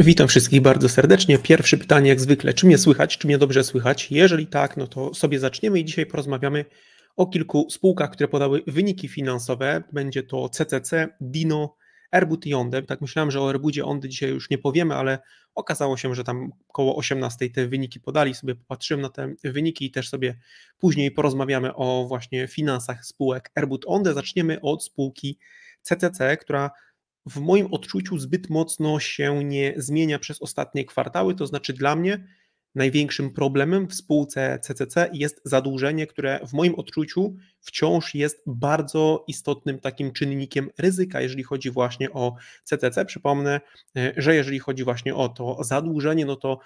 Witam wszystkich bardzo serdecznie. Pierwsze pytanie, jak zwykle, czy mnie słychać, czy mnie dobrze słychać? Jeżeli tak, no to sobie zaczniemy i dzisiaj porozmawiamy o kilku spółkach, które podały wyniki finansowe. Będzie to CCC, Dino, Airbud i Onde. Tak myślałem, że o Airbudzie Ondy dzisiaj już nie powiemy, ale okazało się, że tam koło 18 te wyniki podali. Sobie popatrzyłem na te wyniki i też sobie później porozmawiamy o właśnie finansach spółek Airbud Onde. Zaczniemy od spółki CCC, która w moim odczuciu zbyt mocno się nie zmienia przez ostatnie kwartały. To znaczy, dla mnie największym problemem w spółce CCC jest zadłużenie, które w moim odczuciu wciąż jest bardzo istotnym takim czynnikiem ryzyka, jeżeli chodzi właśnie o CCC. Przypomnę, e, że jeżeli chodzi właśnie o to zadłużenie, no to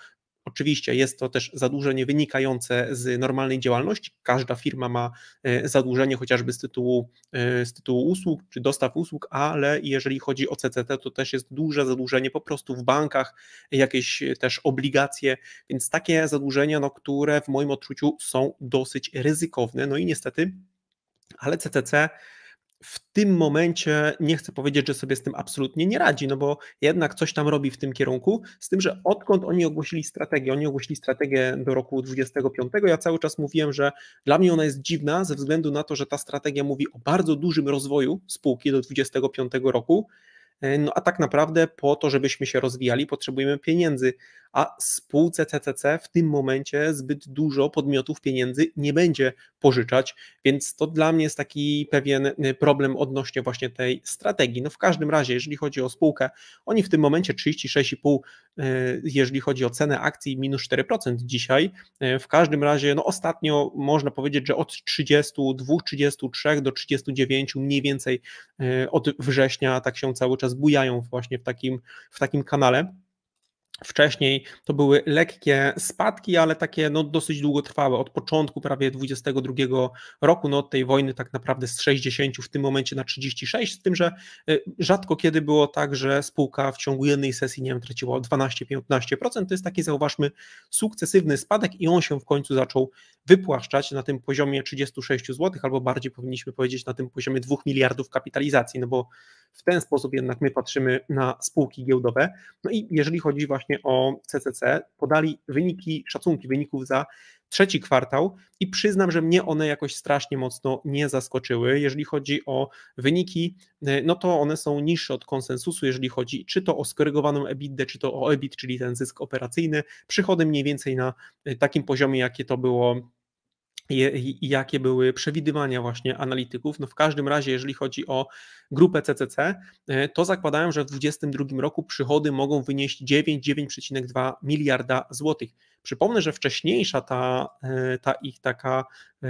Oczywiście jest to też zadłużenie wynikające z normalnej działalności. Każda firma ma e, zadłużenie chociażby z tytułu, e, z tytułu usług czy dostaw usług, ale jeżeli chodzi o CCT, to też jest duże zadłużenie po prostu w bankach, jakieś też obligacje, więc takie zadłużenia, no, które w moim odczuciu są dosyć ryzykowne. No i niestety, ale CCC w tym momencie nie chcę powiedzieć, że sobie z tym absolutnie nie radzi, no bo jednak coś tam robi w tym kierunku, z tym, że odkąd oni ogłosili strategię, oni ogłosili strategię do roku 25, ja cały czas mówiłem, że dla mnie ona jest dziwna ze względu na to, że ta strategia mówi o bardzo dużym rozwoju spółki do 25 roku, e, no a tak naprawdę po to, żebyśmy się rozwijali, potrzebujemy pieniędzy a spółce CCC w tym momencie zbyt dużo podmiotów pieniędzy nie będzie pożyczać, więc to dla mnie jest taki pewien y, problem odnośnie właśnie tej strategii. No w każdym razie, jeżeli chodzi o spółkę, oni w tym momencie 36,5, y, jeżeli chodzi o cenę akcji, minus 4% dzisiaj. Y, w każdym razie, no ostatnio można powiedzieć, że od 32, 33 do 39 mniej więcej od września tak się cały czas bujają właśnie w takim, w takim kanale. Wcześniej to były lekkie spadki, ale takie no, dosyć długotrwałe, od początku prawie 22 roku, no, od tej wojny tak naprawdę z 60 w tym momencie na 36, z tym, że y, rzadko kiedy było tak, że spółka w ciągu jednej sesji, nie wiem, traciła 12-15%, to jest taki, zauważmy, sukcesywny spadek i on się w końcu zaczął wypłaszczać na tym poziomie 36 zł, albo bardziej powinniśmy powiedzieć na tym poziomie 2 miliardów kapitalizacji, no bo w ten sposób jednak my patrzymy na spółki giełdowe. No i jeżeli chodzi właśnie o CCC, podali wyniki, szacunki wyników za trzeci kwartał i przyznam, że mnie one jakoś strasznie mocno nie zaskoczyły. Jeżeli chodzi o wyniki, y, no to one są niższe od konsensusu, jeżeli chodzi czy to o skorygowaną EBITDA, czy to o EBIT, czyli ten zysk operacyjny. Przychody mniej więcej na y, takim poziomie, jakie to było jakie były przewidywania właśnie analityków. No w każdym razie, jeżeli chodzi o grupę CCC, e, to zakładają, że w 2022 roku przychody mogą wynieść 9,9,2 miliarda złotych. Przypomnę, że wcześniejsza ta, e, ta ich taka e,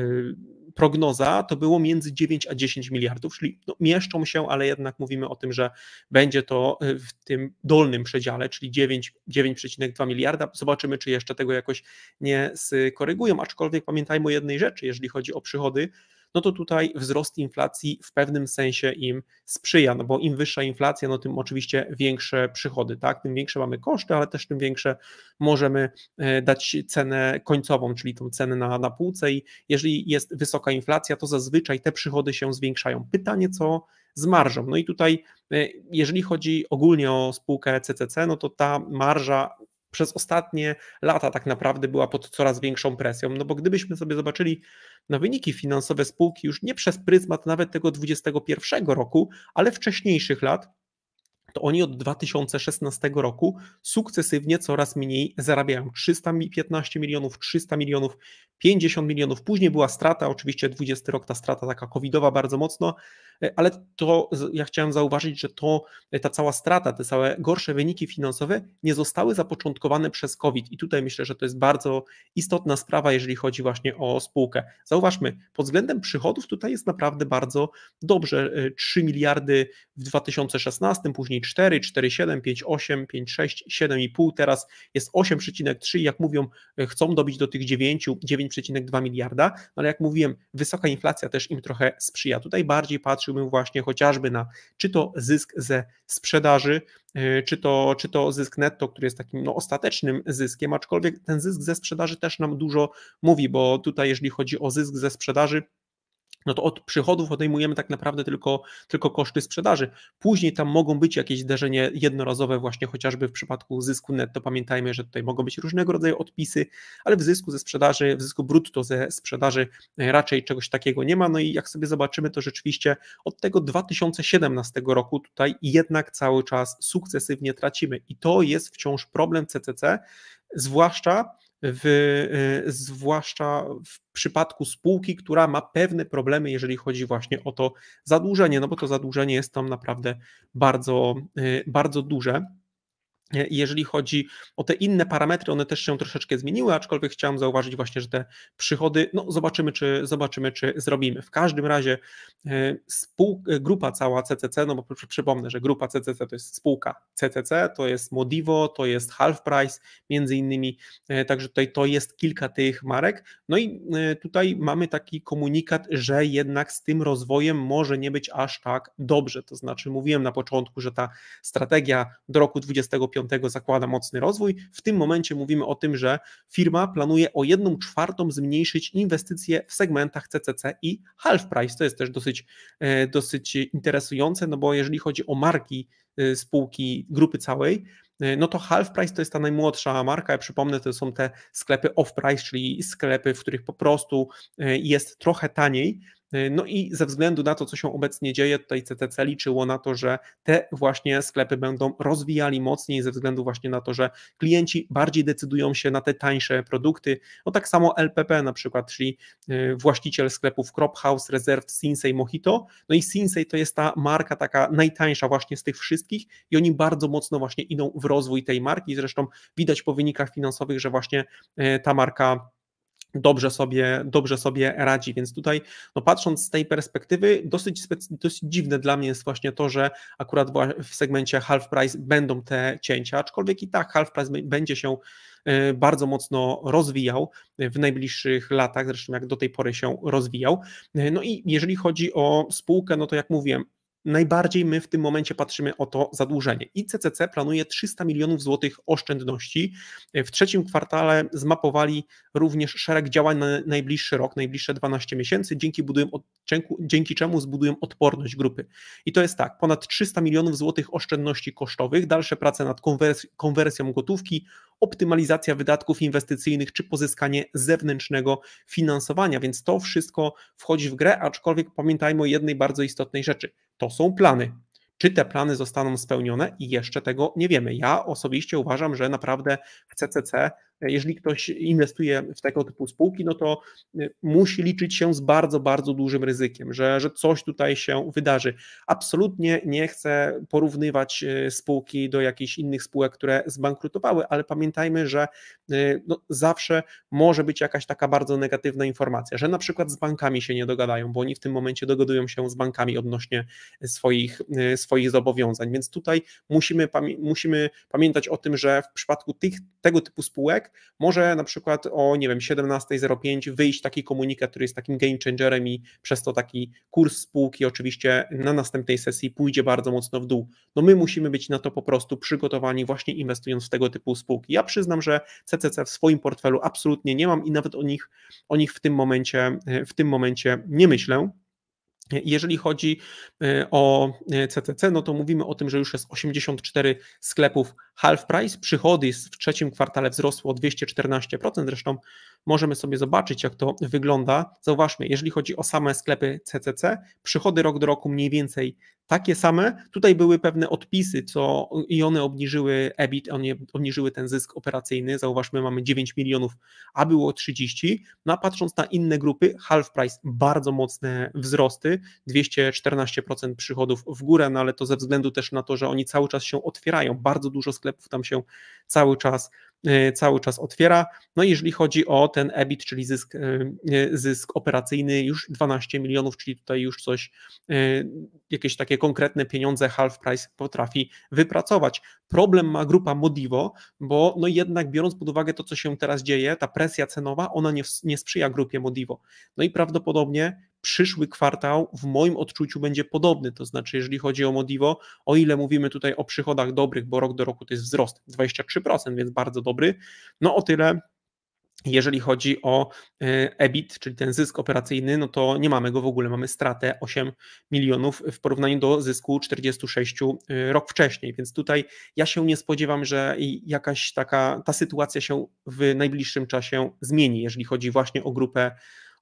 prognoza to było między 9 a 10 miliardów, czyli no mieszczą się, ale jednak mówimy o tym, że będzie to e, w tym dolnym przedziale, czyli 9,2 miliarda. Zobaczymy, czy jeszcze tego jakoś nie skorygują, aczkolwiek pamiętajmy o jednej rzeczy, jeżeli chodzi o przychody, no to tutaj wzrost inflacji w pewnym sensie im sprzyja, no bo im wyższa inflacja, no tym oczywiście większe przychody, tak? Tym większe mamy koszty, ale też tym większe możemy e, dać cenę końcową, czyli tą cenę na, na półce i jeżeli jest wysoka inflacja, to zazwyczaj te przychody się zwiększają. Pytanie, co z marżą. No i tutaj, e, jeżeli chodzi ogólnie o spółkę CCC, no to ta marża przez ostatnie lata tak naprawdę była pod coraz większą presją. No bo gdybyśmy sobie zobaczyli na wyniki finansowe spółki już nie przez pryzmat nawet tego 2021 roku, ale wcześniejszych lat, to oni od 2016 roku sukcesywnie coraz mniej zarabiają. 315 milionów, 300 milionów, 50 milionów. Później była strata, oczywiście 20 rok ta strata taka covidowa bardzo mocno, E, ale to ja chciałem zauważyć, że to e, ta cała strata, te całe gorsze wyniki finansowe nie zostały zapoczątkowane przez COVID i tutaj myślę, że to jest bardzo istotna sprawa, jeżeli chodzi właśnie o spółkę. Zauważmy, pod względem przychodów tutaj jest naprawdę bardzo dobrze. 3 e, miliardy w 2016, później 4, 8, 5, 6, 7,5, teraz jest 8,3 jak mówią, chcą dobić do tych 9, 9,2 miliarda, no ale jak mówiłem, wysoka inflacja też im trochę sprzyja. Tutaj bardziej patrzył patrzymy właśnie chociażby na czy to zysk ze sprzedaży, e, czy to, czy to zysk netto, który jest takim no, ostatecznym zyskiem, aczkolwiek ten zysk ze sprzedaży też nam dużo mówi, bo tutaj jeżeli chodzi o zysk ze sprzedaży, no to od przychodów odejmujemy tak naprawdę tylko, tylko koszty sprzedaży. Później tam mogą być jakieś zdarzenie jednorazowe, właśnie chociażby w przypadku zysku netto. Pamiętajmy, że tutaj mogą być różnego rodzaju odpisy, ale w zysku ze sprzedaży, w zysku brutto ze sprzedaży e, raczej czegoś takiego nie ma. No i jak sobie zobaczymy, to rzeczywiście od tego 2017 roku tutaj jednak cały czas sukcesywnie tracimy. I to jest wciąż problem CCC, zwłaszcza w, y, zwłaszcza w przypadku spółki, która ma pewne problemy, jeżeli chodzi właśnie o to zadłużenie, no bo to zadłużenie jest tam naprawdę bardzo, y, bardzo duże. Jeżeli chodzi o te inne parametry, one też się troszeczkę zmieniły, aczkolwiek chciałem zauważyć właśnie, że te przychody, no zobaczymy, czy, zobaczymy, czy zrobimy. W każdym razie e, spół, e, grupa cała CCC, no bo przypomnę, że grupa CCC to jest spółka CCC, to jest Modivo, to jest Half Price, między innymi, e, także tutaj to jest kilka tych marek. No i tutaj mamy taki komunikat, że jednak z tym rozwojem może nie być aż tak dobrze, to znaczy mówiłem na początku, że ta strategia do roku 2025. 25 zakłada mocny rozwój. W tym momencie mówimy o tym, że firma planuje o 1 czwartą zmniejszyć inwestycje w segmentach CCC i half price. To jest też dosyć, e, dosyć interesujące, no bo jeżeli chodzi o marki e, spółki grupy całej, e, no to Half Price to jest ta najmłodsza marka. Ja przypomnę, to są te sklepy off price, czyli sklepy, w których po prostu jest trochę taniej E, no i ze względu na to, co się obecnie dzieje, tutaj CTC liczyło na to, że te właśnie sklepy będą rozwijali mocniej ze względu właśnie na to, że klienci bardziej decydują się na te tańsze produkty. No tak samo LPP na przykład, czyli e, właściciel sklepów Crop House, Reserve, Sinsei, Mojito. No i Sinsei to jest ta marka taka najtańsza właśnie z tych wszystkich i oni bardzo mocno właśnie idą w rozwój tej marki. Zresztą widać po wynikach finansowych, że właśnie e, ta marka dobrze sobie, dobrze sobie radzi. Więc tutaj, no patrząc z tej perspektywy, dosyć, dosyć dziwne dla mnie jest właśnie to, że akurat w segmencie half price będą te cięcia, aczkolwiek i tak half price będzie się e, bardzo mocno rozwijał w najbliższych latach, zresztą jak do tej pory się rozwijał. E, no i jeżeli chodzi o spółkę, no to jak mówiłem, najbardziej my w tym momencie patrzymy o to zadłużenie. I CCC planuje 300 milionów złotych oszczędności. W trzecim kwartale zmapowali również szereg działań na najbliższy rok, najbliższe 12 miesięcy, dzięki, budują, dzięki czemu zbudują odporność grupy. I to jest tak, ponad 300 milionów złotych oszczędności kosztowych, dalsze prace nad konwers konwersją gotówki, optymalizacja wydatków inwestycyjnych czy pozyskanie zewnętrznego finansowania, więc to wszystko wchodzi w grę, aczkolwiek pamiętajmy o jednej bardzo istotnej rzeczy. To są plany. Czy te plany zostaną spełnione i jeszcze tego nie wiemy. Ja osobiście uważam, że naprawdę w CCC jeżeli ktoś inwestuje w tego typu spółki, no to y, musi liczyć się z bardzo, bardzo dużym ryzykiem, że, że coś tutaj się wydarzy. Absolutnie nie chcę porównywać y, spółki do jakichś innych spółek, które zbankrutowały, ale pamiętajmy, że y, no, zawsze może być jakaś taka bardzo negatywna informacja, że na przykład z bankami się nie dogadają, bo oni w tym momencie dogadują się z bankami odnośnie swoich, swoich zobowiązań. Więc tutaj musimy, musimy pamiętać o tym, że w przypadku tych, tego typu spółek może na przykład o, nie wiem, 17.05 wyjść taki komunikat, który jest takim game changerem i przez to taki kurs spółki oczywiście na następnej sesji pójdzie bardzo mocno w dół. No my musimy być na to po prostu przygotowani właśnie inwestując w tego typu spółki. Ja przyznam, że CCC w swoim portfelu absolutnie nie mam i nawet o nich, o nich w, tym momencie, w tym momencie nie myślę. Jeżeli chodzi e, o CCC, e, no to mówimy o tym, że już jest 84 sklepów Half Price. Przychody w trzecim kwartale wzrosły o 214%. Zresztą możemy sobie zobaczyć, jak to wygląda. Zauważmy, jeżeli chodzi o same sklepy CCC, przychody rok do roku mniej więcej takie same. Tutaj były pewne odpisy, co i one obniżyły EBIT, one obniżyły ten zysk operacyjny. Zauważmy, mamy 9 milionów, a było 30. No a patrząc na inne grupy, Half Price bardzo mocne wzrosty, 214% przychodów w górę, no ale to ze względu też na to, że oni cały czas się otwierają. Bardzo dużo sklepów sklepów tam się cały czas e, cały czas otwiera. No i jeżeli chodzi o ten EBIT, czyli zysk, e, e, zysk operacyjny, już 12 milionów, czyli tutaj już coś, jakieś takie konkretne pieniądze Half Price potrafi wypracować. Problem ma grupa Modivo, bo no jednak biorąc pod uwagę to, co się teraz dzieje, ta presja cenowa, ona nie, nie sprzyja grupie Modivo. No i prawdopodobnie przyszły kwartał w moim odczuciu będzie podobny, to znaczy jeżeli chodzi o Modivo, o ile mówimy tutaj o przychodach dobrych, bo rok do roku to jest wzrost 23%, więc bardzo dobry, no o tyle jeżeli chodzi o e, EBIT, czyli ten zysk operacyjny, no to nie mamy go w ogóle, mamy stratę 8 milionów w porównaniu do zysku 46 e, rok wcześniej, więc tutaj ja się nie spodziewam, że jakaś taka ta sytuacja się w najbliższym czasie zmieni, jeżeli chodzi właśnie o grupę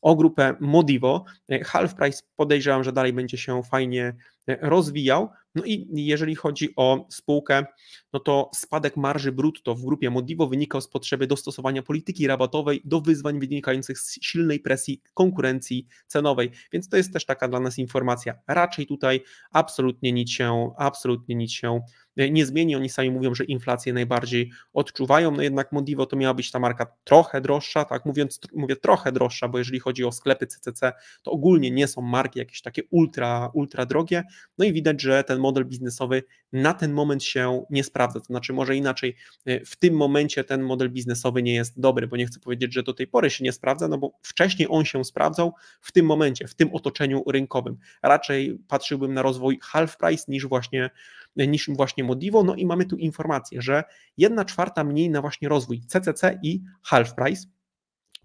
o grupę Modivo. E, Half Price podejrzewam, że dalej będzie się fajnie E, rozwijał. No i jeżeli chodzi o spółkę, no to spadek marży brutto w grupie Modivo wynikał z potrzeby dostosowania polityki rabatowej do wyzwań wynikających z silnej presji konkurencji cenowej. Więc to jest też taka dla nas informacja. Raczej tutaj absolutnie nic się, absolutnie nic się e, nie zmieni. Oni sami mówią, że inflację najbardziej odczuwają, no jednak Modivo to miała być ta marka trochę droższa, tak mówiąc, mówię trochę droższa, bo jeżeli chodzi o sklepy CCC, to ogólnie nie są marki jakieś takie ultra, ultra drogie, no i widać, że ten model biznesowy na ten moment się nie sprawdza. To znaczy, może inaczej, y, w tym momencie ten model biznesowy nie jest dobry, bo nie chcę powiedzieć, że do tej pory się nie sprawdza, no bo wcześniej on się sprawdzał w tym momencie, w tym otoczeniu rynkowym. Raczej patrzyłbym na rozwój half price niż właśnie niż właśnie Modivo. No i mamy tu informację, że jedna czwarta mniej na właśnie rozwój CCC i half price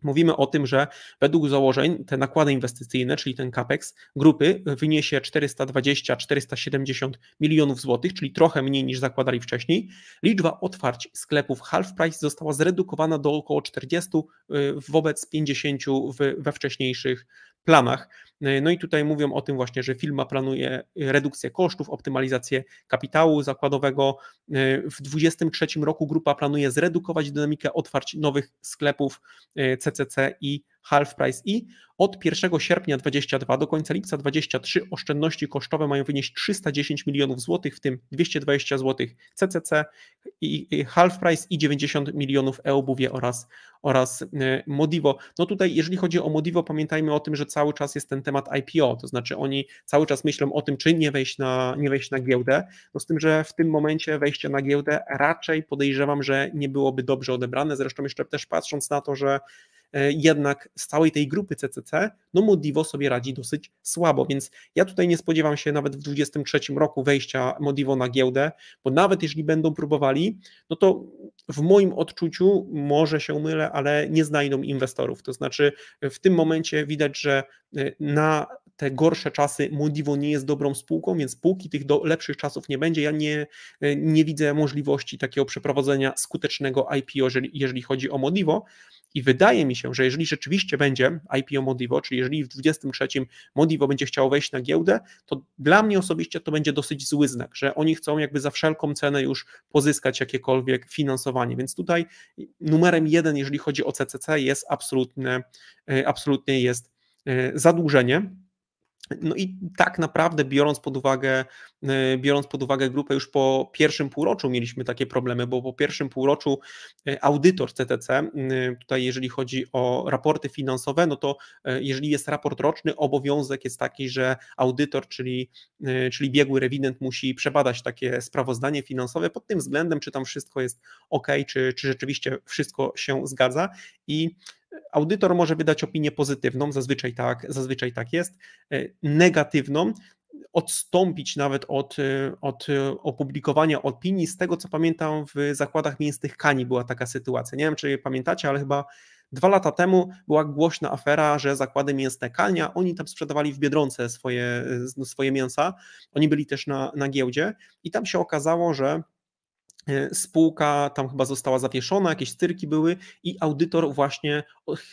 mówimy o tym, że według założeń te nakłady inwestycyjne, czyli ten capex grupy wyniesie 420-470 milionów złotych, czyli trochę mniej niż zakładali wcześniej. Liczba otwarć sklepów half price została zredukowana do około 40 y, wobec 50 we wcześniejszych planach. E, no i tutaj mówią o tym właśnie, że firma planuje e, redukcję kosztów, optymalizację kapitału zakładowego. E, w 2023 roku grupa planuje zredukować dynamikę otwarć nowych sklepów CCC i Half Price i od 1 sierpnia 22 do końca lipca 23 oszczędności kosztowe mają wynieść 310 milionów złotych, w tym 220 złotych CCC i Half Price i 90 milionów eobuwie oraz, oraz y, Modivo. No tutaj, jeżeli chodzi o Modivo, pamiętajmy o tym, że cały czas jest ten temat IPO, to znaczy oni cały czas myślą o tym, czy nie wejść na, nie wejść na giełdę, no z tym, że w tym momencie wejście na giełdę raczej podejrzewam, że nie byłoby dobrze odebrane, zresztą jeszcze też patrząc na to, że E, jednak z całej tej grupy CCC, no Modivo sobie radzi dosyć słabo, więc ja tutaj nie spodziewam się nawet w 2023 roku wejścia Modivo na giełdę, bo nawet jeśli będą próbowali, no to w moim odczuciu, może się mylę, ale nie znajdą inwestorów, to znaczy e, w tym momencie widać, że e, na te gorsze czasy Modivo nie jest dobrą spółką, więc póki tych do lepszych czasów nie będzie, ja nie, nie widzę możliwości takiego przeprowadzenia skutecznego IPO, jeżeli, jeżeli chodzi o Modivo, i wydaje mi się, że jeżeli rzeczywiście będzie IPO Modivo, czyli jeżeli w 23 Modivo będzie chciało wejść na giełdę, to dla mnie osobiście to będzie dosyć zły znak, że oni chcą jakby za wszelką cenę już pozyskać jakiekolwiek finansowanie. Więc tutaj numerem jeden, jeżeli chodzi o CCC, jest absolutne, e, absolutnie jest e, zadłużenie no i tak naprawdę, biorąc pod uwagę, y, biorąc pod uwagę grupę, już po pierwszym półroczu mieliśmy takie problemy, bo po pierwszym półroczu y, audytor CTC, y, tutaj jeżeli chodzi o raporty finansowe, no to jeżeli jest raport roczny, obowiązek jest taki, że audytor, czyli, czyli biegły rewident musi przebadać takie sprawozdanie finansowe pod tym względem, czy tam wszystko jest ok, czy, czy rzeczywiście wszystko się zgadza i Audytor może wydać opinię pozytywną, zazwyczaj tak, zazwyczaj tak jest, e, negatywną, odstąpić nawet od, e, od e, opublikowania opinii. Z tego co pamiętam, w zakładach mięsnych Kani była taka sytuacja. Nie wiem, czy pamiętacie, ale chyba dwa lata temu była głośna afera, że zakłady mięsne Kania, oni tam sprzedawali w Biedronce swoje, no, swoje mięsa, oni byli też na, na giełdzie i tam się okazało, że E, spółka tam chyba została zawieszona, jakieś cyrki były i audytor właśnie,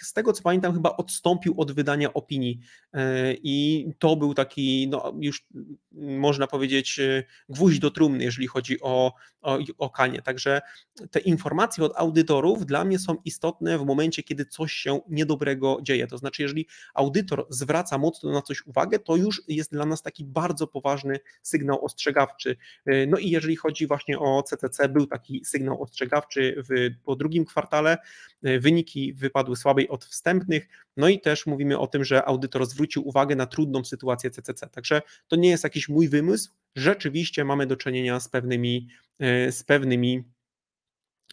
z tego co pamiętam, chyba odstąpił od wydania opinii e, i to był taki, no już można powiedzieć, e, gwóźdź do trumny, jeżeli chodzi o, o, o kanie. Także te informacje od audytorów dla mnie są istotne w momencie, kiedy coś się niedobrego dzieje. To znaczy, jeżeli audytor zwraca mocno na coś uwagę, to już jest dla nas taki bardzo poważny sygnał ostrzegawczy. No i jeżeli chodzi właśnie o CTC. Polsce był taki sygnał ostrzegawczy w, po drugim kwartale. Wyniki wypadły słabiej od wstępnych, no i też mówimy o tym, że audytor zwrócił uwagę na trudną sytuację CCC. Także to nie jest jakiś mój wymysł. Rzeczywiście mamy do czynienia z pewnymi, e, z pewnymi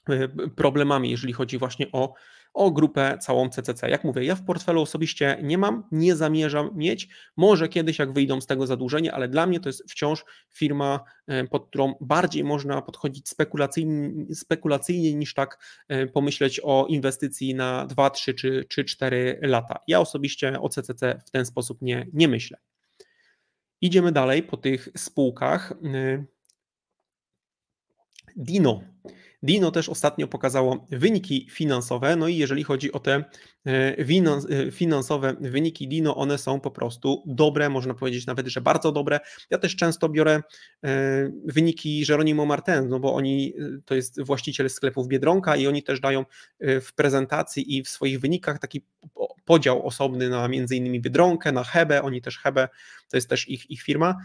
e, problemami, jeżeli chodzi właśnie o o grupę całą CCC. Jak mówię, ja w portfelu osobiście nie mam, nie zamierzam mieć. Może kiedyś, jak wyjdą z tego zadłużenie, ale dla mnie to jest wciąż firma, e, pod którą bardziej można podchodzić spekulacyjnie, spekulacyjnie niż tak e, pomyśleć o inwestycji na 2, 3 czy, czy 4 lata. Ja osobiście o CCC w ten sposób nie, nie myślę. Idziemy dalej po tych spółkach. E, Dino. Dino też ostatnio pokazało wyniki finansowe, no i jeżeli chodzi o te e, e, finansowe wyniki Dino, one są po prostu dobre, można powiedzieć nawet, że bardzo dobre. Ja też często biorę e, wyniki Jeronimo Martens, no bo oni, to jest właściciel sklepów Biedronka i oni też dają w prezentacji i w swoich wynikach taki podział osobny na między innymi Biedronkę, na Hebe, oni też Hebe, to jest też ich, ich firma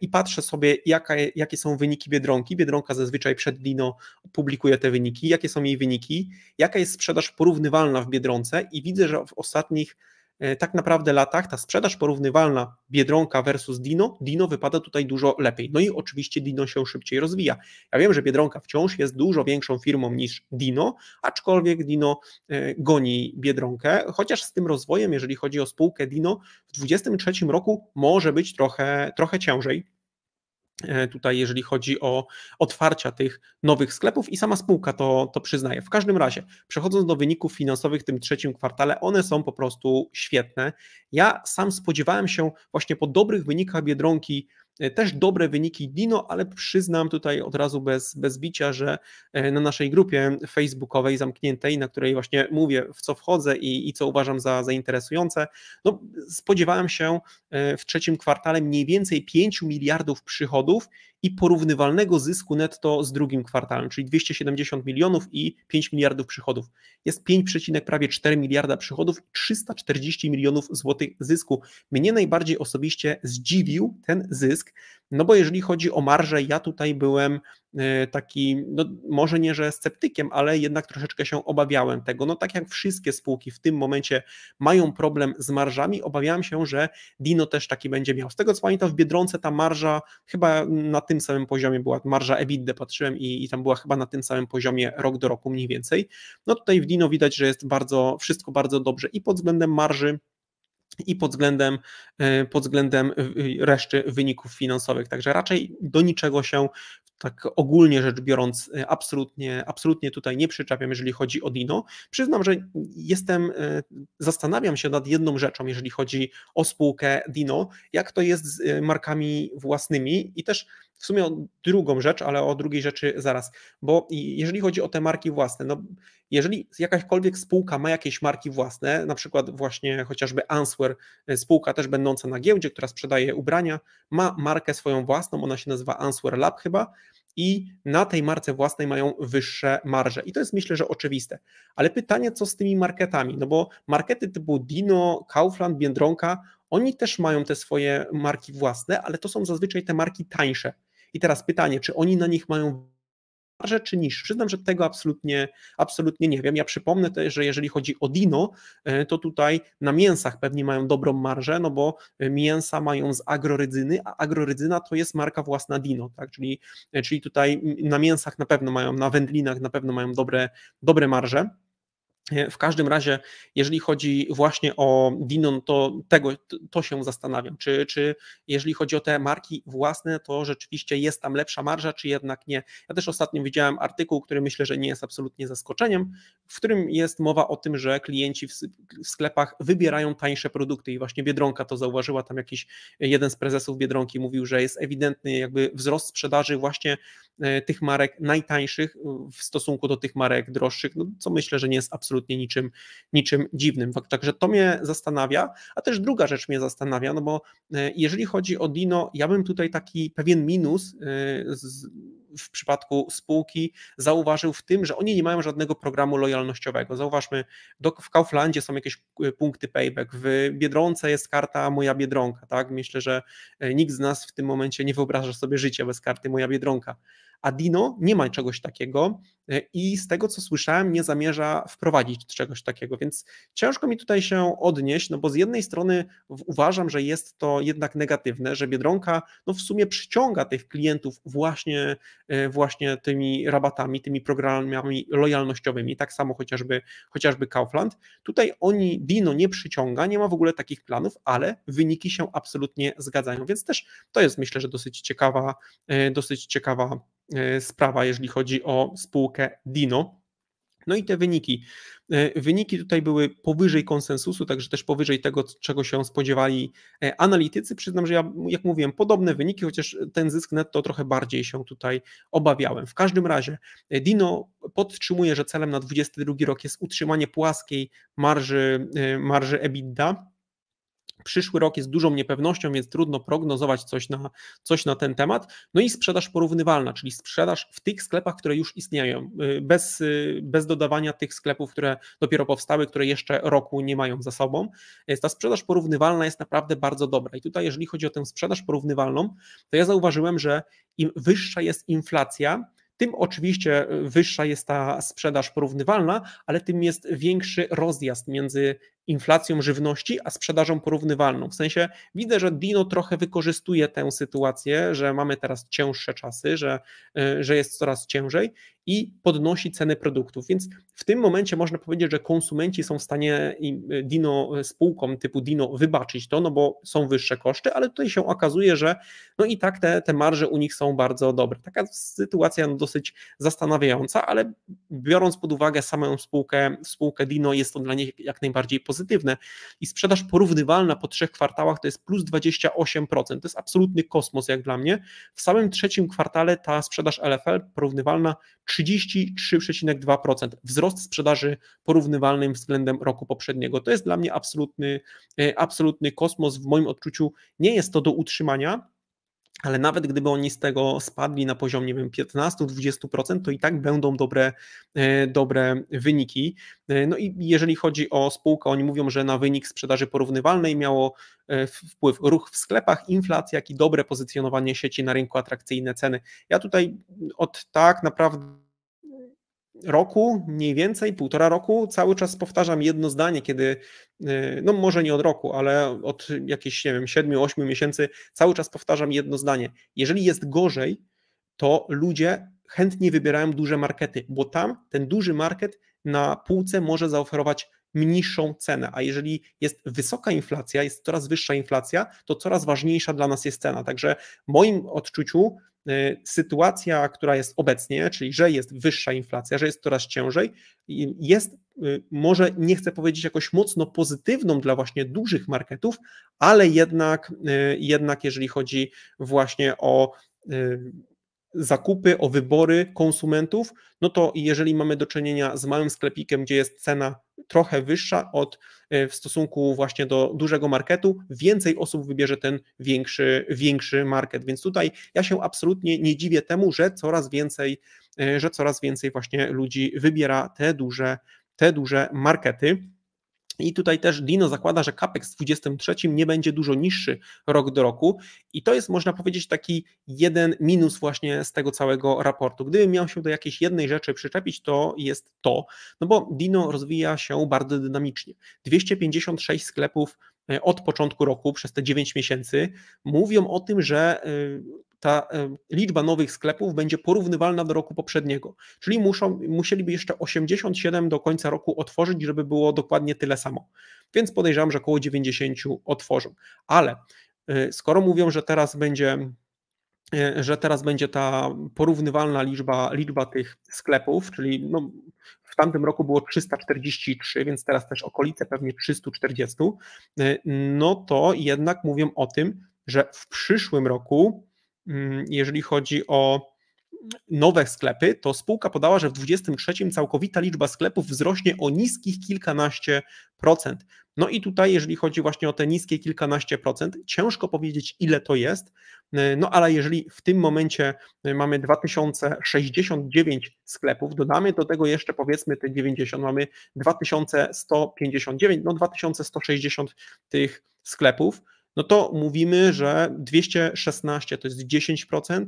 i patrzę sobie jaka, jakie są wyniki Biedronki, Biedronka zazwyczaj przed Dino publikuje te wyniki, jakie są jej wyniki, jaka jest sprzedaż porównywalna w Biedronce i widzę, że w ostatnich E, tak naprawdę latach ta sprzedaż porównywalna Biedronka versus Dino, Dino wypada tutaj dużo lepiej. No i oczywiście Dino się szybciej rozwija. Ja wiem, że Biedronka wciąż jest dużo większą firmą niż Dino, aczkolwiek Dino e, goni Biedronkę, chociaż z tym rozwojem, jeżeli chodzi o spółkę Dino, w 2023 roku może być trochę, trochę ciężej. E, tutaj, jeżeli chodzi o otwarcia tych nowych sklepów i sama spółka to, to przyznaje. W każdym razie, przechodząc do wyników finansowych w tym trzecim kwartale, one są po prostu świetne. Ja sam spodziewałem się właśnie po dobrych wynikach Biedronki E, też dobre wyniki Dino, ale przyznam tutaj od razu bez, bez bicia, że e, na naszej grupie facebookowej zamkniętej, na której właśnie mówię, w co wchodzę i, i co uważam za, za interesujące, no, spodziewałem się e, w trzecim kwartale mniej więcej 5 miliardów przychodów i porównywalnego zysku netto z drugim kwartalem, czyli 270 milionów i 5 miliardów przychodów. Jest prawie 4 miliarda przychodów, 340 milionów złotych zysku. Mnie najbardziej osobiście zdziwił ten zysk, no bo jeżeli chodzi o marżę, ja tutaj byłem e, taki, no może nie, że sceptykiem, ale jednak troszeczkę się obawiałem tego. No tak jak wszystkie spółki w tym momencie mają problem z marżami, obawiałem się, że Dino też taki będzie miał. Z tego co pamiętam, w Biedronce ta marża chyba na tym samym poziomie była, marża EBITDA patrzyłem i, i tam była chyba na tym samym poziomie rok do roku mniej więcej. No tutaj w Dino widać, że jest bardzo, wszystko bardzo dobrze i pod względem marży, i pod względem, e, pod względem e, reszty wyników finansowych. Także raczej do niczego się tak ogólnie rzecz biorąc, e, absolutnie, absolutnie tutaj nie przyczepiam, jeżeli chodzi o Dino. Przyznam, że jestem, zastanawiam się nad jedną rzeczą, jeżeli chodzi o spółkę Dino, jak to jest z markami własnymi i też w sumie o drugą rzecz, ale o drugiej rzeczy zaraz, bo jeżeli chodzi o te marki własne, no jeżeli jakakolwiek spółka ma jakieś marki własne, na przykład właśnie chociażby Answer, y, spółka też będąca na giełdzie, która sprzedaje ubrania, ma markę swoją własną, ona się nazywa Answer Lab chyba, i na tej marce własnej mają wyższe marże. I to jest myślę, że oczywiste. Ale pytanie, co z tymi marketami? No bo markety typu Dino, Kaufland, Biedronka, oni też mają te swoje marki własne, ale to są zazwyczaj te marki tańsze. I teraz pytanie, czy oni na nich mają marże czy niż? Przyznam, że tego absolutnie, absolutnie nie wiem. Ja przypomnę też, że jeżeli chodzi o Dino, e, to tutaj na mięsach pewnie mają dobrą marżę, no bo e, mięsa mają z agrorydzyny, a agrorydzyna to jest marka własna Dino, tak? Czyli, e, czyli tutaj na mięsach na pewno mają, na wędlinach na pewno mają dobre, dobre marże. E, w każdym razie, jeżeli chodzi właśnie o Dinon, to tego to się zastanawiam, czy, czy jeżeli chodzi o te marki własne, to rzeczywiście jest tam lepsza marża, czy jednak nie. Ja też ostatnio widziałem artykuł, który myślę, że nie jest absolutnie zaskoczeniem, w którym jest mowa o tym, że klienci w sklepach wybierają tańsze produkty i właśnie Biedronka to zauważyła, tam jakiś jeden z prezesów Biedronki mówił, że jest ewidentny jakby wzrost sprzedaży właśnie e, tych marek najtańszych w stosunku do tych marek droższych, no, co myślę, że nie jest absolutnie absolutnie niczym, niczym dziwnym. Także to mnie zastanawia, a też druga rzecz mnie zastanawia, no bo e, jeżeli chodzi o Dino, ja bym tutaj taki pewien minus e, z, w przypadku spółki zauważył w tym, że oni nie mają żadnego programu lojalnościowego. Zauważmy, do, w Kauflandzie są jakieś e, punkty payback, w Biedronce jest karta Moja Biedronka. Tak? Myślę, że nikt z nas w tym momencie nie wyobraża sobie życia bez karty Moja Biedronka. Adino nie ma czegoś takiego e, i z tego, co słyszałem, nie zamierza wprowadzić czegoś takiego, więc ciężko mi tutaj się odnieść, no bo z jednej strony uważam, że jest to jednak negatywne, że Biedronka no w sumie przyciąga tych klientów właśnie, e, właśnie tymi rabatami, tymi programami lojalnościowymi, tak samo chociażby, chociażby Kaufland. Tutaj oni, Dino nie przyciąga, nie ma w ogóle takich planów, ale wyniki się absolutnie zgadzają, więc też to jest myślę, że dosyć ciekawa, e, dosyć ciekawa E, sprawa, jeżeli chodzi o spółkę Dino. No i te wyniki. E, wyniki tutaj były powyżej konsensusu, także też powyżej tego, czego się spodziewali e, analitycy. Przyznam, że ja, jak mówiłem, podobne wyniki, chociaż ten zysk netto trochę bardziej się tutaj obawiałem. W każdym razie Dino podtrzymuje, że celem na 2022 rok jest utrzymanie płaskiej marży, marży EBITDA Przyszły rok jest dużą niepewnością, więc trudno prognozować coś na, coś na ten temat. No i sprzedaż porównywalna, czyli sprzedaż w tych sklepach, które już istnieją, y, bez, y, bez dodawania tych sklepów, które dopiero powstały, które jeszcze roku nie mają za sobą. Ta sprzedaż porównywalna jest naprawdę bardzo dobra. I tutaj, jeżeli chodzi o tę sprzedaż porównywalną, to ja zauważyłem, że im wyższa jest inflacja, tym oczywiście y, wyższa jest ta sprzedaż porównywalna, ale tym jest większy rozjazd między inflacją żywności, a sprzedażą porównywalną. W sensie widzę, że Dino trochę wykorzystuje tę sytuację, że mamy teraz cięższe czasy, że, y, że jest coraz ciężej i podnosi ceny produktów. Więc w tym momencie można powiedzieć, że konsumenci są w stanie y, Dino y, spółkom typu Dino wybaczyć to, no bo są wyższe koszty, ale tutaj się okazuje, że no i tak te, te marże u nich są bardzo dobre. Taka sytuacja no dosyć zastanawiająca, ale biorąc pod uwagę samą spółkę, spółkę Dino, jest to dla nich jak najbardziej pozytywne pozytywne i sprzedaż porównywalna po trzech kwartałach to jest plus 28%. To jest absolutny kosmos jak dla mnie. W samym trzecim kwartale ta sprzedaż LFL porównywalna 33,2%. Wzrost sprzedaży porównywalnym względem roku poprzedniego. To jest dla mnie absolutny, e, absolutny kosmos. W moim odczuciu nie jest to do utrzymania, ale nawet gdyby oni z tego spadli na poziom, nie wiem, 15-20%, to i tak będą dobre, e, dobre wyniki. E, no i jeżeli chodzi o spółkę, oni mówią, że na wynik sprzedaży porównywalnej miało e, wpływ ruch w sklepach, inflacja, jak i dobre pozycjonowanie sieci na rynku, atrakcyjne ceny. Ja tutaj od tak naprawdę roku, mniej więcej półtora roku, cały czas powtarzam jedno zdanie, kiedy, y, no może nie od roku, ale od jakichś, nie wiem, siedmiu, ośmiu miesięcy, cały czas powtarzam jedno zdanie. Jeżeli jest gorzej, to ludzie chętnie wybierają duże markety, bo tam ten duży market na półce może zaoferować mniejszą cenę, a jeżeli jest wysoka inflacja, jest coraz wyższa inflacja, to coraz ważniejsza dla nas jest cena. Także w moim odczuciu Y, sytuacja, która jest obecnie, czyli że jest wyższa inflacja, że jest coraz ciężej, jest y, może nie chcę powiedzieć jakoś mocno pozytywną dla właśnie dużych marketów, ale jednak, y, jednak jeżeli chodzi właśnie o zakupy, o wybory konsumentów, no to jeżeli mamy do czynienia z małym sklepikiem, gdzie jest cena trochę wyższa od e, w stosunku właśnie do dużego marketu, więcej osób wybierze ten większy, większy market. Więc tutaj ja się absolutnie nie dziwię temu, że coraz więcej, e, że coraz więcej właśnie ludzi wybiera te duże, te duże markety. I tutaj też Dino zakłada, że CAPEX w 2023 nie będzie dużo niższy rok do roku i to jest, można powiedzieć, taki jeden minus właśnie z tego całego raportu. Gdybym miał się do jakiejś jednej rzeczy przyczepić, to jest to, no bo Dino rozwija się bardzo dynamicznie. 256 sklepów e, od początku roku przez te 9 miesięcy mówią o tym, że e, ta liczba nowych sklepów będzie porównywalna do roku poprzedniego. Czyli muszą, musieliby jeszcze 87 do końca roku otworzyć, żeby było dokładnie tyle samo. Więc podejrzewam, że około 90 otworzą. Ale y, skoro mówią, że teraz będzie y, że teraz będzie ta porównywalna liczba, liczba tych sklepów, czyli no, w tamtym roku było 343, więc teraz też okolice pewnie 340, y, no to jednak mówią o tym, że w przyszłym roku Mm, jeżeli chodzi o nowe sklepy, to spółka podała, że w 2023 całkowita liczba sklepów wzrośnie o niskich kilkanaście procent. No i tutaj, jeżeli chodzi właśnie o te niskie kilkanaście procent, ciężko powiedzieć, ile to jest, yy, no ale jeżeli w tym momencie yy, mamy 2069 sklepów, dodamy do tego jeszcze powiedzmy te 90, mamy 2159, no 2160 tych sklepów, no to mówimy, że 216 to jest 10%.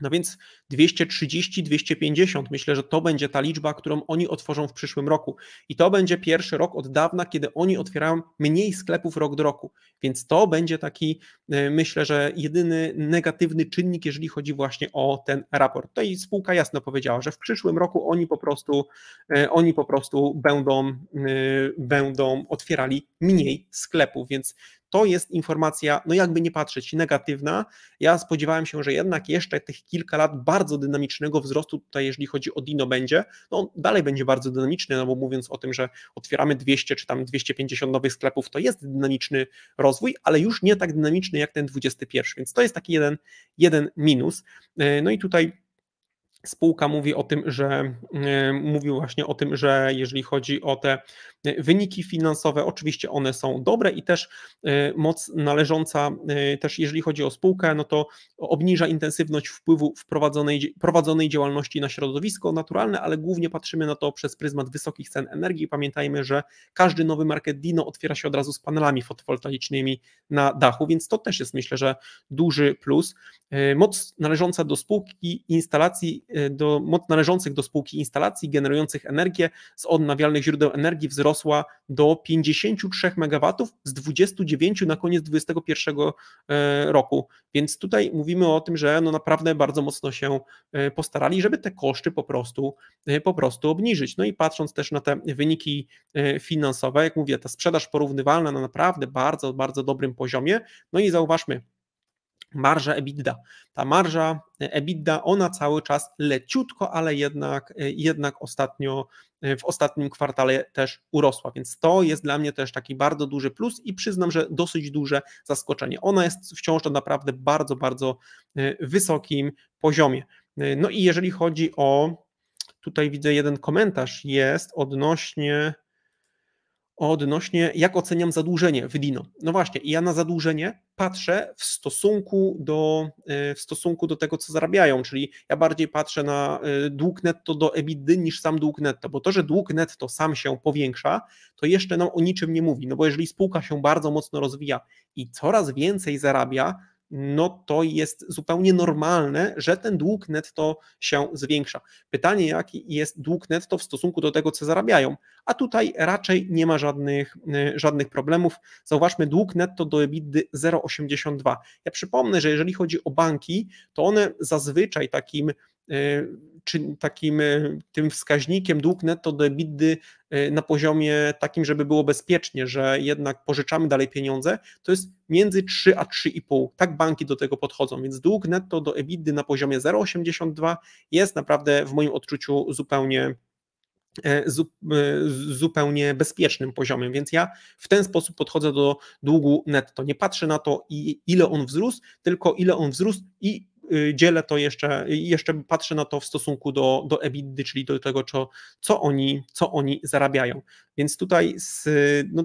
No więc 230, 250, myślę, że to będzie ta liczba, którą oni otworzą w przyszłym roku. I to będzie pierwszy rok od dawna, kiedy oni otwierają mniej sklepów rok do roku. Więc to będzie taki, e, myślę, że jedyny negatywny czynnik, jeżeli chodzi właśnie o ten raport. To i spółka jasno powiedziała, że w przyszłym roku oni po prostu, e, oni po prostu będą, e, będą otwierali mniej sklepów. Więc to jest informacja, no jakby nie patrzeć, negatywna. Ja spodziewałem się, że jednak jeszcze tych kilka lat bardzo dynamicznego wzrostu tutaj, jeżeli chodzi o Dino będzie, no on dalej będzie bardzo dynamiczny, no bo mówiąc o tym, że otwieramy 200 czy tam 250 nowych sklepów, to jest dynamiczny rozwój, ale już nie tak dynamiczny jak ten 21, więc to jest taki jeden, jeden minus. E, no i tutaj spółka mówi o tym, że e, mówił właśnie o tym, że jeżeli chodzi o te E, wyniki finansowe, oczywiście one są dobre i też e, moc należąca, e, też jeżeli chodzi o spółkę, no to obniża intensywność wpływu wprowadzonej, prowadzonej działalności na środowisko naturalne, ale głównie patrzymy na to przez pryzmat wysokich cen energii. Pamiętajmy, że każdy nowy market Dino otwiera się od razu z panelami fotowoltaicznymi na dachu, więc to też jest myślę, że duży plus. Moc należąca do spółki instalacji, do moc należących do spółki instalacji generujących energię z odnawialnych źródeł energii wzrosła wzrosła do 53 MW z 29 na koniec 2021 e, roku. Więc tutaj mówimy o tym, że no naprawdę bardzo mocno się e, postarali, żeby te koszty po prostu, e, po prostu obniżyć. No i patrząc też na te wyniki finansowe, jak mówię, ta sprzedaż porównywalna na naprawdę bardzo, bardzo dobrym poziomie. No i zauważmy, marża EBITDA. Ta marża EBITDA, ona cały czas leciutko, ale jednak, jednak ostatnio Y, w ostatnim kwartale też urosła, więc to jest dla mnie też taki bardzo duży plus i przyznam, że dosyć duże zaskoczenie. Ona jest wciąż na naprawdę bardzo, bardzo y, wysokim poziomie. Y, no i jeżeli chodzi o, tutaj widzę jeden komentarz jest odnośnie odnośnie jak oceniam zadłużenie w Dino. No właśnie, ja na zadłużenie patrzę w stosunku do, e, w stosunku do tego, co zarabiają, czyli ja bardziej patrzę na e, dług netto do EBITDA niż sam dług netto, bo to, że dług netto sam się powiększa, to jeszcze nam o niczym nie mówi, no bo jeżeli spółka się bardzo mocno rozwija i coraz więcej zarabia, no to jest zupełnie normalne, że ten dług netto się zwiększa. Pytanie, jaki jest dług netto w stosunku do tego, co zarabiają, a tutaj raczej nie ma żadnych, y, żadnych problemów. Zauważmy dług netto do EBITDA 0,82. Ja przypomnę, że jeżeli chodzi o banki, to one zazwyczaj takim E, czy takim e, tym wskaźnikiem dług netto do EBITDA e, na poziomie takim, żeby było bezpiecznie, że jednak pożyczamy dalej pieniądze, to jest między 3 a 3,5. Tak banki do tego podchodzą, więc dług netto do EBITDA na poziomie 0,82 jest naprawdę w moim odczuciu zupełnie zupełnie bezpiecznym poziomem, więc ja w ten sposób podchodzę do długu netto. Nie patrzę na to, ile on wzrósł, tylko ile on wzrósł i Y, dzielę to jeszcze, jeszcze patrzę na to w stosunku do, do EBITDA, czyli do tego, co, co, oni, co oni zarabiają. Więc tutaj z, no,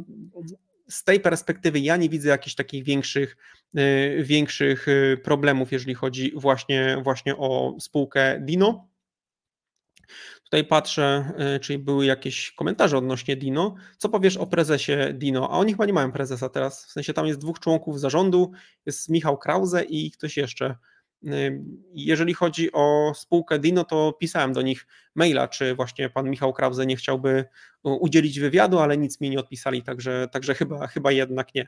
z tej perspektywy ja nie widzę jakichś takich większych, y, większych y, problemów, jeżeli chodzi właśnie, właśnie o spółkę Dino. Tutaj patrzę, czyli były jakieś komentarze odnośnie Dino. Co powiesz o prezesie Dino? A oni chyba nie mają prezesa teraz. W sensie tam jest dwóch członków zarządu, jest Michał Krause i ktoś jeszcze jeżeli chodzi o spółkę Dino, to pisałem do nich maila, czy właśnie pan Michał Krawze nie chciałby udzielić wywiadu, ale nic mi nie odpisali, także, także chyba, chyba jednak nie.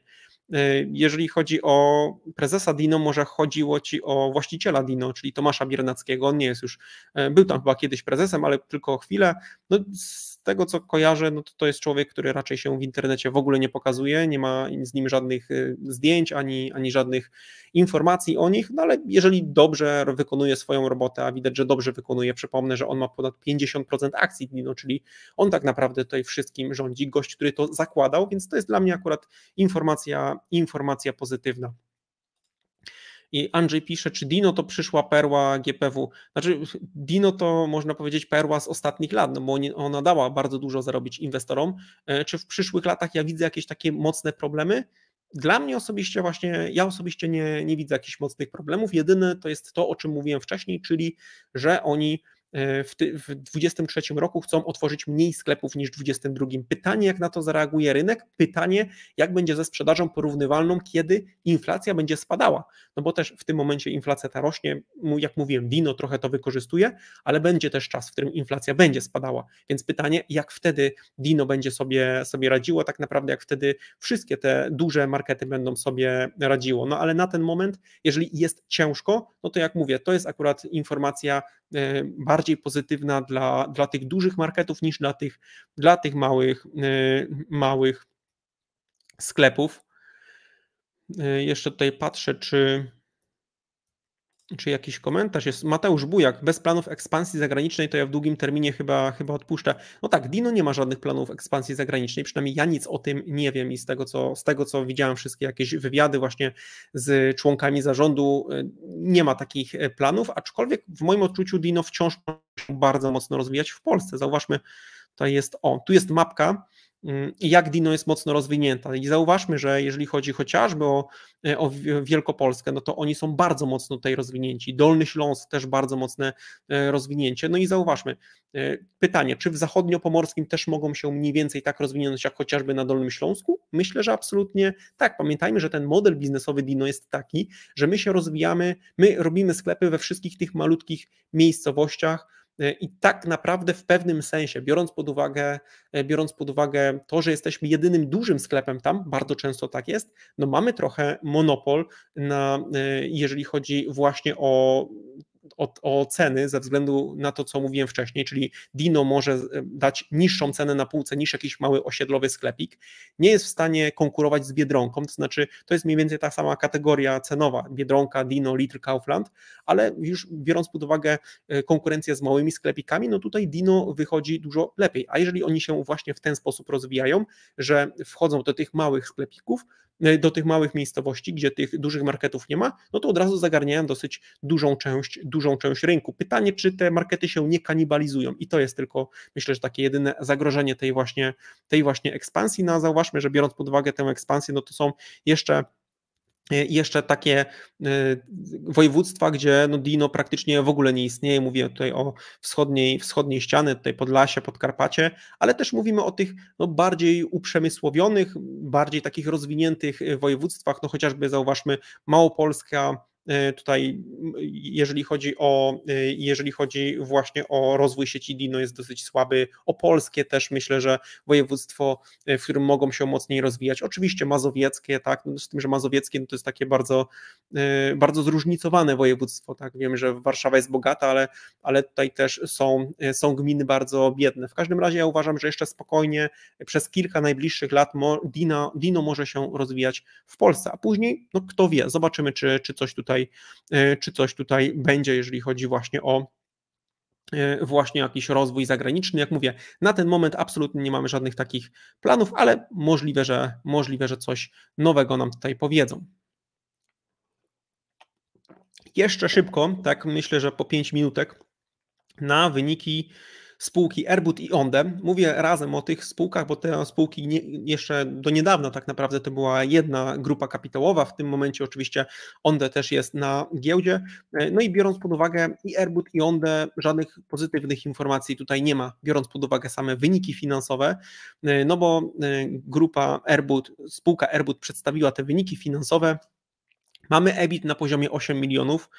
E, jeżeli chodzi o prezesa Dino, może chodziło ci o właściciela Dino, czyli Tomasza Biernackiego. On nie jest już, e, był tam chyba kiedyś prezesem, ale tylko chwilę. No, z tego co kojarzę, no to, to jest człowiek, który raczej się w internecie w ogóle nie pokazuje, nie ma z nim żadnych e, zdjęć ani, ani żadnych informacji o nich, no ale jeżeli dobrze wykonuje swoją robotę, a widać, że dobrze wykonuje, przypomnę, że on ma ponad 50% akcji Dino, czyli on tak naprawdę tutaj wszystkim rządzi, gość, który to zakładał, więc to jest dla mnie akurat informacja informacja pozytywna. I Andrzej pisze, czy Dino to przyszła perła GPW? Znaczy, Dino to można powiedzieć perła z ostatnich lat, no bo ona dała bardzo dużo zarobić inwestorom. E, czy w przyszłych latach ja widzę jakieś takie mocne problemy? Dla mnie osobiście właśnie, ja osobiście nie, nie widzę jakichś mocnych problemów. Jedyne to jest to, o czym mówiłem wcześniej, czyli że oni E, w, 2023 roku chcą otworzyć mniej sklepów niż w 2022. Pytanie, jak na to zareaguje rynek, pytanie, jak będzie ze sprzedażą porównywalną, kiedy inflacja będzie spadała. No bo też w tym momencie inflacja ta rośnie, jak mówiłem, wino trochę to wykorzystuje, ale będzie też czas, w którym inflacja będzie spadała. Więc pytanie, jak wtedy Dino będzie sobie, sobie radziło, tak naprawdę jak wtedy wszystkie te duże markety będą sobie radziło. No ale na ten moment, jeżeli jest ciężko, no to jak mówię, to jest akurat informacja E, bardziej pozytywna dla, dla tych dużych marketów niż dla tych, dla tych małych, e, małych sklepów. E, jeszcze tutaj patrzę, czy czy jakiś komentarz jest. Mateusz Bujak, bez planów ekspansji zagranicznej, to ja w długim terminie chyba, chyba odpuszczę. No tak, Dino nie ma żadnych planów ekspansji zagranicznej, przynajmniej ja nic o tym nie wiem i z tego, co, z tego, co widziałem, wszystkie jakieś wywiady właśnie z członkami zarządu, y, nie ma takich y, planów, aczkolwiek w moim odczuciu Dino wciąż bardzo mocno rozwijać w Polsce. Zauważmy, tutaj jest, o, tu jest mapka Mm, i jak Dino jest mocno rozwinięta. I zauważmy, że jeżeli chodzi chociażby o, e, o Wielkopolskę, no to oni są bardzo mocno tutaj rozwinięci. Dolny Śląsk też bardzo mocne e, rozwinięcie. No i zauważmy, e, pytanie, czy w zachodniopomorskim też mogą się mniej więcej tak rozwinąć jak chociażby na Dolnym Śląsku? Myślę, że absolutnie tak. Pamiętajmy, że ten model biznesowy Dino jest taki, że my się rozwijamy, my robimy sklepy we wszystkich tych malutkich miejscowościach, E, i tak naprawdę w pewnym sensie, biorąc pod uwagę, e, biorąc pod uwagę to, że jesteśmy jedynym dużym sklepem tam, bardzo często tak jest, no mamy trochę monopol na, e, jeżeli chodzi właśnie o o, o ceny ze względu na to, co mówiłem wcześniej, czyli Dino może e, dać niższą cenę na półce niż jakiś mały osiedlowy sklepik, nie jest w stanie konkurować z Biedronką, to znaczy to jest mniej więcej ta sama kategoria cenowa, Biedronka, Dino, Litr, Kaufland, ale już biorąc pod uwagę e, konkurencję z małymi sklepikami, no tutaj Dino wychodzi dużo lepiej, a jeżeli oni się właśnie w ten sposób rozwijają, że wchodzą do tych małych sklepików, e, do tych małych miejscowości, gdzie tych dużych marketów nie ma, no to od razu zagarniają dosyć dużą część, dużą dużą część rynku. Pytanie, czy te markety się nie kanibalizują i to jest tylko, myślę, że takie jedyne zagrożenie tej właśnie, tej właśnie ekspansji. No a zauważmy, że biorąc pod uwagę tę ekspansję, no to są jeszcze jeszcze takie e, województwa, gdzie no Dino praktycznie w ogóle nie istnieje. Mówię tutaj o wschodniej, wschodniej ściany, tutaj Podlasie, Podkarpacie, ale też mówimy o tych no, bardziej uprzemysłowionych, bardziej takich rozwiniętych e, województwach, no chociażby zauważmy Małopolska, E, tutaj, jeżeli chodzi o, e, jeżeli chodzi właśnie o rozwój sieci Dino, jest dosyć słaby. O polskie też myślę, że województwo, e, w którym mogą się mocniej rozwijać. Oczywiście mazowieckie, tak, no z tym, że mazowieckie no to jest takie bardzo, bardzo zróżnicowane województwo, tak. Wiem, że Warszawa jest bogata, ale, ale tutaj też są, są gminy bardzo biedne. W każdym razie ja uważam, że jeszcze spokojnie przez kilka najbliższych lat Dino, Dino może się rozwijać w Polsce, a później, no kto wie, zobaczymy, czy, czy coś tutaj tutaj, e, czy coś tutaj będzie, jeżeli chodzi właśnie o e, właśnie jakiś rozwój zagraniczny. Jak mówię, na ten moment absolutnie nie mamy żadnych takich planów, ale możliwe, że możliwe, że coś nowego nam tutaj powiedzą. Jeszcze szybko, tak myślę, że po 5 minutek na wyniki spółki Airbus i Ondem. Mówię razem o tych spółkach, bo te spółki nie, jeszcze do niedawna tak naprawdę to była jedna grupa kapitałowa. W tym momencie oczywiście Onde też jest na giełdzie. E, no i biorąc pod uwagę i Airbus i Onde, żadnych pozytywnych informacji tutaj nie ma, biorąc pod uwagę same wyniki finansowe, e, no bo e, grupa Airbus, spółka Airbus przedstawiła te wyniki finansowe. Mamy EBIT na poziomie 8 milionów,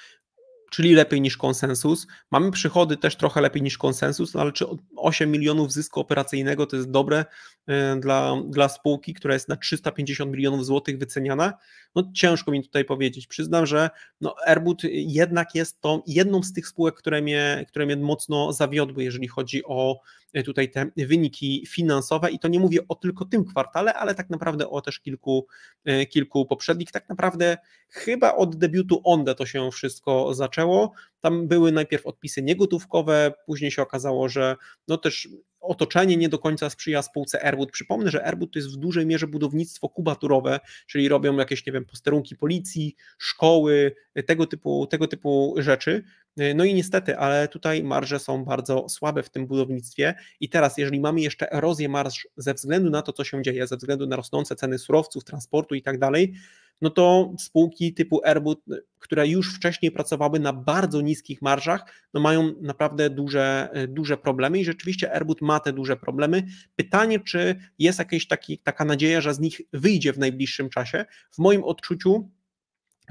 czyli lepiej niż konsensus. Mamy przychody też trochę lepiej niż konsensus, no ale czy 8 milionów zysku operacyjnego to jest dobre e, dla, dla spółki, która jest na 350 milionów złotych wyceniana? No ciężko mi tutaj powiedzieć. Przyznam, że no Airbus jednak jest tą jedną z tych spółek, które mnie, które mnie mocno zawiodły, jeżeli chodzi o Y, tutaj te wyniki finansowe i to nie mówię o tylko tym kwartale, ale tak naprawdę o też kilku, y, kilku poprzednich. Tak naprawdę chyba od debiutu Onde to się wszystko zaczęło. Tam były najpierw odpisy niegotówkowe, później się okazało, że no też otoczenie nie do końca sprzyja spółce Airwood. Przypomnę, że Airwood to jest w dużej mierze budownictwo kubaturowe, czyli robią jakieś, nie wiem, posterunki policji, szkoły, y, tego typu, tego typu rzeczy. Y, no i niestety, ale tutaj marże są bardzo słabe w tym budownictwie i teraz, jeżeli mamy jeszcze erozję marż ze względu na to, co się dzieje, ze względu na rosnące ceny surowców, transportu i tak dalej, no to spółki typu Airbus, które już wcześniej pracowały na bardzo niskich marżach, no mają naprawdę duże, e, duże problemy i rzeczywiście Airbus ma te duże problemy. Pytanie, czy jest jakaś taka nadzieja, że z nich wyjdzie w najbliższym czasie? W moim odczuciu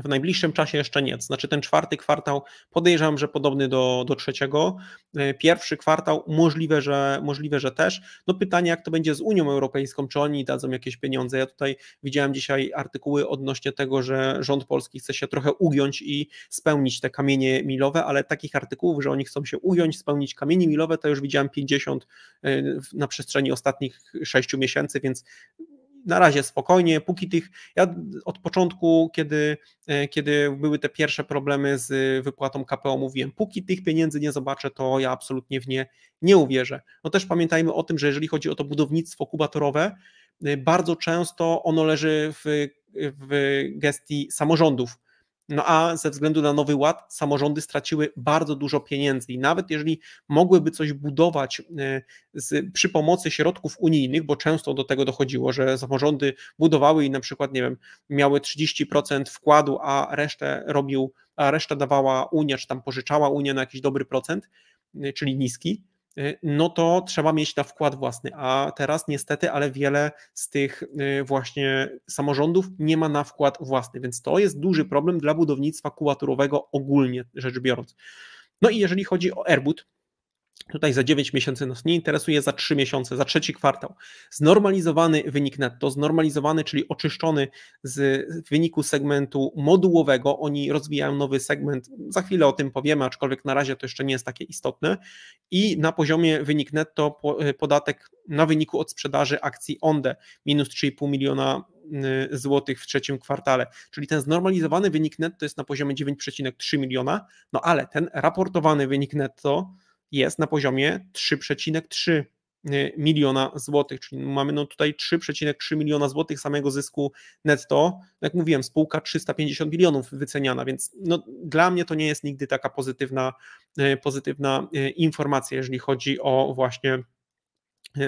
w najbliższym czasie jeszcze nie. Znaczy ten czwarty kwartał podejrzewam, że podobny do, do trzeciego. E, pierwszy kwartał możliwe że, możliwe, że też. No pytanie, jak to będzie z Unią Europejską, czy oni dadzą jakieś pieniądze. Ja tutaj widziałem dzisiaj artykuły odnośnie tego, że rząd polski chce się trochę ugiąć i spełnić te kamienie milowe, ale takich artykułów, że oni chcą się ugiąć, spełnić kamienie milowe, to już widziałem 50 e, na przestrzeni ostatnich 6 miesięcy, więc na razie spokojnie, póki tych, ja od początku, kiedy, e, kiedy były te pierwsze problemy z wypłatą KPO, mówiłem, póki tych pieniędzy nie zobaczę, to ja absolutnie w nie nie uwierzę. No też pamiętajmy o tym, że jeżeli chodzi o to budownictwo kubatorowe, e, bardzo często ono leży w, w gestii samorządów no a ze względu na nowy ład samorządy straciły bardzo dużo pieniędzy i nawet jeżeli mogłyby coś budować e, z, przy pomocy środków unijnych, bo często do tego dochodziło, że samorządy budowały i na przykład, nie wiem, miały 30% wkładu, a resztę robił, a reszta dawała Unia, czy tam pożyczała Unia na jakiś dobry procent, e, czyli niski, Y, no to trzeba mieć na wkład własny. A teraz niestety, ale wiele z tych y, właśnie samorządów nie ma na wkład własny, więc to jest duży problem dla budownictwa kubaturowego ogólnie rzecz biorąc. No i jeżeli chodzi o Airbud, Tutaj za 9 miesięcy nas nie interesuje, za 3 miesiące, za trzeci kwartał. Znormalizowany wynik netto, znormalizowany, czyli oczyszczony z wyniku segmentu modułowego. Oni rozwijają nowy segment, za chwilę o tym powiemy, aczkolwiek na razie to jeszcze nie jest takie istotne. I na poziomie wynik netto y, podatek na wyniku od sprzedaży akcji ONDE minus 3,5 miliona y, złotych w trzecim kwartale. Czyli ten znormalizowany wynik netto jest na poziomie 9,3 miliona, no ale ten raportowany wynik netto jest na poziomie 3,3 e, miliona złotych, czyli mamy no tutaj 3,3 miliona złotych samego zysku netto. No, jak mówiłem, spółka 350 milionów wyceniana, więc no dla mnie to nie jest nigdy taka pozytywna, e, pozytywna e, informacja, jeżeli chodzi o właśnie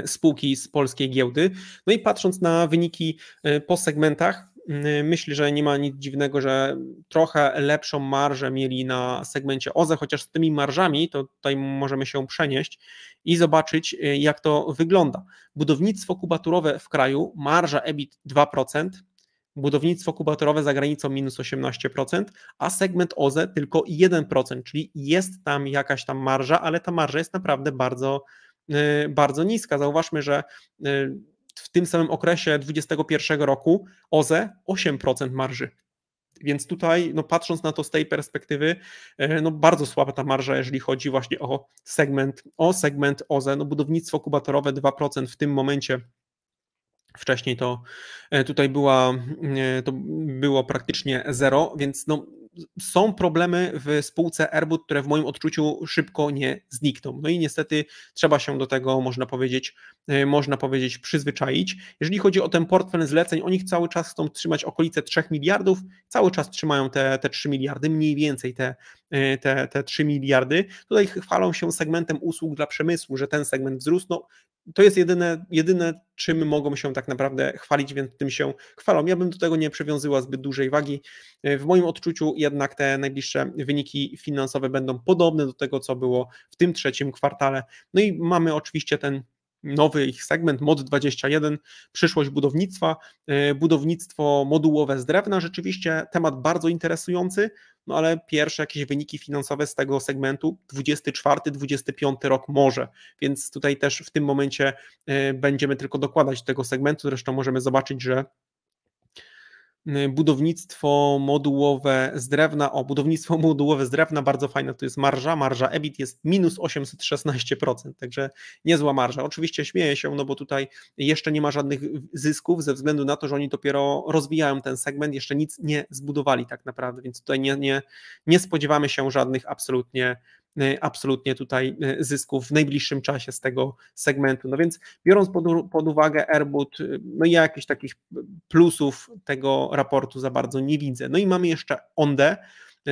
spółki z polskiej giełdy. No i patrząc na wyniki po segmentach, myślę, że nie ma nic dziwnego, że trochę lepszą marżę mieli na segmencie OZE, chociaż z tymi marżami to tutaj możemy się przenieść i zobaczyć, y, jak to wygląda. Budownictwo kubaturowe w kraju, marża EBIT 2%, budownictwo kubaturowe za granicą minus 18%, a segment OZE tylko 1%, czyli jest tam jakaś tam marża, ale ta marża jest naprawdę bardzo, y, bardzo niska. Zauważmy, że y, w tym samym okresie 2021 roku OZE 8% marży. Więc tutaj, no patrząc na to z tej perspektywy, e, no bardzo słaba ta marża, jeżeli chodzi właśnie o segment, o segment OZE. No budownictwo kubatorowe 2% w tym momencie Wcześniej to e, tutaj była, e, to było praktycznie zero, więc no, są problemy w spółce Airbus, które w moim odczuciu szybko nie znikną. No i niestety trzeba się do tego, można powiedzieć, y, można powiedzieć, przyzwyczaić. Jeżeli chodzi o ten portfel zleceń, oni cały czas chcą trzymać okolice 3 miliardów, cały czas trzymają te, te 3 miliardy, mniej więcej te, Y, te, te 3 miliardy. Tutaj chwalą się segmentem usług dla przemysłu, że ten segment wzrósł. No, to jest jedyne, jedyne, czym mogą się tak naprawdę chwalić, więc tym się chwalą. Ja bym do tego nie przywiązyła zbyt dużej wagi. Y, w moim odczuciu jednak te najbliższe wyniki finansowe będą podobne do tego, co było w tym trzecim kwartale. No i mamy oczywiście ten nowy ich segment, MOD 21, przyszłość budownictwa, e, budownictwo modułowe z drewna, rzeczywiście temat bardzo interesujący, no ale pierwsze jakieś wyniki finansowe z tego segmentu 24-25 rok może, więc tutaj też w tym momencie e, będziemy tylko dokładać tego segmentu, zresztą możemy zobaczyć, że Y, budownictwo modułowe z drewna. O, budownictwo modułowe z drewna, bardzo fajna to jest marża. Marża EBIT jest minus 816%, także niezła marża. Oczywiście śmieję się, no bo tutaj jeszcze nie ma żadnych zysków ze względu na to, że oni dopiero rozwijają ten segment, jeszcze nic nie zbudowali tak naprawdę, więc tutaj nie, nie, nie spodziewamy się żadnych absolutnie E, absolutnie tutaj e, zysków w najbliższym czasie z tego segmentu. No więc biorąc pod, pod uwagę Airbus, e, no ja jakichś takich plusów tego raportu za bardzo nie widzę. No i mamy jeszcze Ondę,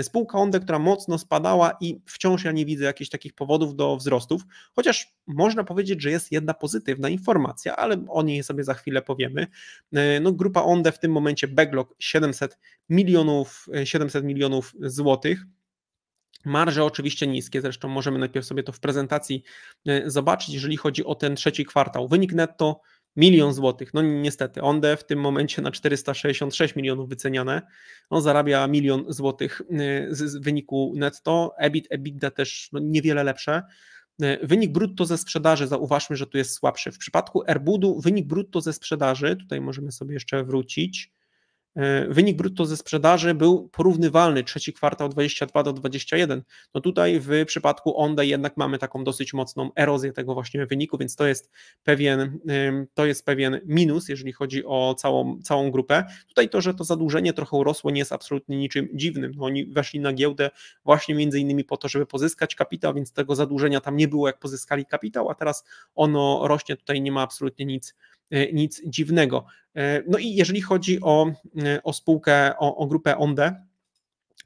spółka Onde, która mocno spadała i wciąż ja nie widzę jakichś takich powodów do wzrostów, chociaż można powiedzieć, że jest jedna pozytywna informacja, ale o niej sobie za chwilę powiemy. No, grupa Onde w tym momencie backlog 700 milionów, 700 milionów złotych, Marże oczywiście niskie, zresztą możemy najpierw sobie to w prezentacji e, zobaczyć, jeżeli chodzi o ten trzeci kwartał. Wynik netto milion złotych. No niestety, Onde w tym momencie na 466 milionów wyceniane. On no, zarabia milion złotych e, z wyniku netto. EBIT, EBITDA też no, niewiele lepsze. E, wynik brutto ze sprzedaży, zauważmy, że tu jest słabszy. W przypadku Airbudu wynik brutto ze sprzedaży, tutaj możemy sobie jeszcze wrócić, E, wynik brutto ze sprzedaży był porównywalny, trzeci kwartał 22 do 21. No tutaj w przypadku Onde jednak mamy taką dosyć mocną erozję tego właśnie wyniku, więc to jest pewien, to jest pewien minus, jeżeli chodzi o całą, całą grupę. Tutaj to, że to zadłużenie trochę urosło, nie jest absolutnie niczym dziwnym. No oni weszli na giełdę właśnie między innymi po to, żeby pozyskać kapitał, więc tego zadłużenia tam nie było, jak pozyskali kapitał, a teraz ono rośnie, tutaj nie ma absolutnie nic y, nic dziwnego. E, no i jeżeli chodzi o, e, o spółkę, o, o grupę Onde,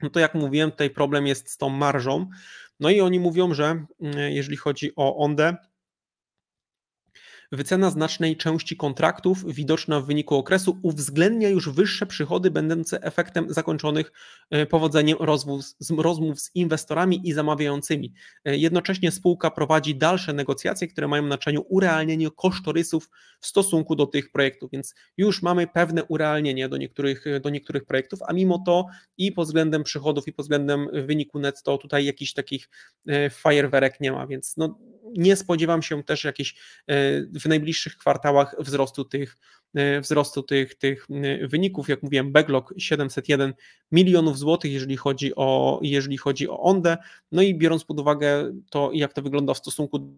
no to jak mówiłem, tutaj problem jest z tą marżą. No i oni mówią, że e, jeżeli chodzi o Onde, Wycena znacznej części kontraktów widoczna w wyniku okresu uwzględnia już wyższe przychody będące efektem zakończonych e, powodzeniem rozmów z, rozmów z inwestorami i zamawiającymi. E, jednocześnie spółka prowadzi dalsze negocjacje, które mają na znaczeniu urealnienie kosztorysów w stosunku do tych projektów, więc już mamy pewne urealnienie do niektórych, e, do niektórych projektów, a mimo to i pod względem przychodów, i pod względem wyniku netto tutaj jakichś takich fajerwerek nie ma, więc no, nie spodziewam się też jakichś e, w najbliższych kwartałach wzrostu tych, e, wzrostu tych, tych wyników. Jak mówiłem, backlog 701 milionów złotych, jeżeli chodzi o, jeżeli chodzi o ONDE. No i biorąc pod uwagę to, jak to wygląda w stosunku,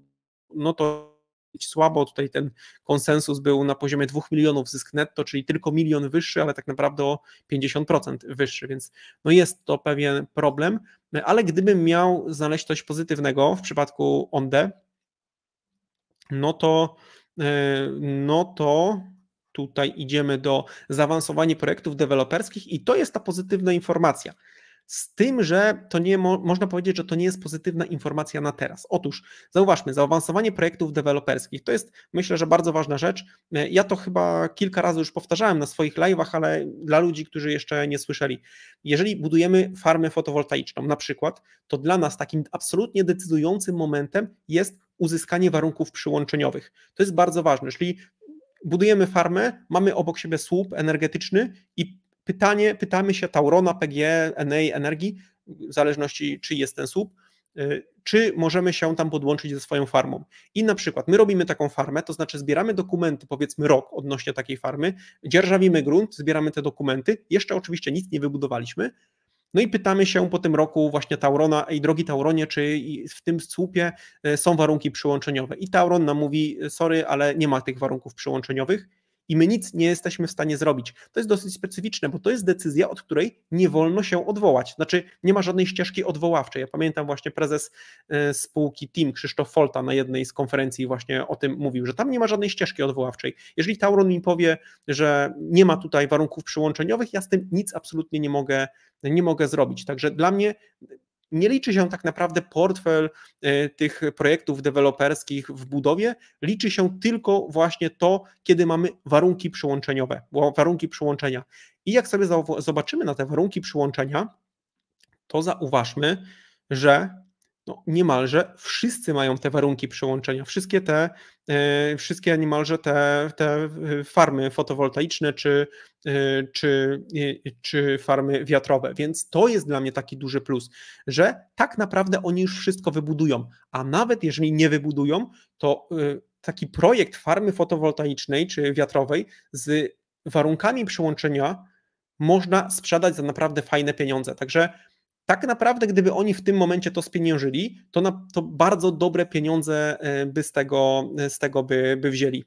no to słabo. Tutaj ten konsensus był na poziomie 2 milionów zysk netto, czyli tylko milion wyższy, ale tak naprawdę o 50% wyższy, więc no jest to pewien problem. Ale gdybym miał znaleźć coś pozytywnego w przypadku Onde, no to e, no to tutaj idziemy do zaawansowania projektów deweloperskich i to jest ta pozytywna informacja. Z tym, że to nie mo można powiedzieć, że to nie jest pozytywna informacja na teraz. Otóż zauważmy, zaawansowanie projektów deweloperskich to jest myślę, że bardzo ważna rzecz. E, ja to chyba kilka razy już powtarzałem na swoich live'ach, ale dla ludzi, którzy jeszcze nie słyszeli. Jeżeli budujemy farmę fotowoltaiczną na przykład, to dla nas takim absolutnie decydującym momentem jest uzyskanie warunków przyłączeniowych. To jest bardzo ważne, czyli budujemy farmę, mamy obok siebie słup energetyczny i pytanie, pytamy się Taurona, PG, NA, energii, w zależności czy jest ten słup, y, czy możemy się tam podłączyć ze swoją farmą. I na przykład my robimy taką farmę, to znaczy zbieramy dokumenty, powiedzmy rok odnośnie takiej farmy, dzierżawimy grunt, zbieramy te dokumenty, jeszcze oczywiście nic nie wybudowaliśmy, no i pytamy się po tym roku właśnie Taurona, i drogi Tauronie, czy w tym słupie y, są warunki przyłączeniowe. I Tauron nam mówi, y, sorry, ale nie ma tych warunków przyłączeniowych i my nic nie jesteśmy w stanie zrobić. To jest dosyć specyficzne, bo to jest decyzja, od której nie wolno się odwołać. Znaczy, nie ma żadnej ścieżki odwoławczej. Ja pamiętam właśnie prezes e, spółki Team Krzysztof Folta na jednej z konferencji właśnie o tym mówił, że tam nie ma żadnej ścieżki odwoławczej. Jeżeli Tauron mi powie, że nie ma tutaj warunków przyłączeniowych, ja z tym nic absolutnie nie mogę, nie mogę zrobić. Także dla mnie nie liczy się tak naprawdę portfel e, tych projektów deweloperskich w budowie, liczy się tylko właśnie to, kiedy mamy warunki przyłączeniowe, warunki przyłączenia. I jak sobie zobaczymy na te warunki przyłączenia, to zauważmy, że no, niemalże wszyscy mają te warunki przyłączenia. Wszystkie te, e, wszystkie niemalże te, te e, farmy fotowoltaiczne czy, e, czy, czy farmy wiatrowe. Więc to jest dla mnie taki duży plus, że tak naprawdę oni już wszystko wybudują, a nawet jeżeli nie wybudują, to taki projekt farmy fotowoltaicznej czy wiatrowej z warunkami przyłączenia można sprzedać za naprawdę fajne pieniądze. Także tak naprawdę, gdyby oni w tym momencie to spieniężyli, to, na, to bardzo dobre pieniądze e, by z tego, e, z tego by, by wzięli.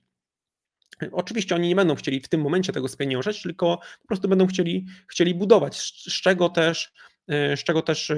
Oczywiście oni nie będą chcieli w tym momencie tego spieniężać, tylko po prostu będą chcieli, chcieli budować, z, z czego też e, z czego też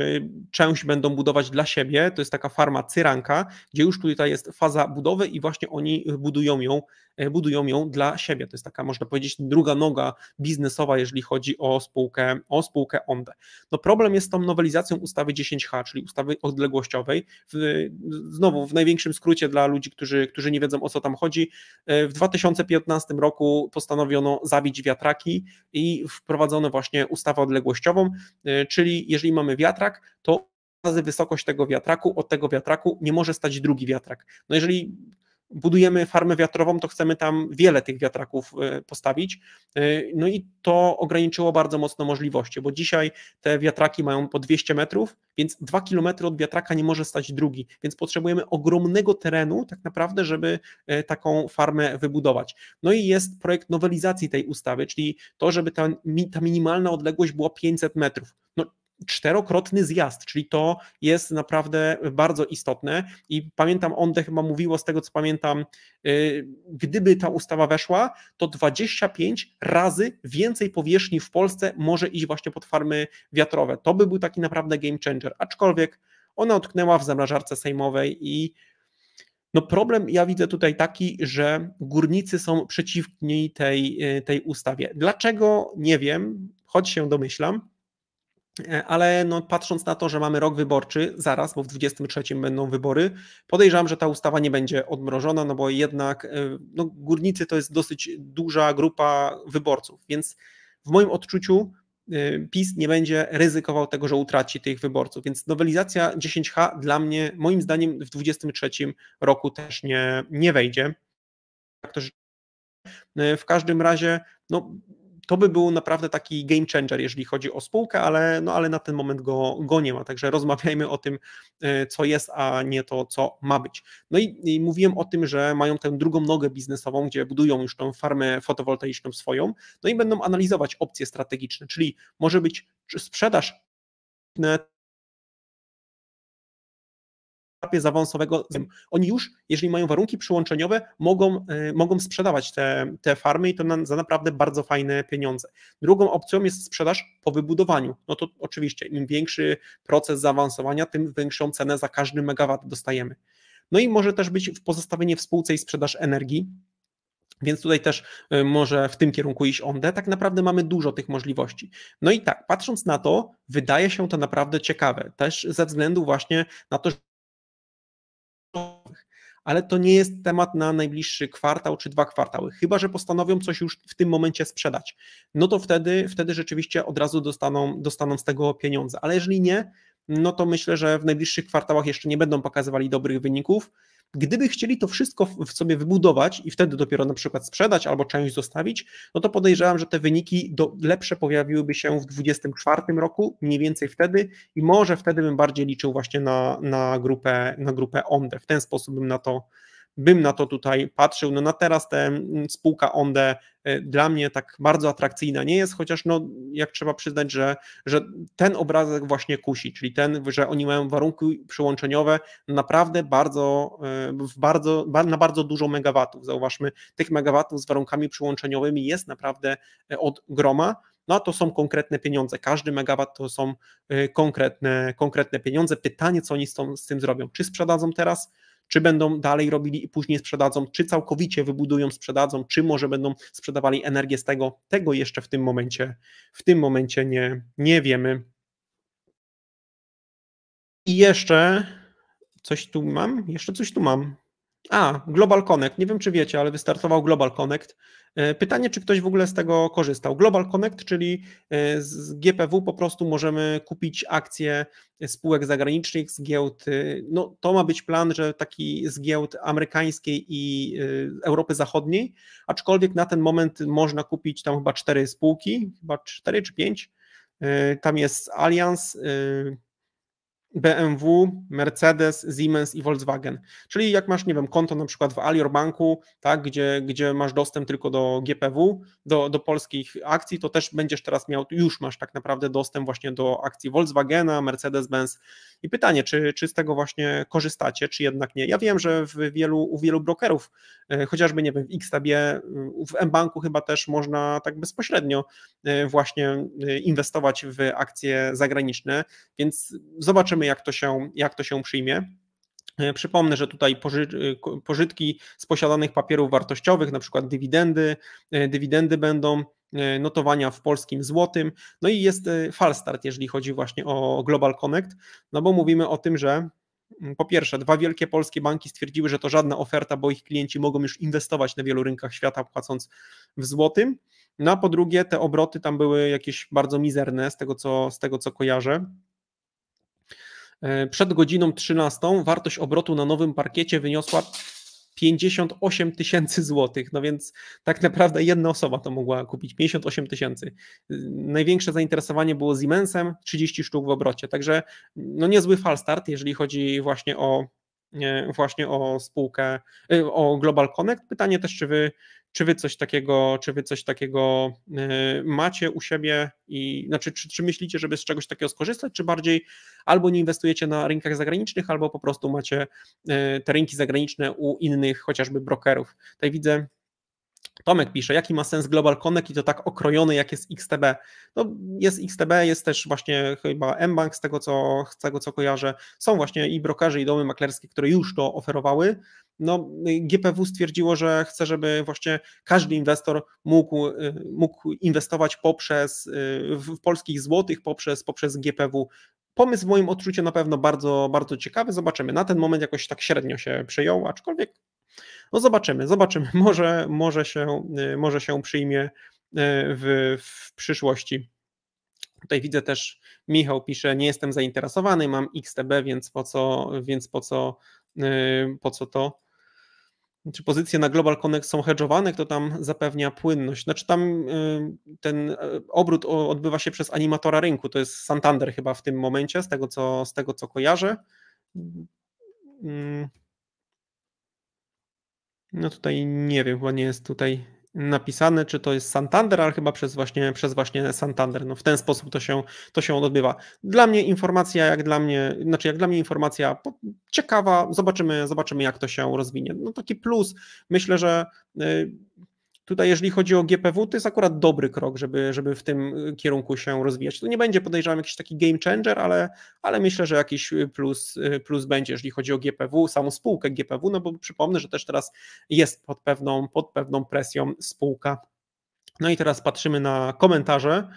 część będą budować dla siebie. To jest taka farma Cyranka, gdzie już tutaj jest faza budowy i właśnie oni budują ją E, budują ją dla siebie. To jest taka, można powiedzieć, druga noga biznesowa, jeżeli chodzi o spółkę, o spółkę ONDE. No problem jest z tą nowelizacją ustawy 10H, czyli ustawy odległościowej. W, znowu, w największym skrócie dla ludzi, którzy, którzy nie wiedzą o co tam chodzi, e, w 2015 roku postanowiono zabić wiatraki i wprowadzono właśnie ustawę odległościową, e, czyli jeżeli mamy wiatrak, to razy wysokość tego wiatraku, od tego wiatraku nie może stać drugi wiatrak. No jeżeli budujemy farmę wiatrową, to chcemy tam wiele tych wiatraków e, postawić. E, no i to ograniczyło bardzo mocno możliwości, bo dzisiaj te wiatraki mają po 200 metrów, więc 2 km od wiatraka nie może stać drugi, więc potrzebujemy ogromnego terenu tak naprawdę, żeby e, taką farmę wybudować. No i jest projekt nowelizacji tej ustawy, czyli to, żeby ta, ta minimalna odległość była 500 metrów. No, czterokrotny zjazd, czyli to jest naprawdę bardzo istotne i pamiętam, Onde chyba mówiło z tego, co pamiętam, y, gdyby ta ustawa weszła, to 25 razy więcej powierzchni w Polsce może iść właśnie pod farmy wiatrowe. To by był taki naprawdę game changer, aczkolwiek ona utknęła w zamrażarce sejmowej i no problem ja widzę tutaj taki, że górnicy są przeciwni tej, y, tej ustawie. Dlaczego? Nie wiem, choć się domyślam. E, ale no, patrząc na to, że mamy rok wyborczy zaraz, bo w 23 będą wybory, podejrzewam, że ta ustawa nie będzie odmrożona, no bo jednak e, no, górnicy to jest dosyć duża grupa wyborców, więc w moim odczuciu e, PiS nie będzie ryzykował tego, że utraci tych wyborców, więc nowelizacja 10H dla mnie, moim zdaniem w 23 roku też nie, nie wejdzie. Tak w każdym razie no, to by był naprawdę taki game changer, jeżeli chodzi o spółkę, ale, no, ale na ten moment go, go nie ma. Także rozmawiajmy o tym, e, co jest, a nie to, co ma być. No i, i mówiłem o tym, że mają tę drugą nogę biznesową, gdzie budują już tą farmę fotowoltaiczną swoją, no i będą analizować opcje strategiczne, czyli może być sprzedaż etapie zaawansowego. Oni już, jeżeli mają warunki przyłączeniowe, mogą, e, mogą sprzedawać te, te farmy i to na, za naprawdę bardzo fajne pieniądze. Drugą opcją jest sprzedaż po wybudowaniu. No to oczywiście, im większy proces zaawansowania, tym większą cenę za każdy megawat dostajemy. No i może też być pozostawienie w spółce i sprzedaż energii. Więc tutaj też e, może w tym kierunku iść onde. Tak naprawdę mamy dużo tych możliwości. No i tak, patrząc na to, wydaje się to naprawdę ciekawe. Też ze względu właśnie na to, ale to nie jest temat na najbliższy kwartał czy dwa kwartały, chyba że postanowią coś już w tym momencie sprzedać. No to wtedy, wtedy rzeczywiście od razu dostaną, dostaną z tego pieniądze, ale jeżeli nie, no to myślę, że w najbliższych kwartałach jeszcze nie będą pokazywali dobrych wyników Gdyby chcieli to wszystko w sobie wybudować i wtedy dopiero na przykład sprzedać albo część zostawić, no to podejrzewam, że te wyniki do, lepsze pojawiłyby się w 2024 roku, mniej więcej wtedy i może wtedy bym bardziej liczył właśnie na, na, grupę, na grupę ONDE. W ten sposób bym na to bym na to tutaj patrzył. No na teraz ta mm, spółka Onde e, dla mnie tak bardzo atrakcyjna nie jest, chociaż no, jak trzeba przyznać, że, że ten obrazek właśnie kusi, czyli ten, że oni mają warunki przyłączeniowe naprawdę bardzo, e, w bardzo na bardzo dużo megawatów. Zauważmy, tych megawatów z warunkami przyłączeniowymi jest naprawdę e, od groma, no a to są konkretne pieniądze. Każdy megawat to są konkretne, konkretne pieniądze. Pytanie, co oni z tym zrobią? Czy sprzedadzą teraz? czy będą dalej robili i później sprzedadzą, czy całkowicie wybudują, sprzedadzą, czy może będą sprzedawali energię z tego, tego jeszcze w tym momencie, w tym momencie nie, nie wiemy. I jeszcze coś tu mam, jeszcze coś tu mam. A, Global Connect. Nie wiem, czy wiecie, ale wystartował Global Connect. E, pytanie, czy ktoś w ogóle z tego korzystał. Global Connect, czyli e, z GPW po prostu możemy kupić akcje spółek zagranicznych z giełd. E, no, to ma być plan, że taki z giełd amerykańskiej i Europy Zachodniej, aczkolwiek na ten moment można kupić tam chyba cztery spółki, chyba cztery czy pięć. Tam jest Allianz, BMW, Mercedes, Siemens i Volkswagen. Czyli jak masz, nie wiem, konto na przykład w Alior Banku, tak, gdzie, gdzie masz dostęp tylko do GPW, do, do polskich akcji, to też będziesz teraz miał, już masz tak naprawdę dostęp właśnie do akcji Volkswagena, Mercedes-Benz. I pytanie, czy, czy z tego właśnie korzystacie, czy jednak nie? Ja wiem, że w wielu, u wielu brokerów, e, chociażby, nie wiem, w XTB, e, w M-Banku chyba też można tak bezpośrednio e, właśnie inwestować w akcje zagraniczne, więc zobaczymy, Zobaczymy, jak to się, jak to się przyjmie. E, przypomnę, że tutaj e, pożytki z posiadanych papierów wartościowych, na przykład dywidendy, e, dywidendy będą notowania w polskim złotym. No i jest falstart, jeżeli chodzi właśnie o Global Connect, no bo mówimy o tym, że mm, po pierwsze, dwa wielkie polskie banki stwierdziły, że to żadna oferta, bo ich klienci mogą już inwestować na wielu rynkach świata, płacąc w złotym. No a po drugie, te obroty tam były jakieś bardzo mizerne, z tego co, z tego co kojarzę. E, przed godziną 13 wartość obrotu na nowym parkiecie wyniosła 58 tysięcy złotych. No więc tak naprawdę jedna osoba to mogła kupić 58 tysięcy. Y, największe zainteresowanie było Siemensem, 30 sztuk w obrocie. Także no niezły falstart, jeżeli chodzi właśnie o E, właśnie o spółkę, e, o Global Connect. Pytanie też, czy wy, czy wy coś takiego, czy wy coś takiego e, macie u siebie i znaczy, czy, czy myślicie, żeby z czegoś takiego skorzystać, czy bardziej albo nie inwestujecie na rynkach zagranicznych, albo po prostu macie te rynki zagraniczne u innych chociażby brokerów. Tutaj widzę tak Tomek pisze, jaki ma sens Global Connect i to tak okrojony, jak jest XTB. No, jest XTB, jest też właśnie chyba mBank z tego, co, z tego, co kojarzę. Są właśnie i brokerzy, i domy maklerskie, które już to oferowały. No, y, GPW stwierdziło, że chce, żeby właśnie każdy inwestor mógł, y, mógł inwestować poprzez y, w polskich złotych, poprzez, poprzez GPW. Pomysł w moim odczuciu na pewno bardzo, bardzo ciekawy. Zobaczymy. Na ten moment jakoś tak średnio się przejął, aczkolwiek no zobaczymy, zobaczymy. Może, może, się, y, może się przyjmie y, w, w przyszłości. Tutaj widzę też, Michał pisze, nie jestem zainteresowany, mam XTB, więc po co, więc po co, y, po co to? Czy pozycje na Global Connect są hedżowane, kto tam zapewnia płynność? Znaczy tam ten obrót odbywa się przez animatora rynku, to jest Santander chyba w tym momencie, z tego co, z tego co kojarzę. Mm, no tutaj nie wiem, chyba nie jest tutaj napisane, czy to jest Santander, ale chyba przez właśnie, przez właśnie Santander. No w ten sposób to się, to się odbywa. Dla mnie informacja, jak dla mnie, znaczy jak dla mnie informacja ciekawa, zobaczymy, zobaczymy jak to się rozwinie. No taki plus, myślę, że y, Tutaj, jeżeli chodzi o GPW, to jest akurat dobry krok, żeby, żeby w tym y, kierunku się rozwijać. To nie będzie, podejrzewam, jakiś taki game changer, ale, ale myślę, że jakiś y, plus, y, plus będzie, jeżeli chodzi o GPW, samą spółkę GPW, no bo przypomnę, że też teraz jest pod pewną, pod pewną presją spółka. No i teraz patrzymy na komentarze.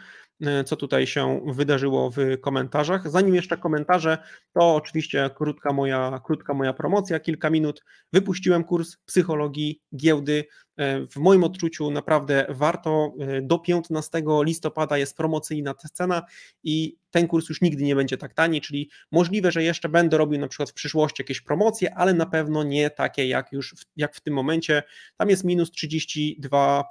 E, co tutaj się wydarzyło w komentarzach. Zanim jeszcze komentarze, to oczywiście krótka moja, krótka moja promocja, kilka minut. Wypuściłem kurs psychologii giełdy. E, w moim odczuciu naprawdę warto. E, do 15 listopada jest promocyjna cena i ten kurs już nigdy nie będzie tak tani, czyli możliwe, że jeszcze będę robił na przykład w przyszłości jakieś promocje, ale na pewno nie takie jak już w, jak w tym momencie. Tam jest minus 32%,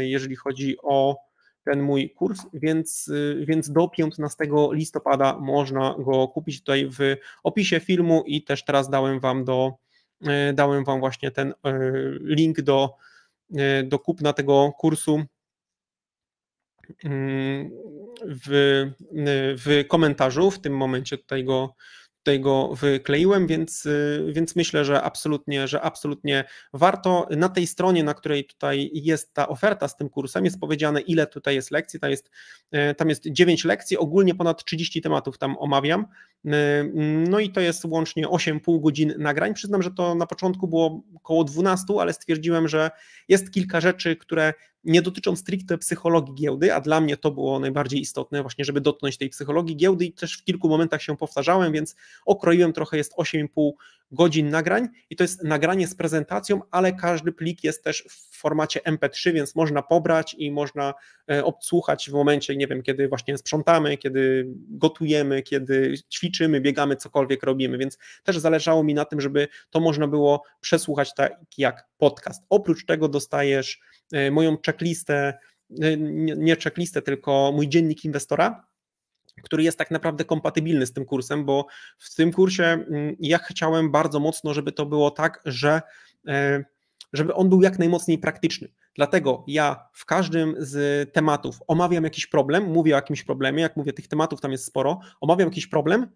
jeżeli chodzi o ten mój kurs, więc, y, więc do 15 listopada można go kupić tutaj w opisie filmu i też teraz dałem wam do y, dałem wam właśnie ten y, link do, do kupna tego kursu mm, w, w komentarzu w tym momencie tutaj go tutaj go wykleiłem, więc, y, więc myślę, że absolutnie, że absolutnie warto. Na tej stronie, na której tutaj jest ta oferta z tym kursem, jest powiedziane, ile tutaj jest lekcji. Tam jest, y, tam jest 9 lekcji, ogólnie ponad 30 tematów tam omawiam. Y, no i to jest łącznie 8,5 godzin nagrań. Przyznam, że to na początku było około 12, ale stwierdziłem, że jest kilka rzeczy, które nie dotyczą stricte psychologii giełdy, a dla mnie to było najbardziej istotne, właśnie, żeby dotknąć tej psychologii giełdy i też w kilku momentach się powtarzałem, więc okroiłem trochę, jest 8,5 godzin nagrań i to jest nagranie z prezentacją, ale każdy plik jest też w formacie MP3, więc można pobrać i można e, obsłuchać w momencie, nie wiem, kiedy właśnie sprzątamy, kiedy gotujemy, kiedy ćwiczymy, biegamy, cokolwiek robimy, więc też zależało mi na tym, żeby to można było przesłuchać tak jak podcast. Oprócz tego dostajesz e, moją checklistę, e, nie checklistę, tylko mój dziennik inwestora, który jest tak naprawdę kompatybilny z tym kursem, bo w tym kursie mm, ja chciałem bardzo mocno, żeby to było tak, że e, żeby on był jak najmocniej praktyczny. Dlatego ja w każdym z tematów omawiam jakiś problem, mówię o jakimś problemie, jak mówię, tych tematów tam jest sporo, omawiam jakiś problem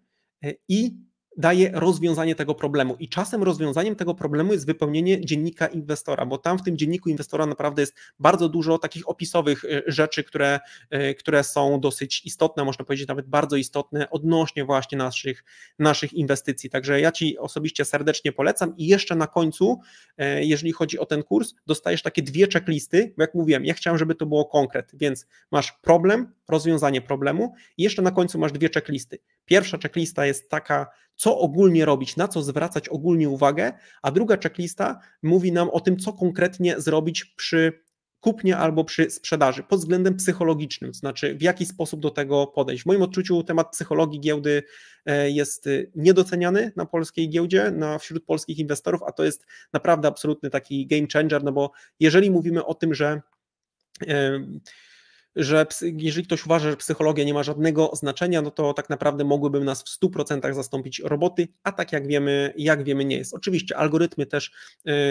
e, i daje rozwiązanie tego problemu. I czasem rozwiązaniem tego problemu jest wypełnienie dziennika inwestora, bo tam w tym dzienniku inwestora naprawdę jest bardzo dużo takich opisowych e, rzeczy, które, e, które są dosyć istotne, można powiedzieć nawet bardzo istotne odnośnie właśnie naszych, naszych inwestycji. Także ja Ci osobiście serdecznie polecam i jeszcze na końcu, e, jeżeli chodzi o ten kurs, dostajesz takie dwie checklisty, bo jak mówiłem, ja chciałem, żeby to było konkret, więc masz problem, rozwiązanie problemu i jeszcze na końcu masz dwie checklisty Pierwsza checklista jest taka, co ogólnie robić, na co zwracać ogólnie uwagę, a druga checklista mówi nam o tym, co konkretnie zrobić przy kupnie albo przy sprzedaży pod względem psychologicznym, to znaczy w jaki sposób do tego podejść. W moim odczuciu temat psychologii giełdy e, jest y, niedoceniany na polskiej giełdzie, na, wśród polskich inwestorów, a to jest naprawdę absolutny taki game changer, no bo jeżeli mówimy o tym, że yy, że jeżeli ktoś uważa, że psychologia nie ma żadnego znaczenia, no to tak naprawdę mogłyby nas w 100% zastąpić roboty, a tak jak wiemy, jak wiemy nie jest. Oczywiście algorytmy też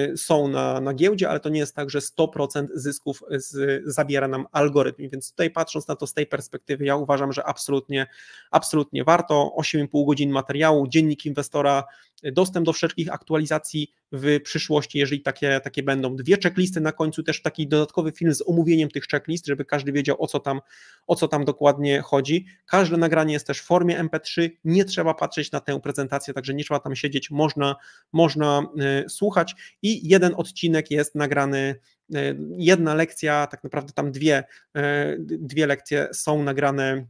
y, są na, na giełdzie, ale to nie jest tak, że 100% zysków y, z, zabiera nam algorytm, więc tutaj patrząc na to z tej perspektywy, ja uważam, że absolutnie, absolutnie warto. 8,5 godzin materiału, dziennik inwestora dostęp do wszelkich aktualizacji w przyszłości, jeżeli takie, takie będą. Dwie checklisty na końcu, też taki dodatkowy film z omówieniem tych checklist, żeby każdy wiedział o co tam, o co tam dokładnie chodzi. Każde nagranie jest też w formie MP3, nie trzeba patrzeć na tę prezentację, także nie trzeba tam siedzieć, można, można y, słuchać i jeden odcinek jest nagrany y, jedna lekcja, tak naprawdę tam dwie, y, dwie lekcje są nagrane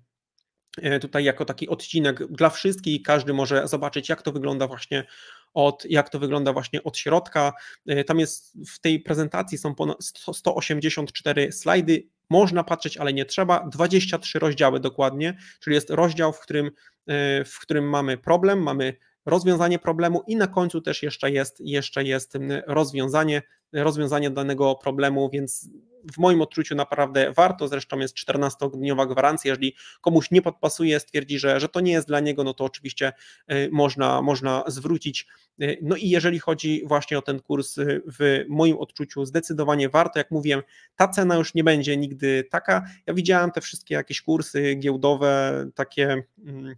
E, tutaj jako taki odcinek dla wszystkich. Każdy może zobaczyć, jak to wygląda właśnie od, jak to wygląda właśnie od środka. E, tam jest w tej prezentacji są ponad 184 slajdy. Można patrzeć, ale nie trzeba. 23 rozdziały dokładnie, czyli jest rozdział, w którym, e, w którym mamy problem, mamy rozwiązanie problemu i na końcu też jeszcze jest, jeszcze jest mm, rozwiązanie, rozwiązanie danego problemu, więc w moim odczuciu naprawdę warto, zresztą jest 14-dniowa gwarancja, jeżeli komuś nie podpasuje, stwierdzi, że, że to nie jest dla niego, no to oczywiście y, można, można zwrócić. Y, no i jeżeli chodzi właśnie o ten kurs, y, w moim odczuciu zdecydowanie warto, jak mówiłem, ta cena już nie będzie nigdy taka. Ja widziałem te wszystkie jakieś kursy giełdowe, takie... Mm,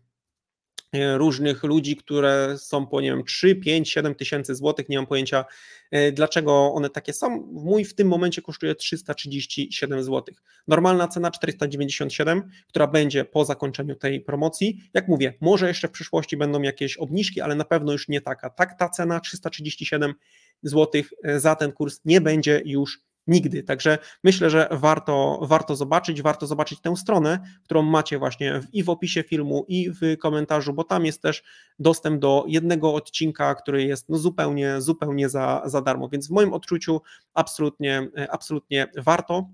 E, różnych ludzi, które są po nie wiem 3, 5, 7 tysięcy złotych, nie mam pojęcia e, dlaczego one takie są. Mój w tym momencie kosztuje 337 złotych. Normalna cena 497, która będzie po zakończeniu tej promocji. Jak mówię, może jeszcze w przyszłości będą jakieś obniżki, ale na pewno już nie taka. Tak ta cena 337 złotych e, za ten kurs nie będzie już nigdy. Także myślę, że warto, warto zobaczyć, warto zobaczyć tę stronę, którą macie właśnie w, i w opisie filmu, i w komentarzu, bo tam jest też dostęp do jednego odcinka, który jest no zupełnie, zupełnie za, za darmo. Więc w moim odczuciu absolutnie, absolutnie warto.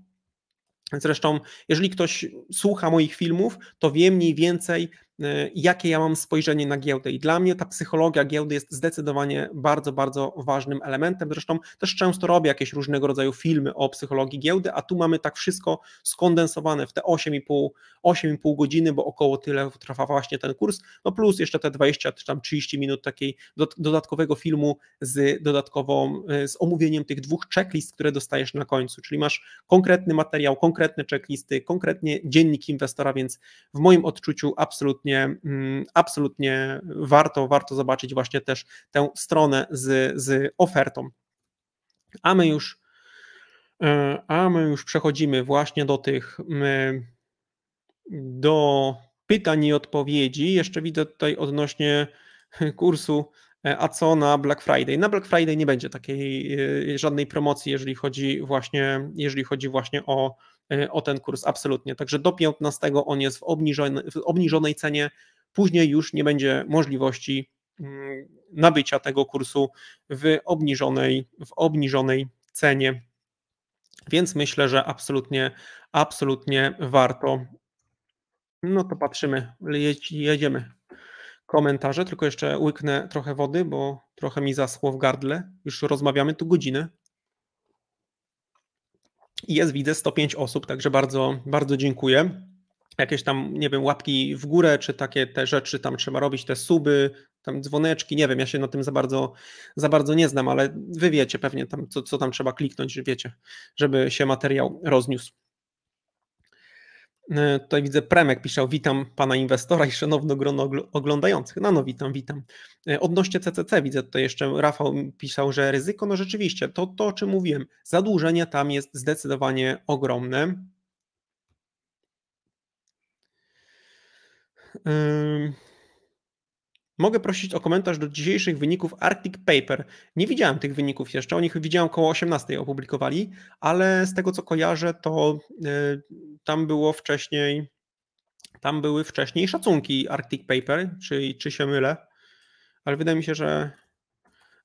Zresztą, jeżeli ktoś słucha moich filmów, to wie mniej więcej, Y, jakie ja mam spojrzenie na giełdę. I dla mnie ta psychologia giełdy jest zdecydowanie bardzo, bardzo ważnym elementem. Zresztą też często robię jakieś różnego rodzaju filmy o psychologii giełdy, a tu mamy tak wszystko skondensowane w te 8,5, 8,5 godziny, bo około tyle trwa właśnie ten kurs, no plus jeszcze te 20 czy tam 30 minut takiej dodatkowego filmu z dodatkową, y, z omówieniem tych dwóch checklist, które dostajesz na końcu, czyli masz konkretny materiał, konkretne checklisty, konkretnie dziennik inwestora, więc w moim odczuciu absolutnie absolutnie, mm, absolutnie warto, warto zobaczyć właśnie też tę stronę z, z ofertą. A my już e, a my już przechodzimy właśnie do tych do pytań i odpowiedzi. Jeszcze widzę tutaj odnośnie kursu e, a co na Black Friday? Na Black Friday nie będzie takiej e, żadnej promocji, jeżeli chodzi właśnie, jeżeli chodzi właśnie o, Y, o ten kurs, absolutnie. Także do 15 on jest w, w obniżonej cenie, później już nie będzie możliwości mm, nabycia tego kursu w obniżonej, w obniżonej cenie. Więc myślę, że absolutnie, absolutnie warto. No to patrzymy, jedziemy. Komentarze, tylko jeszcze łyknę trochę wody, bo trochę mi zaschło w gardle. Już rozmawiamy tu godzinę. Jest, widzę, 105 osób, także bardzo, bardzo dziękuję. Jakieś tam, nie wiem, łapki w górę, czy takie te rzeczy tam trzeba robić, te suby, tam dzwoneczki, nie wiem, ja się na tym za bardzo, za bardzo nie znam, ale wy wiecie pewnie tam, co, co tam trzeba kliknąć, wiecie, żeby się materiał rozniósł. E, tutaj widzę Premek pisze, witam pana inwestora i szanowne grono oglądających. No no, witam, witam. E, odnośnie CCC widzę tutaj jeszcze Rafał pisał, że ryzyko, no rzeczywiście, to, to o czym mówiłem, zadłużenie tam jest zdecydowanie ogromne. Yy. Mogę prosić o komentarz do dzisiejszych wyników Arctic Paper. Nie widziałem tych wyników jeszcze, o nich widziałem około 18 opublikowali, ale z tego co kojarzę, to e, tam było wcześniej, tam były wcześniej szacunki Arctic Paper, czy, czy się mylę, ale wydaje mi się, że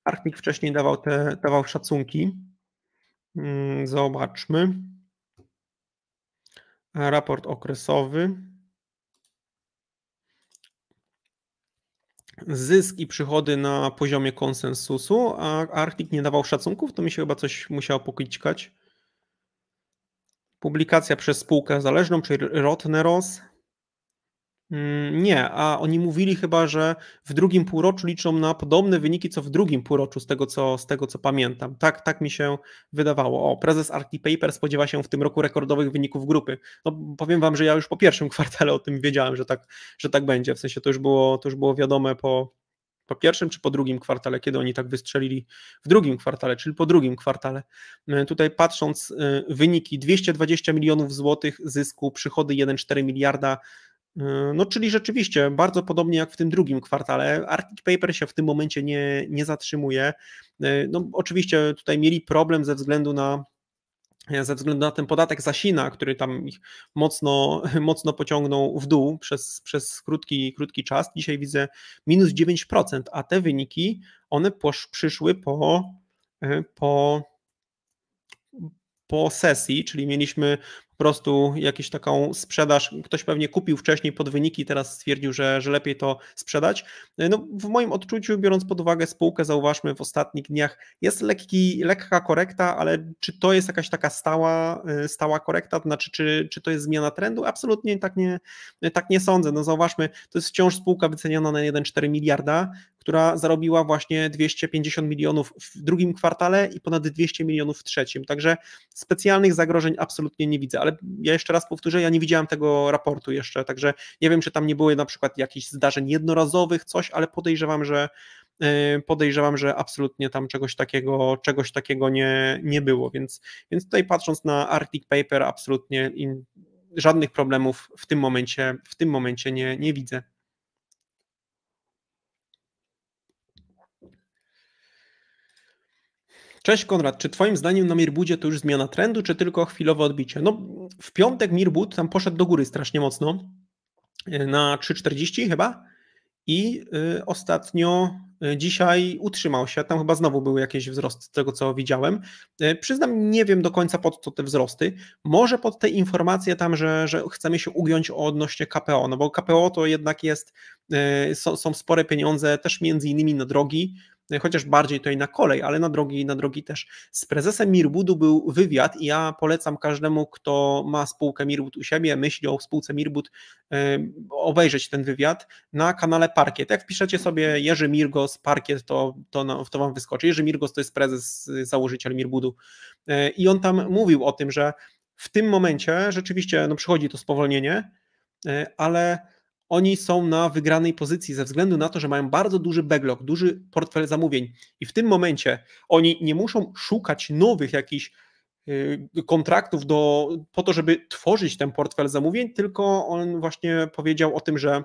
Arctic wcześniej dawał, te, dawał szacunki. Mm, zobaczmy. Raport okresowy. zysk i przychody na poziomie konsensusu, a Arctic nie dawał szacunków, to mi się chyba coś musiało pokićkać. Publikacja przez spółkę zależną, czyli Rotneros, Mm, nie, a oni mówili chyba, że w drugim półroczu liczą na podobne wyniki co w drugim półroczu, z tego co, z tego co pamiętam. Tak, tak mi się wydawało. O, prezes Arctic Paper spodziewa się w tym roku rekordowych wyników grupy. No, powiem Wam, że ja już po pierwszym kwartale o tym wiedziałem, że tak, że tak będzie. W sensie to już było, to już było wiadome po, po pierwszym czy po drugim kwartale, kiedy oni tak wystrzelili w drugim kwartale, czyli po drugim kwartale. Mm, tutaj patrząc y, wyniki 220 milionów złotych zysku, przychody 1,4 miliarda Yy, no, czyli rzeczywiście, bardzo podobnie jak w tym drugim kwartale, Arctic Paper się w tym momencie nie, nie zatrzymuje. Yy, no, oczywiście tutaj mieli problem ze względu na ze względu na ten podatek zasina, który tam ich mocno, mocno pociągnął w dół przez, przez krótki, krótki czas. Dzisiaj widzę minus 9%, a te wyniki one posz, przyszły po, yy, po, po sesji, czyli mieliśmy prostu jakąś taką sprzedaż. Ktoś pewnie kupił wcześniej pod wyniki, teraz stwierdził, że, że lepiej to sprzedać. No, w moim odczuciu, biorąc pod uwagę spółkę, zauważmy w ostatnich dniach, jest lekki, lekka korekta, ale czy to jest jakaś taka stała, y, stała korekta, to znaczy, czy, czy to jest zmiana trendu? Absolutnie tak nie, tak nie sądzę. No, zauważmy, to jest wciąż spółka wyceniona na 1,4 miliarda, która zarobiła właśnie 250 milionów w drugim kwartale i ponad 200 milionów w trzecim. Także specjalnych zagrożeń absolutnie nie widzę. Ale ale ja jeszcze raz powtórzę, ja nie widziałem tego raportu jeszcze, także nie wiem, czy tam nie były na przykład jakichś zdarzeń jednorazowych, coś, ale podejrzewam, że y, podejrzewam, że absolutnie tam czegoś takiego, czegoś takiego nie, nie było, więc, więc tutaj patrząc na Arctic Paper absolutnie in, żadnych problemów w tym momencie, w tym momencie nie, nie widzę. Cześć Konrad, czy Twoim zdaniem na Mirbudzie to już zmiana trendu, czy tylko chwilowe odbicie? No, w piątek Mirbud tam poszedł do góry strasznie mocno, e, na 3,40 chyba i e, ostatnio e, dzisiaj utrzymał się. Tam chyba znowu był jakieś wzrost z tego co widziałem. Przyznam, nie wiem do końca pod co te wzrosty. Może pod te informacje tam, że, że chcemy się ugiąć odnośnie KPO, no bo KPO to jednak jest, są spore pieniądze też między innymi na drogi, chociaż bardziej tutaj na kolej, ale na drogi, na drogi też. Z prezesem Mirbudu był wywiad i ja polecam każdemu, kto ma spółkę Mirbud u siebie, myśli o spółce Mirbud, obejrzeć ten wywiad na kanale Parkiet. Jak wpiszecie sobie Jerzy Mirgos, Parkiet, to, to, to wam wyskoczy. Jerzy Mirgos to jest prezes, y, założyciel Mirbudu e, i on tam mówił o tym, że w tym momencie rzeczywiście no, przychodzi to spowolnienie, e, ale oni są na wygranej pozycji ze względu na to, że mają bardzo duży backlog, duży portfel zamówień i w tym momencie oni nie muszą szukać nowych jakichś y, kontraktów do, po to, żeby tworzyć ten portfel zamówień, tylko on właśnie powiedział o tym, że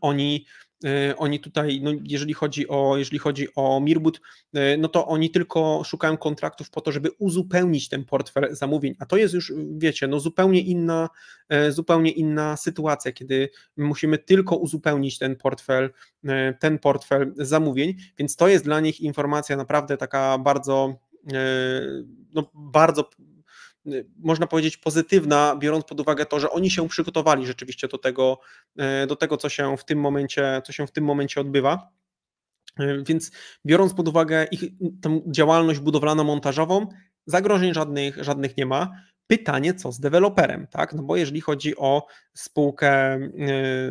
oni Y, oni tutaj, no jeżeli chodzi o, jeżeli chodzi o Mirbud, y, no to oni tylko szukają kontraktów po to, żeby uzupełnić ten portfel zamówień, a to jest już, wiecie, no zupełnie inna, y, zupełnie inna sytuacja, kiedy musimy tylko uzupełnić ten portfel, ten portfel zamówień, więc to jest dla nich informacja naprawdę taka bardzo, no bardzo Y, można powiedzieć, pozytywna, biorąc pod uwagę to, że oni się przygotowali rzeczywiście do tego, y, do tego co, się w tym momencie, co się w tym momencie odbywa. Y, więc biorąc pod uwagę ich działalność budowlano-montażową, zagrożeń żadnych, żadnych nie ma. Pytanie, co z deweloperem, tak? No bo jeżeli chodzi o spółkę,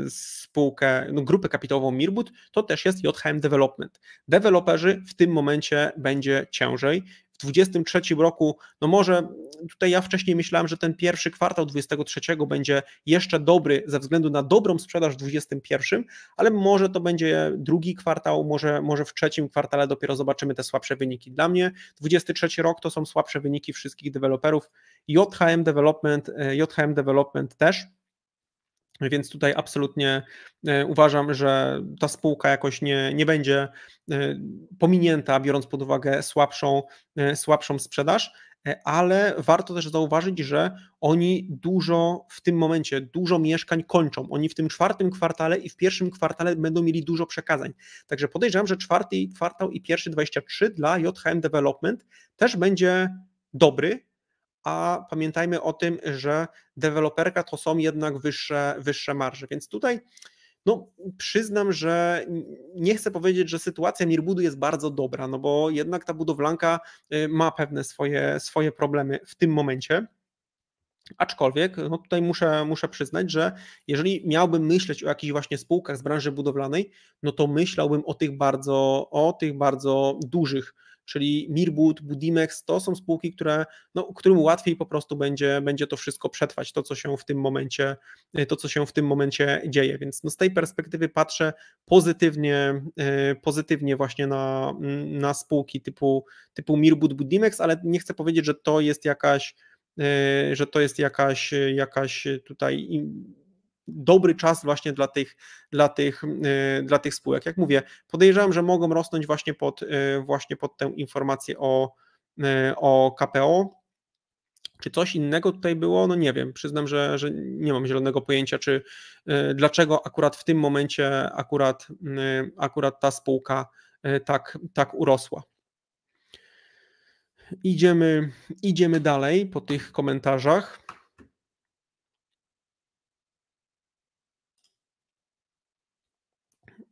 spółkę no grupę kapitałową Mirbud, to też jest JHM Development. Deweloperzy w tym momencie będzie ciężej. 2023 roku, no może tutaj ja wcześniej myślałem, że ten pierwszy kwartał 2023 będzie jeszcze dobry ze względu na dobrą sprzedaż w 2021, ale może to będzie drugi kwartał, może, może w trzecim kwartale dopiero zobaczymy te słabsze wyniki. Dla mnie 2023 rok to są słabsze wyniki wszystkich deweloperów. JHM Development, e, JHM Development też. Więc tutaj absolutnie e, uważam, że ta spółka jakoś nie, nie będzie e, pominięta, biorąc pod uwagę słabszą, e, słabszą sprzedaż, ale warto też zauważyć, że oni dużo w tym momencie, dużo mieszkań kończą. Oni w tym czwartym kwartale i w pierwszym kwartale będą mieli dużo przekazań. Także podejrzewam, że czwarty kwartał i pierwszy 23 dla JHM Development też będzie dobry, a pamiętajmy o tym, że deweloperka to są jednak wyższe, wyższe marże, więc tutaj no, przyznam, że nie chcę powiedzieć, że sytuacja Mirbudu jest bardzo dobra, no bo jednak ta budowlanka y, ma pewne swoje, swoje problemy w tym momencie. Aczkolwiek no tutaj muszę, muszę przyznać, że jeżeli miałbym myśleć o jakichś właśnie spółkach z branży budowlanej, no to myślałbym o tych bardzo, o tych bardzo dużych czyli Mirbud, Budimex, to są spółki, które, no, którym łatwiej po prostu będzie, będzie to wszystko przetrwać, to co się w tym momencie, e, to, co się w tym momencie dzieje. Więc no, z tej perspektywy patrzę pozytywnie, e, pozytywnie właśnie na, na spółki typu, typu Mirbud, Budimex, ale nie chcę powiedzieć, że to jest jakaś e, że to jest jakaś, jakaś tutaj dobry czas właśnie dla tych, dla tych, e, dla tych spółek. Jak mówię, podejrzewam, że mogą rosnąć właśnie pod, e, właśnie pod tę informację o, e, o KPO. Czy coś innego tutaj było? No nie wiem. Przyznam, że, że nie mam zielonego pojęcia, czy dlaczego akurat w tym momencie akurat, akurat ta spółka tak, tak urosła. Idziemy, idziemy dalej po tych komentarzach.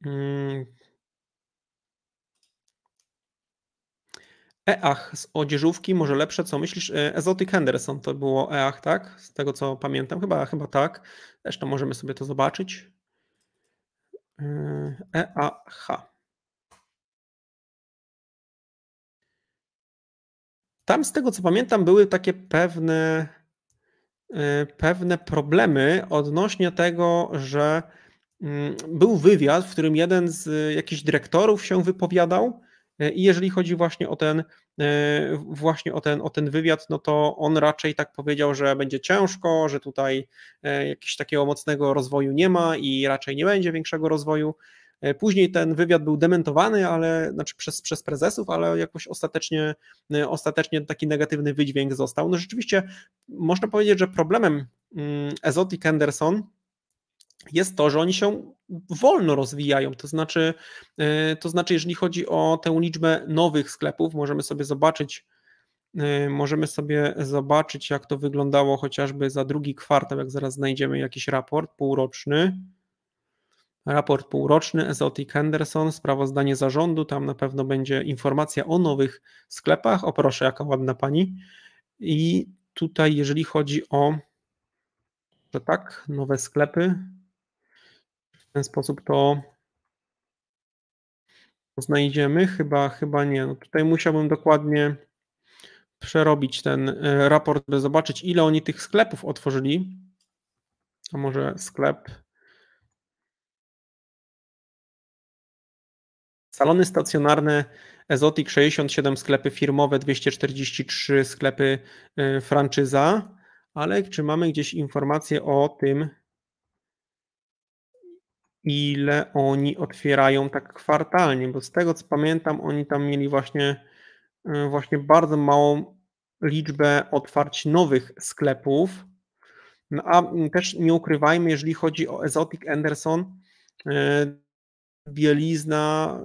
Mm. Each z odzieżówki, może lepsze, co myślisz? Ezotic Henderson to było Each, tak? Z tego co pamiętam, chyba, chyba tak. Zresztą możemy sobie to zobaczyć. E, EACH. Tam z tego co pamiętam były takie pewne e, pewne problemy odnośnie tego, że Mm, był wywiad, w którym jeden z e, jakichś dyrektorów się wypowiadał e, i jeżeli chodzi właśnie o ten e, właśnie o ten, o ten wywiad, no to on raczej tak powiedział, że będzie ciężko, że tutaj jakiegoś takiego mocnego rozwoju nie ma i raczej nie będzie większego rozwoju. Później ten wywiad był dementowany, ale znaczy przez, przez prezesów, ale jakoś ostatecznie, ostatecznie taki negatywny wydźwięk został. No rzeczywiście można powiedzieć, że problemem mm, Ezotic Anderson jest to, że oni się wolno rozwijają. To znaczy, e, to znaczy, jeżeli chodzi o tę liczbę nowych sklepów, możemy sobie zobaczyć, e, możemy sobie zobaczyć, jak to wyglądało chociażby za drugi kwartał, jak zaraz znajdziemy jakiś raport półroczny. Raport półroczny Ezotic Henderson, sprawozdanie zarządu, tam na pewno będzie informacja o nowych sklepach. O proszę, jaka ładna pani. I tutaj, jeżeli chodzi o, że tak, nowe sklepy, w ten sposób to znajdziemy. Chyba, chyba nie. No tutaj musiałbym dokładnie przerobić ten e, raport, by zobaczyć, ile oni tych sklepów otworzyli. A może sklep. Salony stacjonarne Ezotic 67, sklepy firmowe 243, sklepy e, franczyza. Ale czy mamy gdzieś informacje o tym, ile oni otwierają tak kwartalnie, bo z tego co pamiętam, oni tam mieli właśnie, e, właśnie bardzo małą liczbę otwarć nowych sklepów. No a też nie ukrywajmy, jeżeli chodzi o Exotic Anderson, e, bielizna,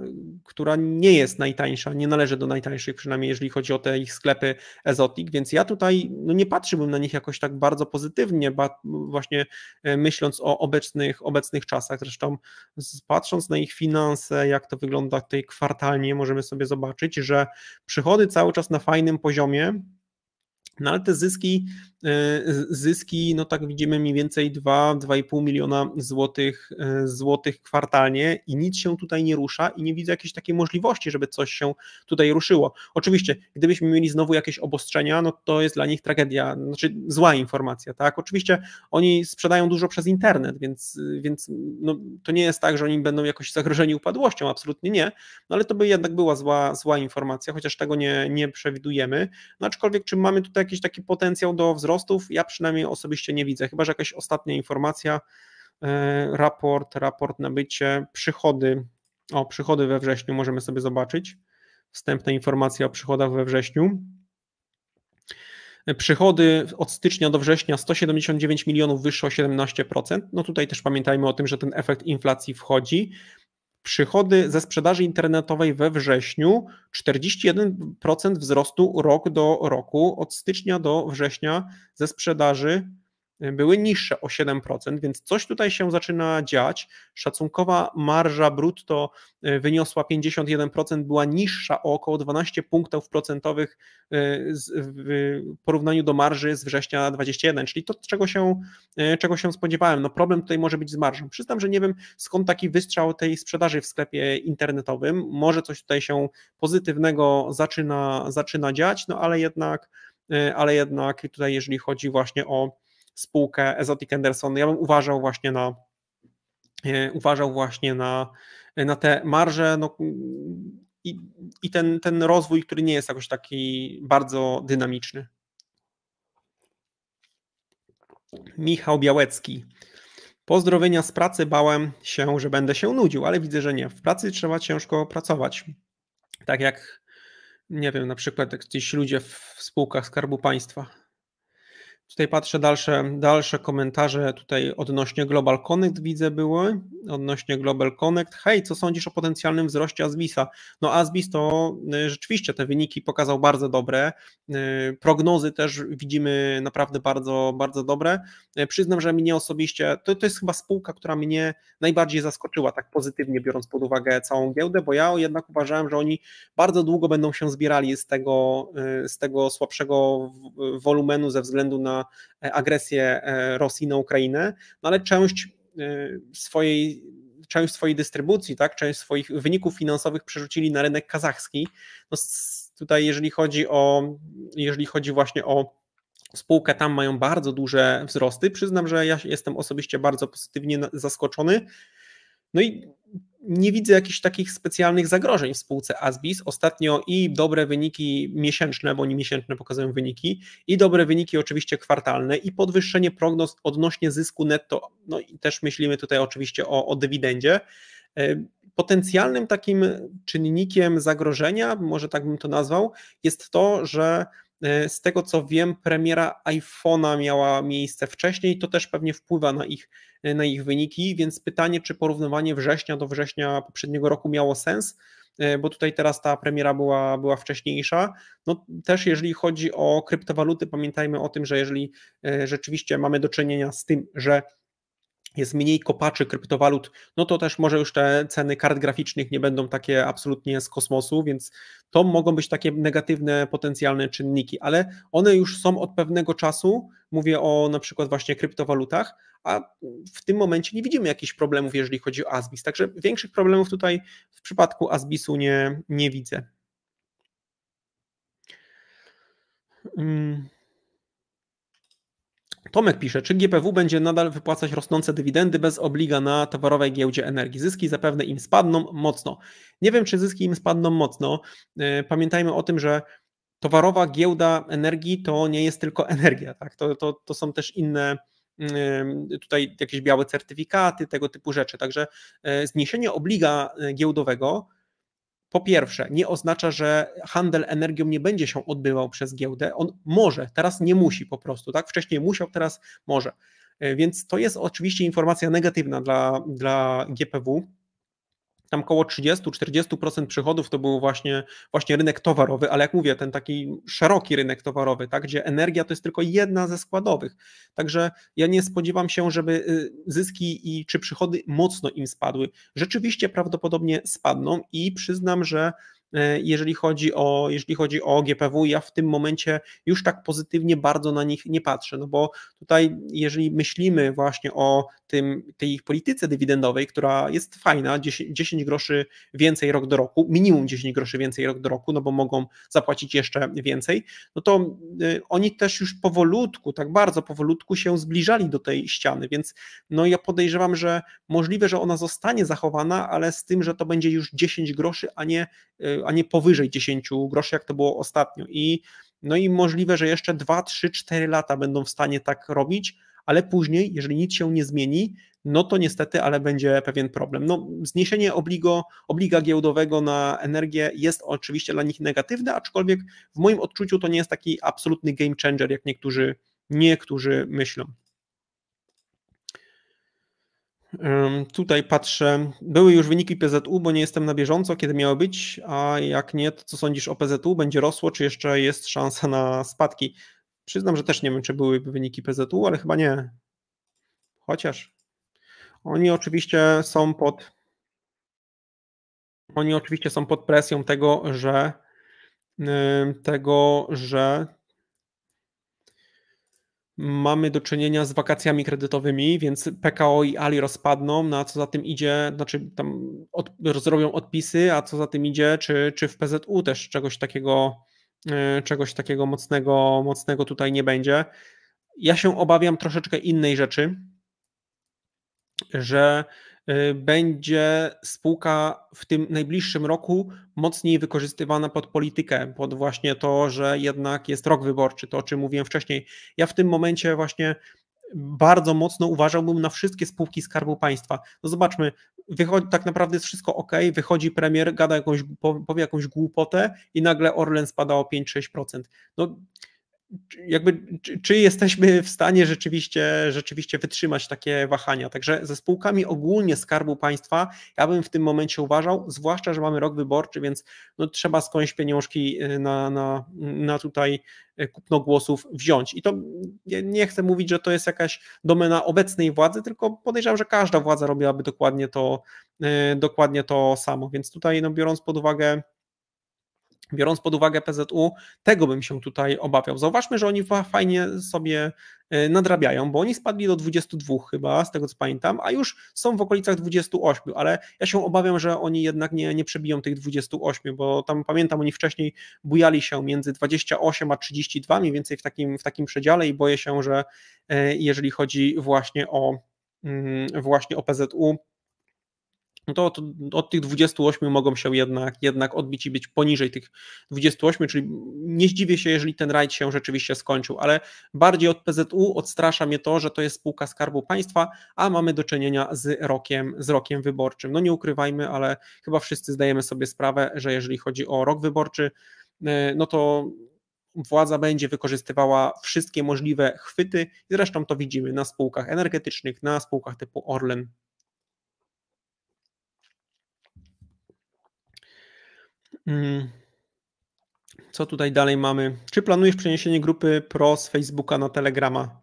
która nie jest najtańsza, nie należy do najtańszych, przynajmniej jeżeli chodzi o te ich sklepy ezotik, więc ja tutaj no, nie patrzyłbym na nich jakoś tak bardzo pozytywnie, właśnie e, myśląc o obecnych, obecnych czasach, zresztą patrząc na ich finanse, jak to wygląda tutaj kwartalnie, możemy sobie zobaczyć, że przychody cały czas na fajnym poziomie, no ale te zyski, e, zyski, no tak widzimy mniej więcej 2-2,5 miliona złotych, e, złotych kwartalnie i nic się tutaj nie rusza i nie widzę jakiejś takiej możliwości, żeby coś się tutaj ruszyło. Oczywiście, gdybyśmy mieli znowu jakieś obostrzenia, no to jest dla nich tragedia, znaczy zła informacja, tak? Oczywiście oni sprzedają dużo przez internet, więc, więc no, to nie jest tak, że oni będą jakoś zagrożeni upadłością, absolutnie nie, no ale to by jednak była zła, zła informacja, chociaż tego nie, nie przewidujemy. No aczkolwiek, czy mamy tutaj jakiś taki potencjał do wzrostów? Ja przynajmniej osobiście nie widzę, chyba że jakaś ostatnia informacja, e, raport, raport nabycie, przychody, o przychody we wrześniu możemy sobie zobaczyć, wstępne informacje o przychodach we wrześniu. E, przychody od stycznia do września 179 milionów wyższe o 17%. No tutaj też pamiętajmy o tym, że ten efekt inflacji wchodzi. Przychody ze sprzedaży internetowej we wrześniu 41% wzrostu rok do roku, od stycznia do września ze sprzedaży były niższe o 7%, więc coś tutaj się zaczyna dziać. Szacunkowa marża brutto e, wyniosła 51%, była niższa o około 12 punktów procentowych e, w porównaniu do marży z września 21, czyli to, czego się, e, czego się spodziewałem. No problem tutaj może być z marżą. Przyznam, że nie wiem skąd taki wystrzał tej sprzedaży w sklepie internetowym. Może coś tutaj się pozytywnego zaczyna, zaczyna dziać, no ale jednak, ale jednak tutaj jeżeli chodzi właśnie o spółkę Exotic Anderson. Ja bym uważał właśnie na e, uważał właśnie na, e, na te marże no, mm, i, i ten, ten rozwój, który nie jest jakoś taki bardzo dynamiczny. Michał Białecki. Pozdrowienia z pracy. Bałem się, że będę się nudził, ale widzę, że nie. W pracy trzeba ciężko pracować. Tak jak, nie wiem, na przykład jak gdzieś ludzie w spółkach Skarbu Państwa. Tutaj patrzę dalsze, dalsze komentarze tutaj odnośnie Global Connect widzę były, odnośnie Global Connect. Hej, co sądzisz o potencjalnym wzroście Azbisa? No Azbis to y, rzeczywiście te wyniki pokazał bardzo dobre, y, prognozy też widzimy naprawdę bardzo, bardzo dobre. Y, przyznam, że mnie osobiście, to, to jest chyba spółka, która mnie najbardziej zaskoczyła tak pozytywnie, biorąc pod uwagę całą giełdę, bo ja jednak uważałem, że oni bardzo długo będą się zbierali z tego, z tego słabszego wolumenu ze względu na E, agresję e, Rosji na Ukrainę, no ale część e, swojej część swojej dystrybucji, tak, część swoich wyników finansowych przerzucili na rynek kazachski. No tutaj jeżeli chodzi o jeżeli chodzi właśnie o spółkę, tam mają bardzo duże wzrosty. Przyznam, że ja jestem osobiście bardzo pozytywnie zaskoczony. No i nie widzę jakichś takich specjalnych zagrożeń w spółce Asbis. Ostatnio i dobre wyniki miesięczne, bo nie miesięczne pokazują wyniki, i dobre wyniki oczywiście kwartalne, i podwyższenie prognoz odnośnie zysku netto. No i też myślimy tutaj oczywiście o, o dywidendzie. E, potencjalnym takim czynnikiem zagrożenia, może tak bym to nazwał, jest to, że E, z tego co wiem, premiera iPhone'a miała miejsce wcześniej, to też pewnie wpływa na ich, e, na ich wyniki, więc pytanie, czy porównywanie września do września poprzedniego roku miało sens, e, bo tutaj teraz ta premiera była, była wcześniejsza. No też jeżeli chodzi o kryptowaluty, pamiętajmy o tym, że jeżeli rzeczywiście mamy do czynienia z tym, że jest mniej kopaczy kryptowalut, no to też może już te ceny kart graficznych nie będą takie absolutnie z kosmosu, więc to mogą być takie negatywne potencjalne czynniki, ale one już są od pewnego czasu, mówię o na przykład właśnie kryptowalutach, a w tym momencie nie widzimy jakichś problemów, jeżeli chodzi o Asbis. Także większych problemów tutaj w przypadku Asbisu nie, nie widzę. Hmm. Tomek pisze, czy GPW będzie nadal wypłacać rosnące dywidendy bez obliga na towarowej giełdzie energii? Zyski zapewne im spadną mocno. Nie wiem, czy zyski im spadną mocno. E, pamiętajmy o tym, że towarowa giełda energii to nie jest tylko energia, tak? to, to, to są też inne mm, e, tutaj jakieś białe certyfikaty, tego typu rzeczy. Także e, zniesienie obliga giełdowego po pierwsze, nie oznacza, że handel energią nie będzie się odbywał przez giełdę. On może, teraz nie musi po prostu, tak? Wcześniej musiał, teraz może. E, więc to jest oczywiście informacja negatywna dla, dla GPW, tam koło 30-40% przychodów to był właśnie, właśnie rynek towarowy, ale jak mówię, ten taki szeroki rynek towarowy, tak, gdzie energia to jest tylko jedna ze składowych. Także ja nie spodziewam się, żeby y, zyski i czy przychody mocno im spadły. Rzeczywiście prawdopodobnie spadną i przyznam, że E, jeżeli chodzi o, jeżeli chodzi o GPW. Ja w tym momencie już tak pozytywnie bardzo na nich nie patrzę, no bo tutaj, jeżeli myślimy właśnie o tym, tej ich polityce dywidendowej, która jest fajna, 10, 10 groszy więcej rok do roku, minimum 10 groszy więcej rok do roku, no bo mogą zapłacić jeszcze więcej, no to y, oni też już powolutku, tak bardzo powolutku się zbliżali do tej ściany, więc no ja podejrzewam, że możliwe, że ona zostanie zachowana, ale z tym, że to będzie już 10 groszy, a nie y, a nie powyżej 10 groszy, jak to było ostatnio. I, no i możliwe, że jeszcze 2, 3, 4 lata będą w stanie tak robić, ale później, jeżeli nic się nie zmieni, no to niestety, ale będzie pewien problem. No, zniesienie obligo, obliga giełdowego na energię jest oczywiście dla nich negatywne, aczkolwiek w moim odczuciu to nie jest taki absolutny game changer, jak niektórzy, niektórzy myślą. Tutaj patrzę. Były już wyniki PZU, bo nie jestem na bieżąco, kiedy miały być, a jak nie, to co sądzisz o PZU? Będzie rosło, czy jeszcze jest szansa na spadki? Przyznam, że też nie wiem, czy były wyniki PZU, ale chyba nie. Chociaż oni oczywiście są pod oni oczywiście są pod presją tego, że tego, że mamy do czynienia z wakacjami kredytowymi, więc PKO i Ali rozpadną, na no co za tym idzie, znaczy tam od, zrobią odpisy, a co za tym idzie, czy, czy w PZU też czegoś takiego, e, czegoś takiego mocnego, mocnego tutaj nie będzie. Ja się obawiam troszeczkę innej rzeczy, że Y, będzie spółka w tym najbliższym roku mocniej wykorzystywana pod politykę, pod właśnie to, że jednak jest rok wyborczy, to o czym mówiłem wcześniej. Ja w tym momencie właśnie bardzo mocno uważałbym na wszystkie spółki Skarbu Państwa. No zobaczmy, wychodzi, tak naprawdę jest wszystko ok, wychodzi premier, gada jakąś, powie jakąś głupotę i nagle Orlen spada o 5-6%. No jakby, czy, czy jesteśmy w stanie rzeczywiście, rzeczywiście wytrzymać takie wahania. Także ze spółkami ogólnie Skarbu Państwa ja bym w tym momencie uważał, zwłaszcza, że mamy rok wyborczy, więc no, trzeba skądś pieniążki y, na, na, na tutaj y, kupno głosów wziąć. I to nie chcę mówić, że to jest jakaś domena obecnej władzy, tylko podejrzewam, że każda władza robiłaby dokładnie to, y, dokładnie to samo. Więc tutaj no, biorąc pod uwagę Biorąc pod uwagę PZU, tego bym się tutaj obawiał. Zauważmy, że oni fajnie sobie e, nadrabiają, bo oni spadli do 22 chyba, z tego co pamiętam, a już są w okolicach 28, ale ja się obawiam, że oni jednak nie, nie przebiją tych 28, bo tam pamiętam, oni wcześniej bujali się między 28 a 32, mniej więcej w takim, w takim przedziale i boję się, że e, jeżeli chodzi właśnie o mm, właśnie o PZU, no to od, od, tych 28 mogą się jednak, jednak odbić i być poniżej tych 28, czyli nie zdziwię się, jeżeli ten rajd się rzeczywiście skończył, ale bardziej od PZU odstrasza mnie to, że to jest spółka Skarbu Państwa, a mamy do czynienia z rokiem, z rokiem wyborczym. No nie ukrywajmy, ale chyba wszyscy zdajemy sobie sprawę, że jeżeli chodzi o rok wyborczy, e, no to władza będzie wykorzystywała wszystkie możliwe chwyty zresztą to widzimy na spółkach energetycznych, na spółkach typu Orlen Mm. Co tutaj dalej mamy? Czy planujesz przeniesienie grupy Pro z Facebooka na Telegrama?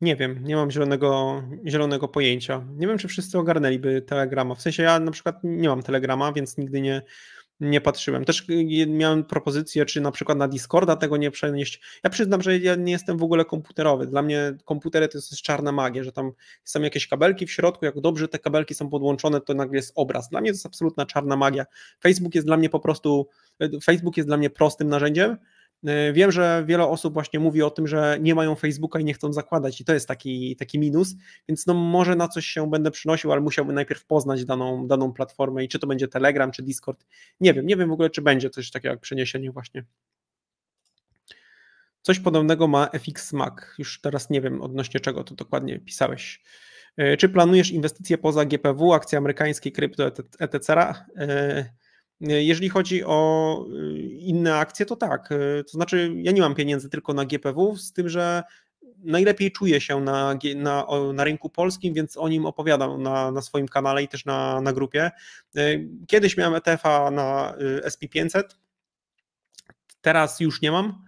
Nie wiem, nie mam zielonego, zielonego pojęcia. Nie wiem, czy wszyscy ogarnęliby Telegrama. W sensie ja na przykład nie mam Telegrama, więc nigdy nie, nie patrzyłem. Też y, miałem propozycję, czy na przykład na Discorda tego nie przenieść. Ja przyznam, że ja nie jestem w ogóle komputerowy. Dla mnie komputery to jest czarna magia, że tam są jakieś kabelki w środku, jak dobrze te kabelki są podłączone, to nagle jest obraz. Dla mnie to jest absolutna czarna magia. Facebook jest dla mnie po prostu, y, Facebook jest dla mnie prostym narzędziem, E, wiem, że wiele osób właśnie mówi o tym, że nie mają Facebooka i nie chcą zakładać, i to jest taki, taki minus, więc no może na coś się będę przynosił, ale musiałbym najpierw poznać daną, daną platformę i czy to będzie Telegram, czy Discord. Nie wiem, nie wiem w ogóle, czy będzie coś takiego jak przeniesienie właśnie. Coś podobnego ma FX Mac. Już teraz nie wiem odnośnie czego to dokładnie pisałeś. E, czy planujesz inwestycje poza GPW, akcje amerykańskie, krypto, etc.? Et E, jeżeli chodzi o y, inne akcje, to tak. E, to znaczy, ja nie mam pieniędzy tylko na GPW, z tym, że najlepiej czuję się na, na, na rynku polskim, więc o nim opowiadam na, na swoim kanale i też na, na grupie. E, kiedyś miałem ETF-a na y, SP500, teraz już nie mam.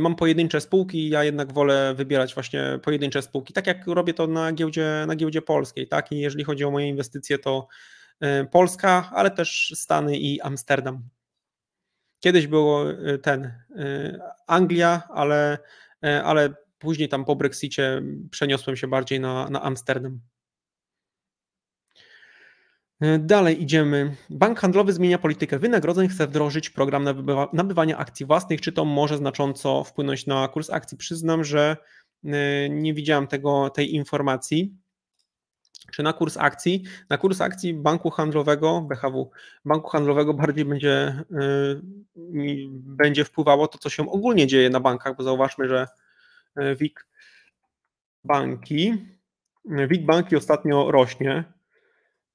Mam pojedyncze spółki, ja jednak wolę wybierać właśnie pojedyncze spółki, tak jak robię to na giełdzie, na giełdzie polskiej, tak? I jeżeli chodzi o moje inwestycje, to E, Polska, ale też Stany i Amsterdam. Kiedyś było e, ten e, Anglia, ale, ale później tam po Brexicie przeniosłem się bardziej na, na Amsterdam. Dalej idziemy. Bank handlowy zmienia politykę wynagrodzeń, chce wdrożyć program nabywania akcji własnych. Czy to może znacząco wpłynąć na kurs akcji? Przyznam, że nie widziałem tego, tej informacji czy na kurs akcji. Na kurs akcji banku handlowego, BHW, banku handlowego bardziej będzie, yy, będzie wpływało to, co się ogólnie dzieje na bankach, bo zauważmy, że y, WIG banki, y, WIG banki ostatnio rośnie,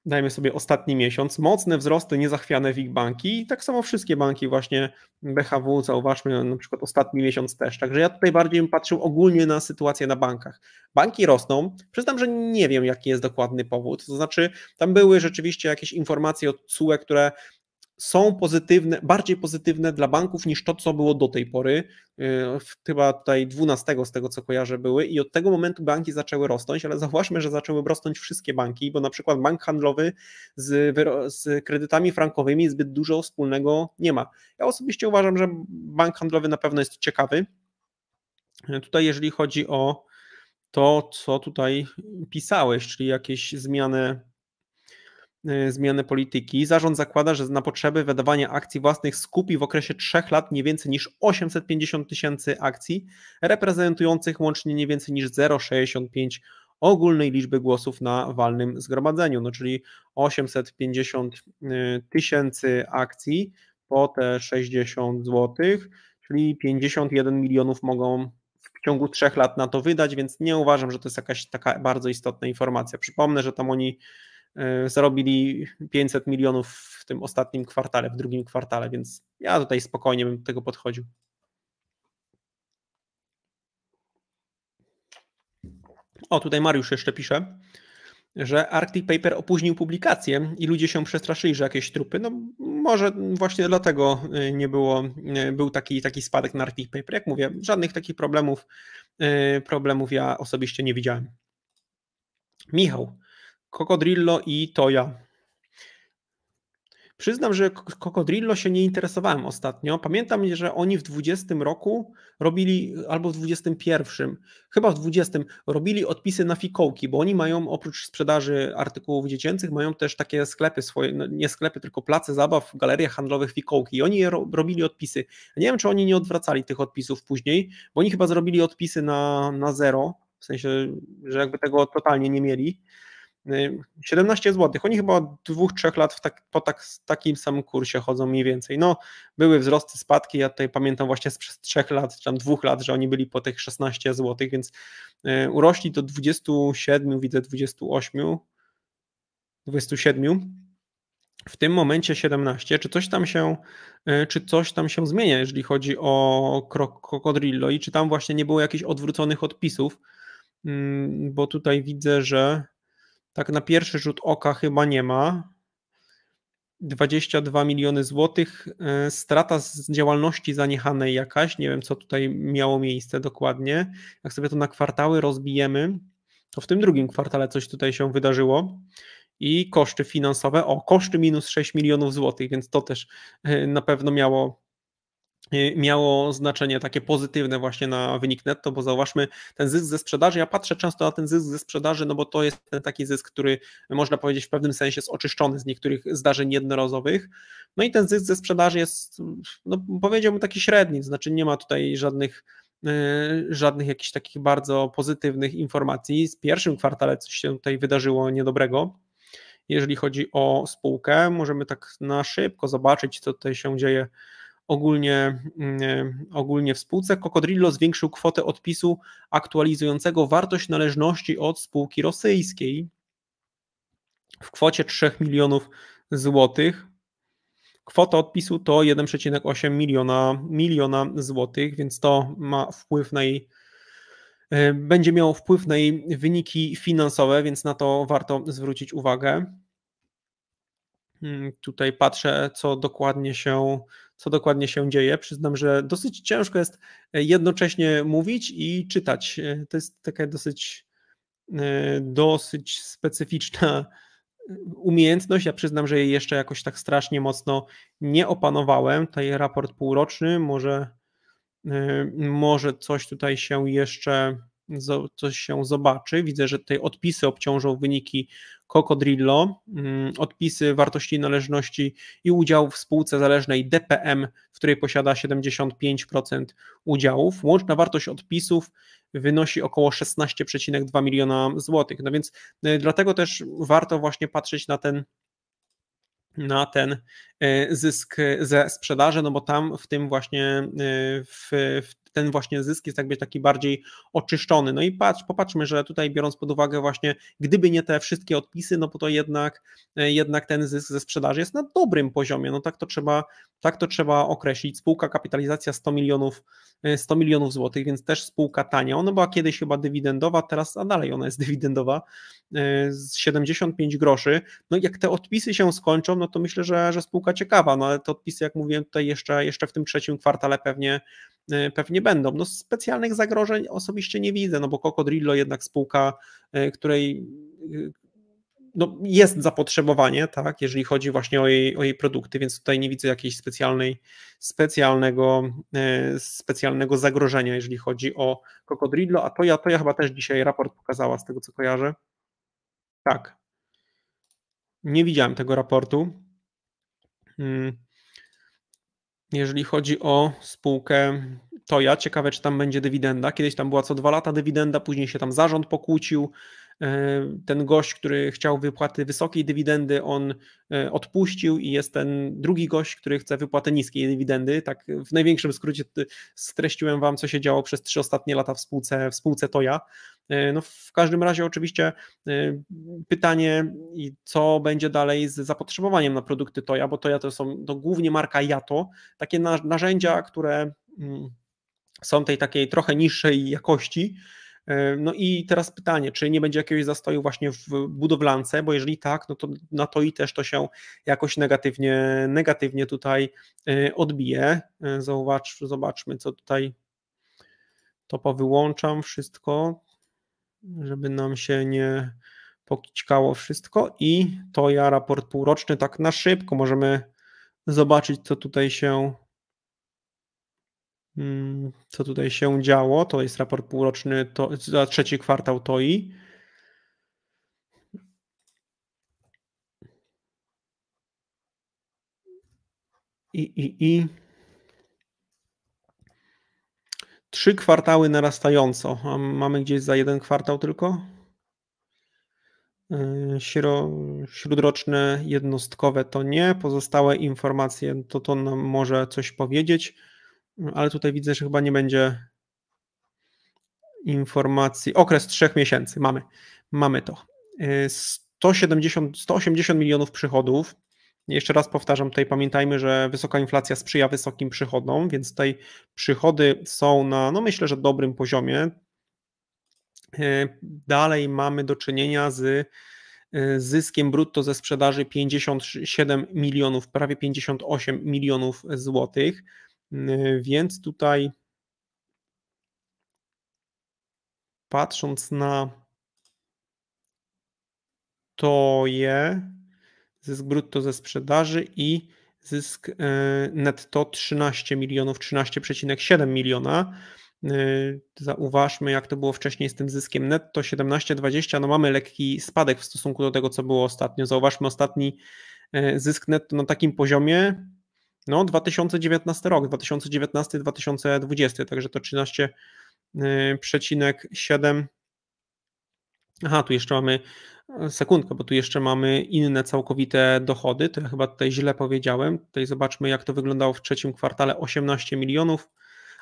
dajmy sobie ostatni miesiąc, mocne wzrosty niezachwiane w ich banki i tak samo wszystkie banki właśnie BHW, zauważmy na przykład ostatni miesiąc też, także ja tutaj bardziej bym patrzył ogólnie na sytuację na bankach. Banki rosną, przyznam, że nie wiem jaki jest dokładny powód, to znaczy tam były rzeczywiście jakieś informacje od CUE, które są pozytywne, bardziej pozytywne dla banków niż to, co było do tej pory. E, chyba tutaj 12 z tego, co kojarzę, były i od tego momentu banki zaczęły rosnąć, ale zauważmy, że zaczęły rosnąć wszystkie banki, bo na przykład bank handlowy z, z kredytami frankowymi zbyt dużo wspólnego nie ma. Ja osobiście uważam, że bank handlowy na pewno jest ciekawy. E, tutaj, jeżeli chodzi o to, co tutaj pisałeś, czyli jakieś zmiany Y, zmiany polityki. Zarząd zakłada, że na potrzeby wydawania akcji własnych skupi w okresie trzech lat nie więcej niż 850 tysięcy akcji, reprezentujących łącznie nie więcej niż 0,65 ogólnej liczby głosów na walnym zgromadzeniu, no czyli 850 y, tysięcy akcji po te 60 zł, czyli 51 milionów mogą w ciągu trzech lat na to wydać, więc nie uważam, że to jest jakaś taka bardzo istotna informacja. Przypomnę, że tam oni E, zarobili 500 milionów w tym ostatnim kwartale, w drugim kwartale, więc ja tutaj spokojnie bym do tego podchodził. O, tutaj Mariusz jeszcze pisze, że Arctic Paper opóźnił publikację i ludzie się przestraszyli, że jakieś trupy. No może właśnie dlatego e, nie było, e, był taki, taki spadek na Arctic Paper. Jak mówię, żadnych takich problemów, problemów ja osobiście nie widziałem. Michał, Kokodrillo i Toja. Przyznam, że Kokodrillo się nie interesowałem ostatnio. Pamiętam, że oni w 20 roku robili, albo w 21, chyba w 20, robili odpisy na fikołki, bo oni mają oprócz sprzedaży artykułów dziecięcych, mają też takie sklepy swoje, no, nie sklepy, tylko place zabaw, galerie handlowych fikołki i oni ro, robili odpisy. nie wiem, czy oni nie odwracali tych odpisów później, bo oni chyba zrobili odpisy na, na zero, w sensie, że jakby tego totalnie nie mieli. 17 y, zł. Oni chyba od 2-3 lat tak, po tak, takim samym kursie chodzą mniej więcej. No, były wzrosty, spadki. Ja tutaj pamiętam właśnie przez 3 lat, czy tam 2 lat, że oni byli po tych 16 zł, więc y, urośli do 27, widzę 28, 27 w tym momencie 17, czy coś tam się, y, czy coś tam się zmienia, jeżeli chodzi o Krokodrillo i czy tam właśnie nie było jakichś odwróconych odpisów, mm, bo tutaj widzę, że tak na pierwszy rzut oka chyba nie ma. 22 miliony złotych. E, strata z działalności zaniechanej jakaś, nie wiem co tutaj miało miejsce dokładnie. Jak sobie to na kwartały rozbijemy, to w tym drugim kwartale coś tutaj się wydarzyło. I koszty finansowe, o koszty minus 6 milionów złotych, więc to też e, na pewno miało Y, miało znaczenie takie pozytywne właśnie na wynik netto, bo zauważmy ten zysk ze sprzedaży, ja patrzę często na ten zysk ze sprzedaży, no bo to jest ten taki zysk, który można powiedzieć w pewnym sensie jest oczyszczony z niektórych zdarzeń jednorazowych, no i ten zysk ze sprzedaży jest, no powiedziałbym taki średni, znaczy nie ma tutaj żadnych y, żadnych jakichś takich bardzo pozytywnych informacji. Z pierwszym kwartale coś się tutaj wydarzyło niedobrego. Jeżeli chodzi o spółkę, możemy tak na szybko zobaczyć, co tutaj się dzieje ogólnie, mm, e, ogólnie w spółce. Kokodrillo zwiększył kwotę odpisu aktualizującego wartość należności od spółki rosyjskiej w kwocie 3 milionów złotych. Kwota odpisu to 1,8 miliona, miliona złotych, więc to ma wpływ na jej e, będzie miało wpływ na jej wyniki finansowe, więc na to warto zwrócić uwagę. Mm, tutaj patrzę, co dokładnie się co dokładnie się dzieje. Przyznam, że dosyć ciężko jest e, jednocześnie mówić i czytać. E, to jest taka dosyć, e, dosyć specyficzna umiejętność. Ja przyznam, że jej jeszcze jakoś tak strasznie mocno nie opanowałem. Tutaj raport półroczny, może, może coś tutaj się jeszcze coś się zobaczy. Widzę, że tutaj odpisy obciążą wyniki Cocodrillo, mm, odpisy wartości należności i udział w spółce zależnej DPM, w której posiada 75% udziałów. Łączna wartość odpisów wynosi około 16,2 miliona złotych. No więc y, dlatego też warto właśnie patrzeć na ten na ten y, zysk ze sprzedaży, no bo tam w tym właśnie y, w, w, ten właśnie zysk jest jakby taki bardziej oczyszczony. No i patrz, popatrzmy, że tutaj biorąc pod uwagę właśnie, gdyby nie te wszystkie odpisy, no bo to jednak, e, jednak ten zysk ze sprzedaży jest na dobrym poziomie, no tak to trzeba, tak to trzeba określić. Spółka kapitalizacja 100 milionów, 100 e, milionów złotych, więc też spółka tania. Ona była kiedyś chyba dywidendowa, teraz, a dalej ona jest dywidendowa e, z 75 groszy. No jak te odpisy się skończą, no to myślę, że, że spółka ciekawa, no ale te odpisy, jak mówiłem, tutaj jeszcze, jeszcze w tym trzecim kwartale pewnie, pewnie będą. No specjalnych zagrożeń osobiście nie widzę, no bo Cocodrillo jednak spółka, e, której e, no jest zapotrzebowanie, tak, jeżeli chodzi właśnie o jej, o jej produkty, więc tutaj nie widzę jakiejś specjalnej, specjalnego, e, specjalnego zagrożenia, jeżeli chodzi o Cocodrillo, a to ja, to ja chyba też dzisiaj raport pokazała z tego, co kojarzę. Tak. Nie widziałem tego raportu. Hmm jeżeli chodzi o spółkę Toja, ciekawe czy tam będzie dywidenda. Kiedyś tam była co dwa lata dywidenda, później się tam zarząd pokłócił, E, ten gość, który chciał wypłaty wysokiej dywidendy, on e, odpuścił i jest ten drugi gość, który chce wypłatę niskiej dywidendy. Tak w największym skrócie streściłem wam, co się działo przez trzy ostatnie lata w spółce, w spółce Toja. E, no w każdym razie oczywiście pytanie, co będzie dalej z zapotrzebowaniem na produkty Toja, bo Toja to są to głównie marka Jato, takie narzędzia, które mm, są tej takiej trochę niższej jakości, E, no i teraz pytanie, czy nie będzie jakiegoś zastoju właśnie w budowlance, bo jeżeli tak, no to na to i też to się jakoś negatywnie, negatywnie tutaj e, odbije. E, Zobacz, zobaczmy, co tutaj to powyłączam wszystko, żeby nam się nie pokićkało wszystko i to ja raport półroczny tak na szybko możemy zobaczyć, co tutaj się Mm, co tutaj się działo. To jest raport półroczny to, za trzeci kwartał TOI. I, i, i. Trzy kwartały narastająco. A mamy gdzieś za jeden kwartał tylko? Y, śródroczne jednostkowe to nie. Pozostałe informacje to to nam może coś powiedzieć ale tutaj widzę, że chyba nie będzie informacji. Okres trzech miesięcy, mamy, mamy to. 170, y, 180 milionów przychodów. Jeszcze raz powtarzam, tutaj pamiętajmy, że wysoka inflacja sprzyja wysokim przychodom, więc tutaj przychody są na, no myślę, że dobrym poziomie. Y, dalej mamy do czynienia z y, zyskiem brutto ze sprzedaży 57 milionów, prawie 58 milionów złotych. Yy, więc tutaj patrząc na to je zysk brutto ze sprzedaży i zysk yy, netto 13 milionów, 13,7 miliona. Yy, zauważmy, jak to było wcześniej z tym zyskiem netto 17,20. No mamy lekki spadek w stosunku do tego, co było ostatnio. Zauważmy ostatni zysk netto na takim poziomie, no, 2019 rok, 2019-2020, także to 13,7. E, Aha, tu jeszcze mamy e, sekundkę, bo tu jeszcze mamy inne całkowite dochody. To ja chyba tutaj źle powiedziałem. Tutaj zobaczmy, jak to wyglądało w trzecim kwartale 18 milionów.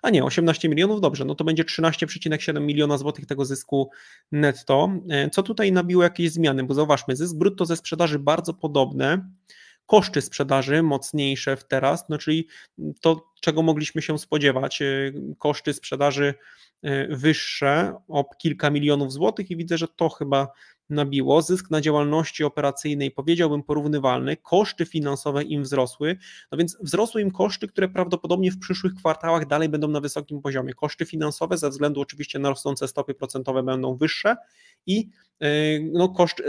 A nie, 18 milionów, dobrze, no to będzie 13,7 miliona złotych tego zysku netto. E, co tutaj nabiło jakieś zmiany? Bo zauważmy, zysk brutto ze sprzedaży bardzo podobne, koszty sprzedaży mocniejsze w teraz, no czyli to, czego mogliśmy się spodziewać, y, koszty sprzedaży y, wyższe o kilka milionów złotych i widzę, że to chyba nabiło, zysk na działalności operacyjnej powiedziałbym porównywalny, koszty finansowe im wzrosły, no więc wzrosły im koszty, które prawdopodobnie w przyszłych kwartałach dalej będą na wysokim poziomie. Koszty finansowe ze względu oczywiście na rosnące stopy procentowe będą wyższe i e, no, koszt,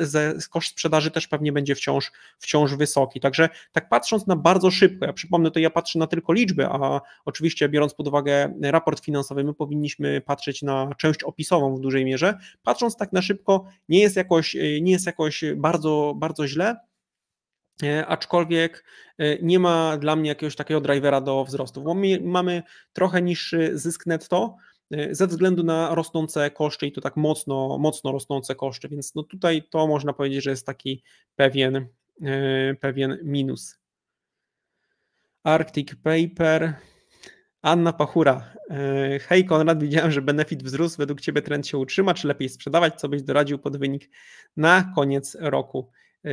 koszt sprzedaży też pewnie będzie wciąż, wciąż wysoki. Także tak patrząc na bardzo szybko, ja przypomnę, to ja patrzę na tylko liczby, a oczywiście biorąc pod uwagę raport finansowy, my powinniśmy patrzeć na część opisową w dużej mierze. Patrząc tak na szybko, nie jest jak jakoś, e, nie jest jakoś bardzo, bardzo źle, e, aczkolwiek e, nie ma dla mnie jakiegoś takiego drivera do wzrostu, bo my mamy trochę niższy zysk netto ze względu na rosnące koszty i to tak mocno, mocno rosnące koszty, więc no tutaj to można powiedzieć, że jest taki pewien, pewien minus. Arctic Paper, Anna Pachura. E, hej Konrad, widziałem, że benefit wzrósł. Według Ciebie trend się utrzyma, czy lepiej sprzedawać? Co byś doradził pod wynik na koniec roku? E,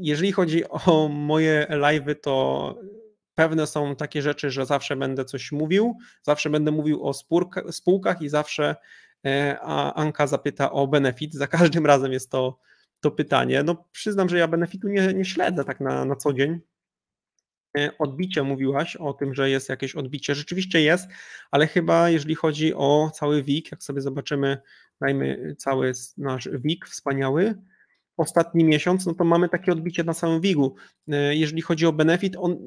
jeżeli chodzi o moje live'y, to pewne są takie rzeczy, że zawsze będę coś mówił, zawsze będę mówił o spółkach i zawsze e, a Anka zapyta o benefit. Za każdym razem jest to, to pytanie. No przyznam, że ja benefitu nie, nie śledzę tak na, na co dzień. E, odbicie mówiłaś o tym, że jest jakieś odbicie. Rzeczywiście jest, ale chyba jeżeli chodzi o cały WIG, jak sobie zobaczymy, dajmy cały nasz WIG wspaniały, ostatni miesiąc, no to mamy takie odbicie na samym WIG-u. E, jeżeli chodzi o benefit, on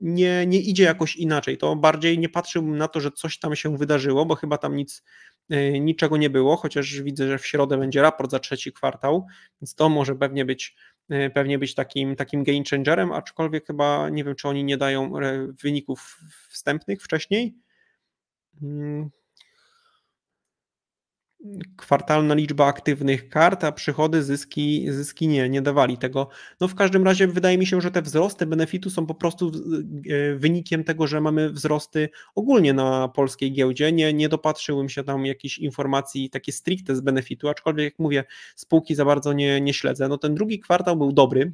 nie, nie idzie jakoś inaczej. To bardziej nie patrzyłbym na to, że coś tam się wydarzyło, bo chyba tam nic e, niczego nie było, chociaż widzę, że w środę będzie raport za trzeci kwartał, więc to może pewnie być Y, pewnie być takim, takim game changerem, aczkolwiek chyba nie wiem, czy oni nie dają e, wyników wstępnych wcześniej. Mm, kwartalna liczba aktywnych kart, a przychody, zyski, zyski nie, nie dawali tego. No w każdym razie wydaje mi się, że te wzrosty benefitu są po prostu e, wynikiem tego, że mamy wzrosty ogólnie na polskiej giełdzie. Nie, nie dopatrzyłem się tam jakichś informacji takie stricte z benefitu, aczkolwiek jak mówię, spółki za bardzo nie, nie śledzę. No ten drugi kwartał był dobry,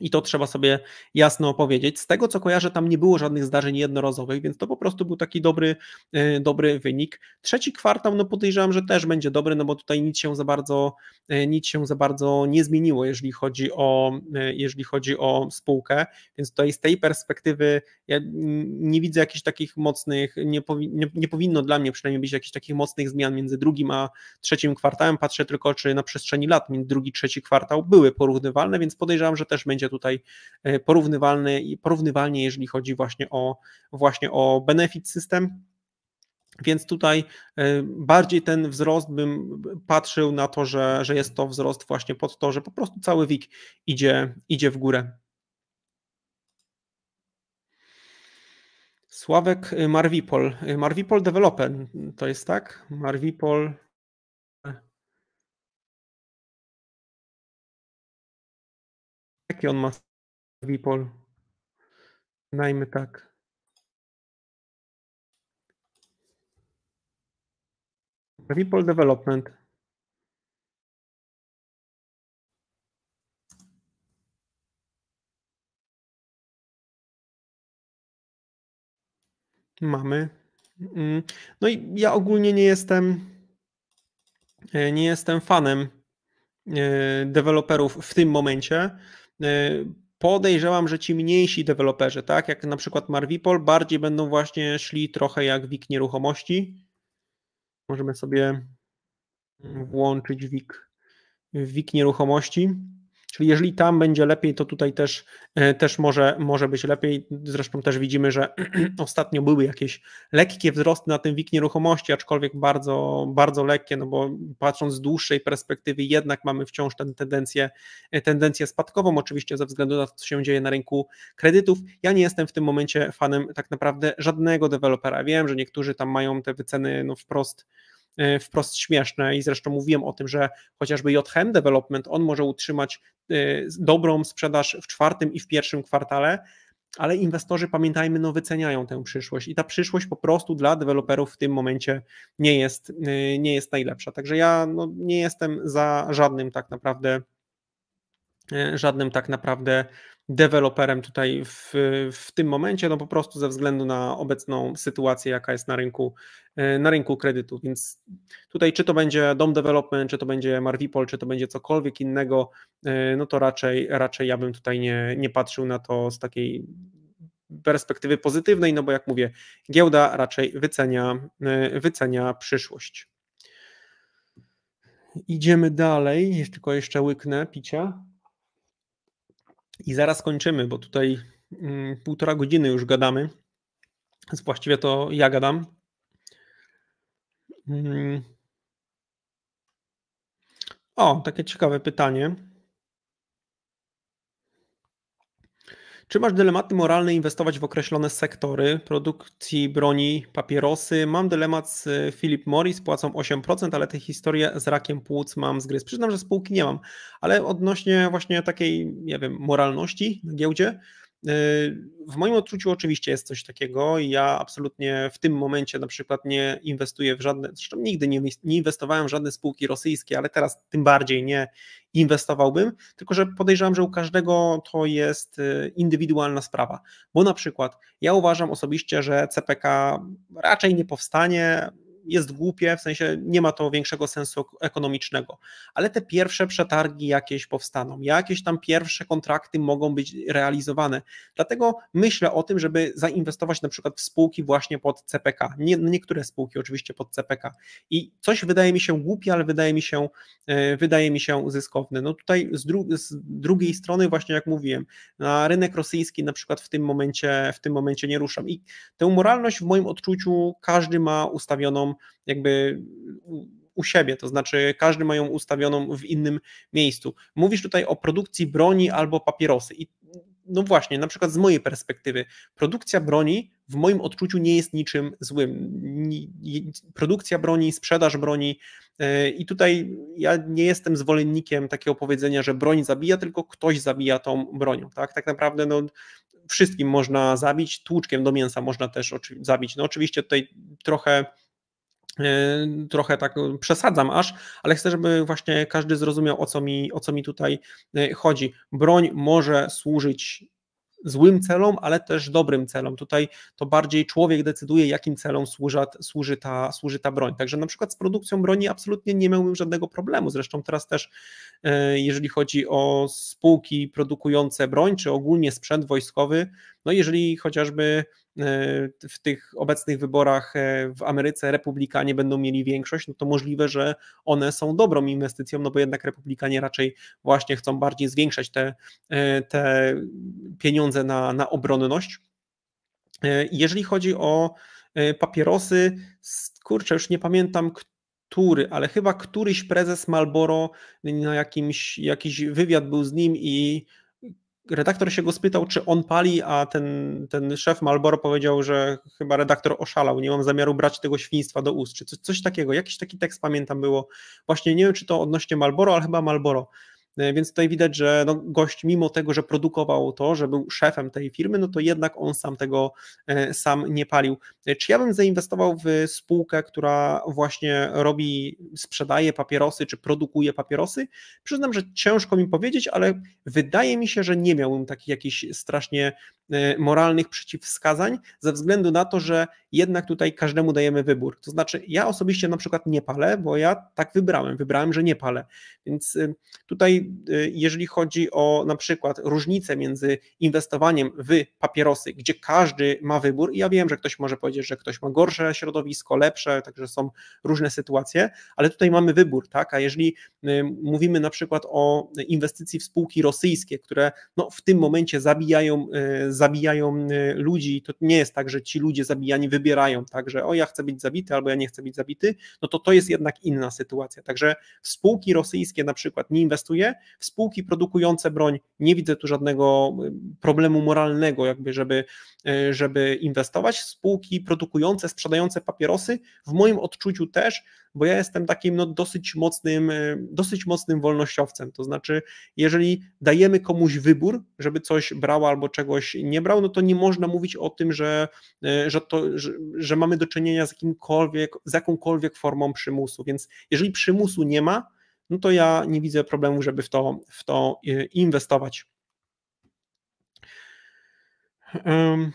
i to trzeba sobie jasno opowiedzieć. Z tego co kojarzę, tam nie było żadnych zdarzeń jednorazowych, więc to po prostu był taki dobry, e, dobry wynik. Trzeci kwartał, no podejrzewam, że też będzie dobry, no bo tutaj nic się za bardzo, e, nic się za bardzo nie zmieniło, jeżeli chodzi o, e, jeżeli chodzi o spółkę. Więc tutaj z tej perspektywy ja nie widzę jakichś takich mocnych, nie, powi nie, nie powinno dla mnie przynajmniej być jakichś takich mocnych zmian między drugim a trzecim kwartałem. Patrzę tylko, czy na przestrzeni lat między drugi i trzeci kwartał były porównywalne, więc podejrzewam, że też będzie będzie tutaj e, porównywalny, porównywalnie, jeżeli chodzi właśnie o, właśnie o benefit system. Więc tutaj e, bardziej ten wzrost bym patrzył na to, że, że jest to wzrost właśnie pod to, że po prostu cały WIG idzie, idzie w górę. Sławek e, Marvipol. Marvipol Developer to jest tak? Marvipol Jaki on ma Wipol? Najmy tak. Wipol Development. Mamy. Mm. No i ja ogólnie nie jestem e, nie jestem fanem e, deweloperów w tym momencie. Y, podejrzewam, że ci mniejsi deweloperzy, tak, jak na przykład Marvipol, bardziej będą właśnie szli trochę jak WIK nieruchomości. Możemy sobie mm, włączyć WIK, WIK nieruchomości. Czyli jeżeli tam będzie lepiej, to tutaj też, e, też może, może być lepiej. Zresztą też widzimy, że ostatnio były jakieś lekkie wzrosty na tym WIG nieruchomości, aczkolwiek bardzo, bardzo lekkie, no bo patrząc z dłuższej perspektywy jednak mamy wciąż tę tendencję, e, tendencję spadkową, oczywiście ze względu na to, co się dzieje na rynku kredytów. Ja nie jestem w tym momencie fanem tak naprawdę żadnego dewelopera. Wiem, że niektórzy tam mają te wyceny no wprost Y, wprost śmieszne i zresztą mówiłem o tym, że chociażby JHM Development, on może utrzymać y, dobrą sprzedaż w czwartym i w pierwszym kwartale, ale inwestorzy, pamiętajmy, no wyceniają tę przyszłość i ta przyszłość po prostu dla deweloperów w tym momencie nie jest, y, nie jest najlepsza. Także ja no, nie jestem za żadnym tak naprawdę żadnym tak naprawdę deweloperem tutaj w, w tym momencie, no po prostu ze względu na obecną sytuację, jaka jest na rynku, e, na rynku kredytu. Więc tutaj, czy to będzie Dom Development, czy to będzie Marvipol, czy to będzie cokolwiek innego, e, no to raczej, raczej ja bym tutaj nie, nie patrzył na to z takiej perspektywy pozytywnej, no bo jak mówię, giełda raczej wycenia, e, wycenia przyszłość. Idziemy dalej, tylko jeszcze łyknę picia. I zaraz kończymy, bo tutaj mm, półtora godziny już gadamy. Więc właściwie to ja gadam. Mm. O, takie ciekawe pytanie. Czy masz dylematy moralne inwestować w określone sektory produkcji broni, papierosy? Mam dylemat z e, Philip Morris, płacą 8%, ale tę historię z rakiem płuc mam z gry. Przyznam, że spółki nie mam, ale odnośnie właśnie takiej, nie wiem, moralności na giełdzie, Yy, w moim odczuciu oczywiście jest coś takiego. i Ja absolutnie w tym momencie na przykład nie inwestuję w żadne, zresztą nigdy nie, nie inwestowałem w żadne spółki rosyjskie, ale teraz tym bardziej nie inwestowałbym, tylko że podejrzewam, że u każdego to jest y, indywidualna sprawa. Bo na przykład ja uważam osobiście, że CPK raczej nie powstanie, jest głupie, w sensie nie ma to większego sensu ekonomicznego, ale te pierwsze przetargi jakieś powstaną, jakieś tam pierwsze kontrakty mogą być realizowane. Dlatego myślę o tym, żeby zainwestować na przykład w spółki właśnie pod CPK. Nie, no niektóre spółki oczywiście pod CPK. I coś wydaje mi się głupie, ale wydaje mi się, e, wydaje mi się zyskowne. No tutaj z, dru z drugiej strony, właśnie jak mówiłem, na rynek rosyjski na przykład w tym momencie, w tym momencie nie ruszam. I tę moralność w moim odczuciu każdy ma ustawioną jakby u siebie, to znaczy każdy ma ją ustawioną w innym miejscu. Mówisz tutaj o produkcji broni albo papierosy i no właśnie, na przykład z mojej perspektywy, produkcja broni w moim odczuciu nie jest niczym złym. Produkcja broni, sprzedaż broni e, i tutaj ja nie jestem zwolennikiem takiego powiedzenia, że broń zabija, tylko ktoś zabija tą bronią. Tak, tak naprawdę no, wszystkim można zabić, tłuczkiem do mięsa można też zabić. No oczywiście tutaj trochę E, trochę tak e, przesadzam aż, ale chcę, żeby właśnie każdy zrozumiał, o co mi, o co mi tutaj e, chodzi. Broń może służyć złym celom, ale też dobrym celom. Tutaj to bardziej człowiek decyduje, jakim celom służy, służy, ta, służy ta broń. Także na przykład z produkcją broni absolutnie nie miałbym żadnego problemu. Zresztą teraz też, jeżeli chodzi o spółki produkujące broń, czy ogólnie sprzęt wojskowy, no jeżeli chociażby e, w tych obecnych wyborach e, w Ameryce republikanie będą mieli większość, no to możliwe, że one są dobrą inwestycją, no bo jednak republikanie raczej właśnie chcą bardziej zwiększać te, e, te pieniądze na, na obronność. Jeżeli chodzi o papierosy, kurczę, już nie pamiętam, który, ale chyba któryś prezes Malboro na jakimś, jakiś wywiad był z nim i redaktor się go spytał, czy on pali, a ten, ten szef Malboro powiedział, że chyba redaktor oszalał, nie mam zamiaru brać tego świństwa do ust, czy coś, coś takiego. Jakiś taki tekst pamiętam było, właśnie nie wiem, czy to odnośnie Malboro, ale chyba Malboro E, więc tutaj widać, że no gość, mimo tego, że produkował to, że był szefem tej firmy, no to jednak on sam tego e, sam nie palił. E, czy ja bym zainwestował w spółkę, która właśnie robi, sprzedaje papierosy, czy produkuje papierosy? Przyznam, że ciężko mi powiedzieć, ale wydaje mi się, że nie miałbym takich jakichś strasznie E, moralnych przeciwwskazań, ze względu na to, że jednak tutaj każdemu dajemy wybór. To znaczy, ja osobiście na przykład nie palę, bo ja tak wybrałem, wybrałem, że nie palę. Więc y, tutaj, y, jeżeli chodzi o na przykład różnicę między inwestowaniem w papierosy, gdzie każdy ma wybór, i ja wiem, że ktoś może powiedzieć, że ktoś ma gorsze środowisko, lepsze, także są różne sytuacje, ale tutaj mamy wybór, tak? A jeżeli y, mówimy na przykład o inwestycji w spółki rosyjskie, które no, w tym momencie zabijają zabijają y, ludzi, to nie jest tak, że ci ludzie zabijani wybierają, tak, że o ja chcę być zabity albo ja nie chcę być zabity, no to to jest jednak inna sytuacja. Także w spółki rosyjskie na przykład nie inwestuję, w spółki produkujące broń nie widzę tu żadnego y, problemu moralnego, jakby żeby, y, żeby inwestować, spółki produkujące, sprzedające papierosy w moim odczuciu też bo ja jestem takim no, dosyć, mocnym, e, dosyć mocnym wolnościowcem. To znaczy, jeżeli dajemy komuś wybór, żeby coś brał albo czegoś nie brał, no to nie można mówić o tym, że, e, że, to, że, że mamy do czynienia z, jakimkolwiek, z jakąkolwiek formą przymusu. Więc jeżeli przymusu nie ma, no to ja nie widzę problemu, żeby w to, w to e, inwestować. Um.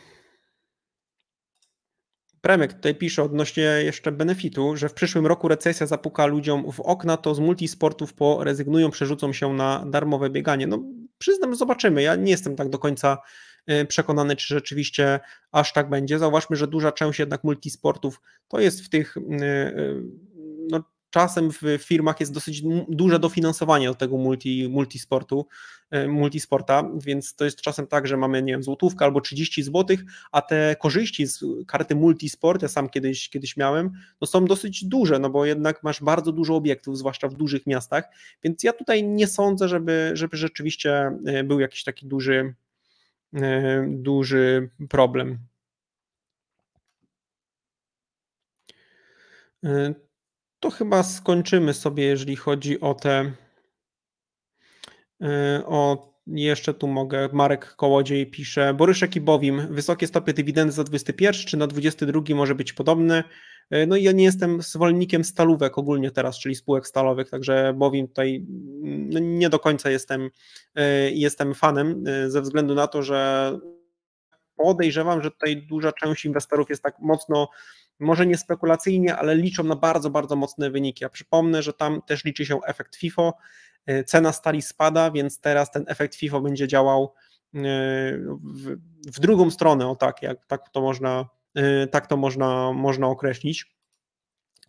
Premek tutaj pisze odnośnie jeszcze benefitu, że w przyszłym roku recesja zapuka ludziom w okna, to z multisportów porezygnują, przerzucą się na darmowe bieganie. No przyznam, zobaczymy. Ja nie jestem tak do końca y, przekonany, czy rzeczywiście aż tak będzie. Zauważmy, że duża część jednak multisportów to jest w tych y, y, czasem w firmach jest dosyć duże dofinansowanie do tego multi, multisportu, e, multisporta, więc to jest czasem tak, że mamy, nie wiem, złotówkę albo 30 złotych, a te korzyści z karty multisport, ja sam kiedyś, kiedyś miałem, no są dosyć duże, no bo jednak masz bardzo dużo obiektów, zwłaszcza w dużych miastach, więc ja tutaj nie sądzę, żeby, żeby rzeczywiście e, był jakiś taki duży, e, duży problem to chyba skończymy sobie, jeżeli chodzi o te. E, o jeszcze tu mogę, Marek Kołodziej pisze, Boryszek i Bowim, wysokie stopy dywidendy za 21, czy na 22 może być podobne? No i ja nie jestem zwolennikiem stalówek ogólnie teraz, czyli spółek stalowych, także Bowim tutaj mm, no nie do końca jestem, e, jestem fanem, e, ze względu na to, że podejrzewam, że tutaj duża część inwestorów jest tak mocno może nie spekulacyjnie, ale liczą na bardzo, bardzo mocne wyniki. Ja przypomnę, że tam też liczy się efekt FIFO, e, cena stali spada, więc teraz ten efekt FIFO będzie działał e, w, w drugą stronę, o tak, jak tak to można, e, tak to można, można określić.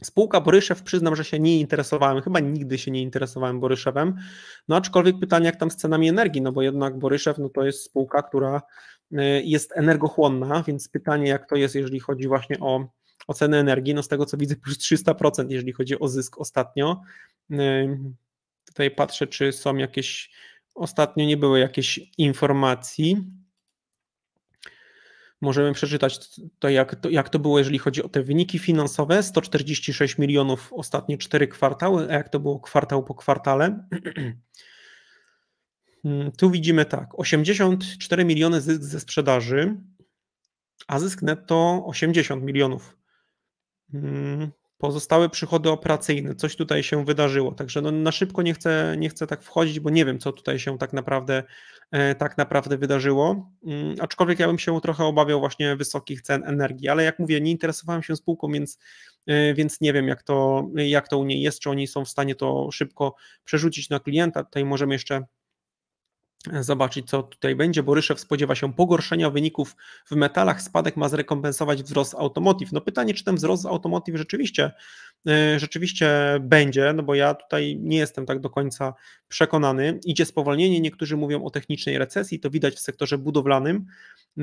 Spółka Boryszew, przyznam, że się nie interesowałem, chyba nigdy się nie interesowałem Boryszewem, no aczkolwiek pytanie jak tam z cenami energii, no bo jednak Boryszew no to jest spółka, która jest energochłonna, więc pytanie jak to jest, jeżeli chodzi właśnie o oceny energii, no z tego co widzę plus 300%, jeżeli chodzi o zysk ostatnio. Tutaj patrzę, czy są jakieś, ostatnio nie było jakieś informacji. Możemy przeczytać to jak, to, jak to było, jeżeli chodzi o te wyniki finansowe. 146 milionów ostatnie 4 kwartały, a jak to było kwartał po kwartale. Tu widzimy tak, 84 miliony zysk ze sprzedaży, a zysk netto 80 milionów. Mm, pozostałe przychody operacyjne, coś tutaj się wydarzyło. Także no na szybko nie chcę, nie chcę tak wchodzić, bo nie wiem, co tutaj się tak naprawdę, e, tak naprawdę wydarzyło. Mm, aczkolwiek ja bym się trochę obawiał właśnie wysokich cen energii, ale jak mówię, nie interesowałem się spółką, więc, e, więc nie wiem, jak to, jak to u niej jest, czy oni są w stanie to szybko przerzucić na klienta. Tutaj możemy jeszcze zobaczyć, co tutaj będzie. Boryszew spodziewa się pogorszenia wyników w metalach. Spadek ma zrekompensować wzrost automotive. No pytanie, czy ten wzrost automotive rzeczywiście, y, rzeczywiście będzie, no bo ja tutaj nie jestem tak do końca przekonany. Idzie spowolnienie, niektórzy mówią o technicznej recesji, to widać w sektorze budowlanym. Y,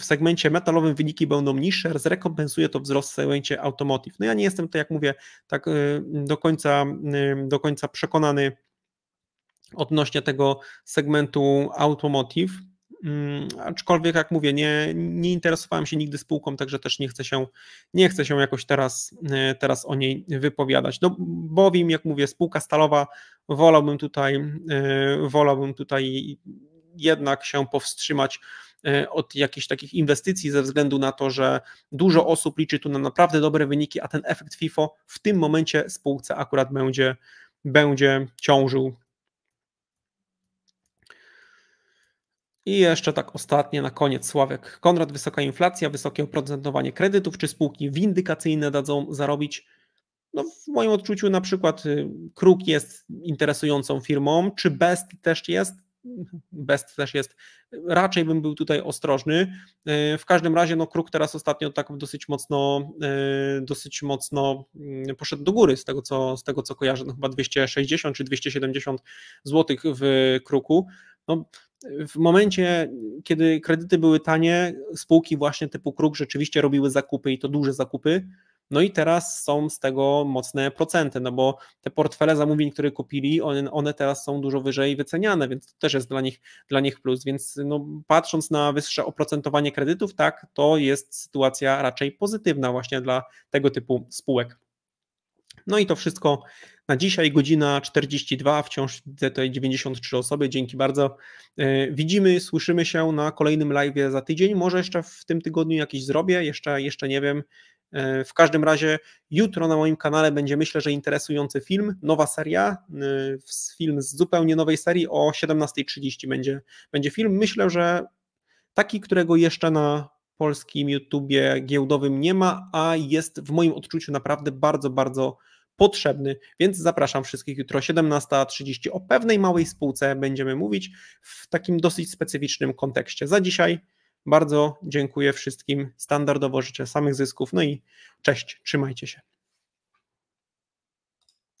w segmencie metalowym wyniki będą niższe, zrekompensuje to wzrost w segmencie automotive. No ja nie jestem, tak jak mówię, tak y, do końca, do końca przekonany odnośnie tego segmentu automotive. Mm, aczkolwiek, jak mówię, nie, nie interesowałem się nigdy spółką, także też nie chcę się, nie chcę się jakoś teraz, e, teraz o niej wypowiadać. No, bowiem, jak mówię, spółka stalowa, wolałbym tutaj, e, wolałbym tutaj jednak się powstrzymać e, od jakichś takich inwestycji ze względu na to, że dużo osób liczy tu na naprawdę dobre wyniki, a ten efekt FIFO w tym momencie spółce akurat będzie, będzie ciążył I jeszcze tak ostatnie na koniec, Sławek. Konrad, wysoka inflacja, wysokie oprocentowanie kredytów, czy spółki windykacyjne dadzą zarobić? No, w moim odczuciu na przykład y, Kruk jest interesującą firmą, czy Best też jest? Best też jest. Raczej bym był tutaj ostrożny. Y, w każdym razie no, Kruk teraz ostatnio tak dosyć mocno, y, dosyć mocno mm, poszedł do góry z tego, co, z tego, co kojarzę. No, chyba 260 czy 270 zł w Kruku. No, w momencie, kiedy kredyty były tanie, spółki właśnie typu Kruk rzeczywiście robiły zakupy i to duże zakupy. No i teraz są z tego mocne procenty, no bo te portfele zamówień, które kupili, one, one teraz są dużo wyżej wyceniane, więc to też jest dla nich, dla nich plus. Więc no, patrząc na wyższe oprocentowanie kredytów, tak, to jest sytuacja raczej pozytywna właśnie dla tego typu spółek. No i to wszystko na dzisiaj godzina 42, wciąż widzę tutaj 93 osoby, dzięki bardzo. E, widzimy, słyszymy się na kolejnym live za tydzień. Może jeszcze w tym tygodniu jakiś zrobię, jeszcze, jeszcze nie wiem. E, w każdym razie jutro na moim kanale będzie myślę, że interesujący film, nowa seria, e, film z zupełnie nowej serii o 17.30 będzie, będzie film. Myślę, że taki, którego jeszcze na polskim YouTubie giełdowym nie ma, a jest w moim odczuciu naprawdę bardzo, bardzo potrzebny, więc zapraszam wszystkich jutro 17.30 o pewnej małej spółce będziemy mówić w takim dosyć specyficznym kontekście. Za dzisiaj bardzo dziękuję wszystkim, standardowo życzę samych zysków, no i cześć, trzymajcie się.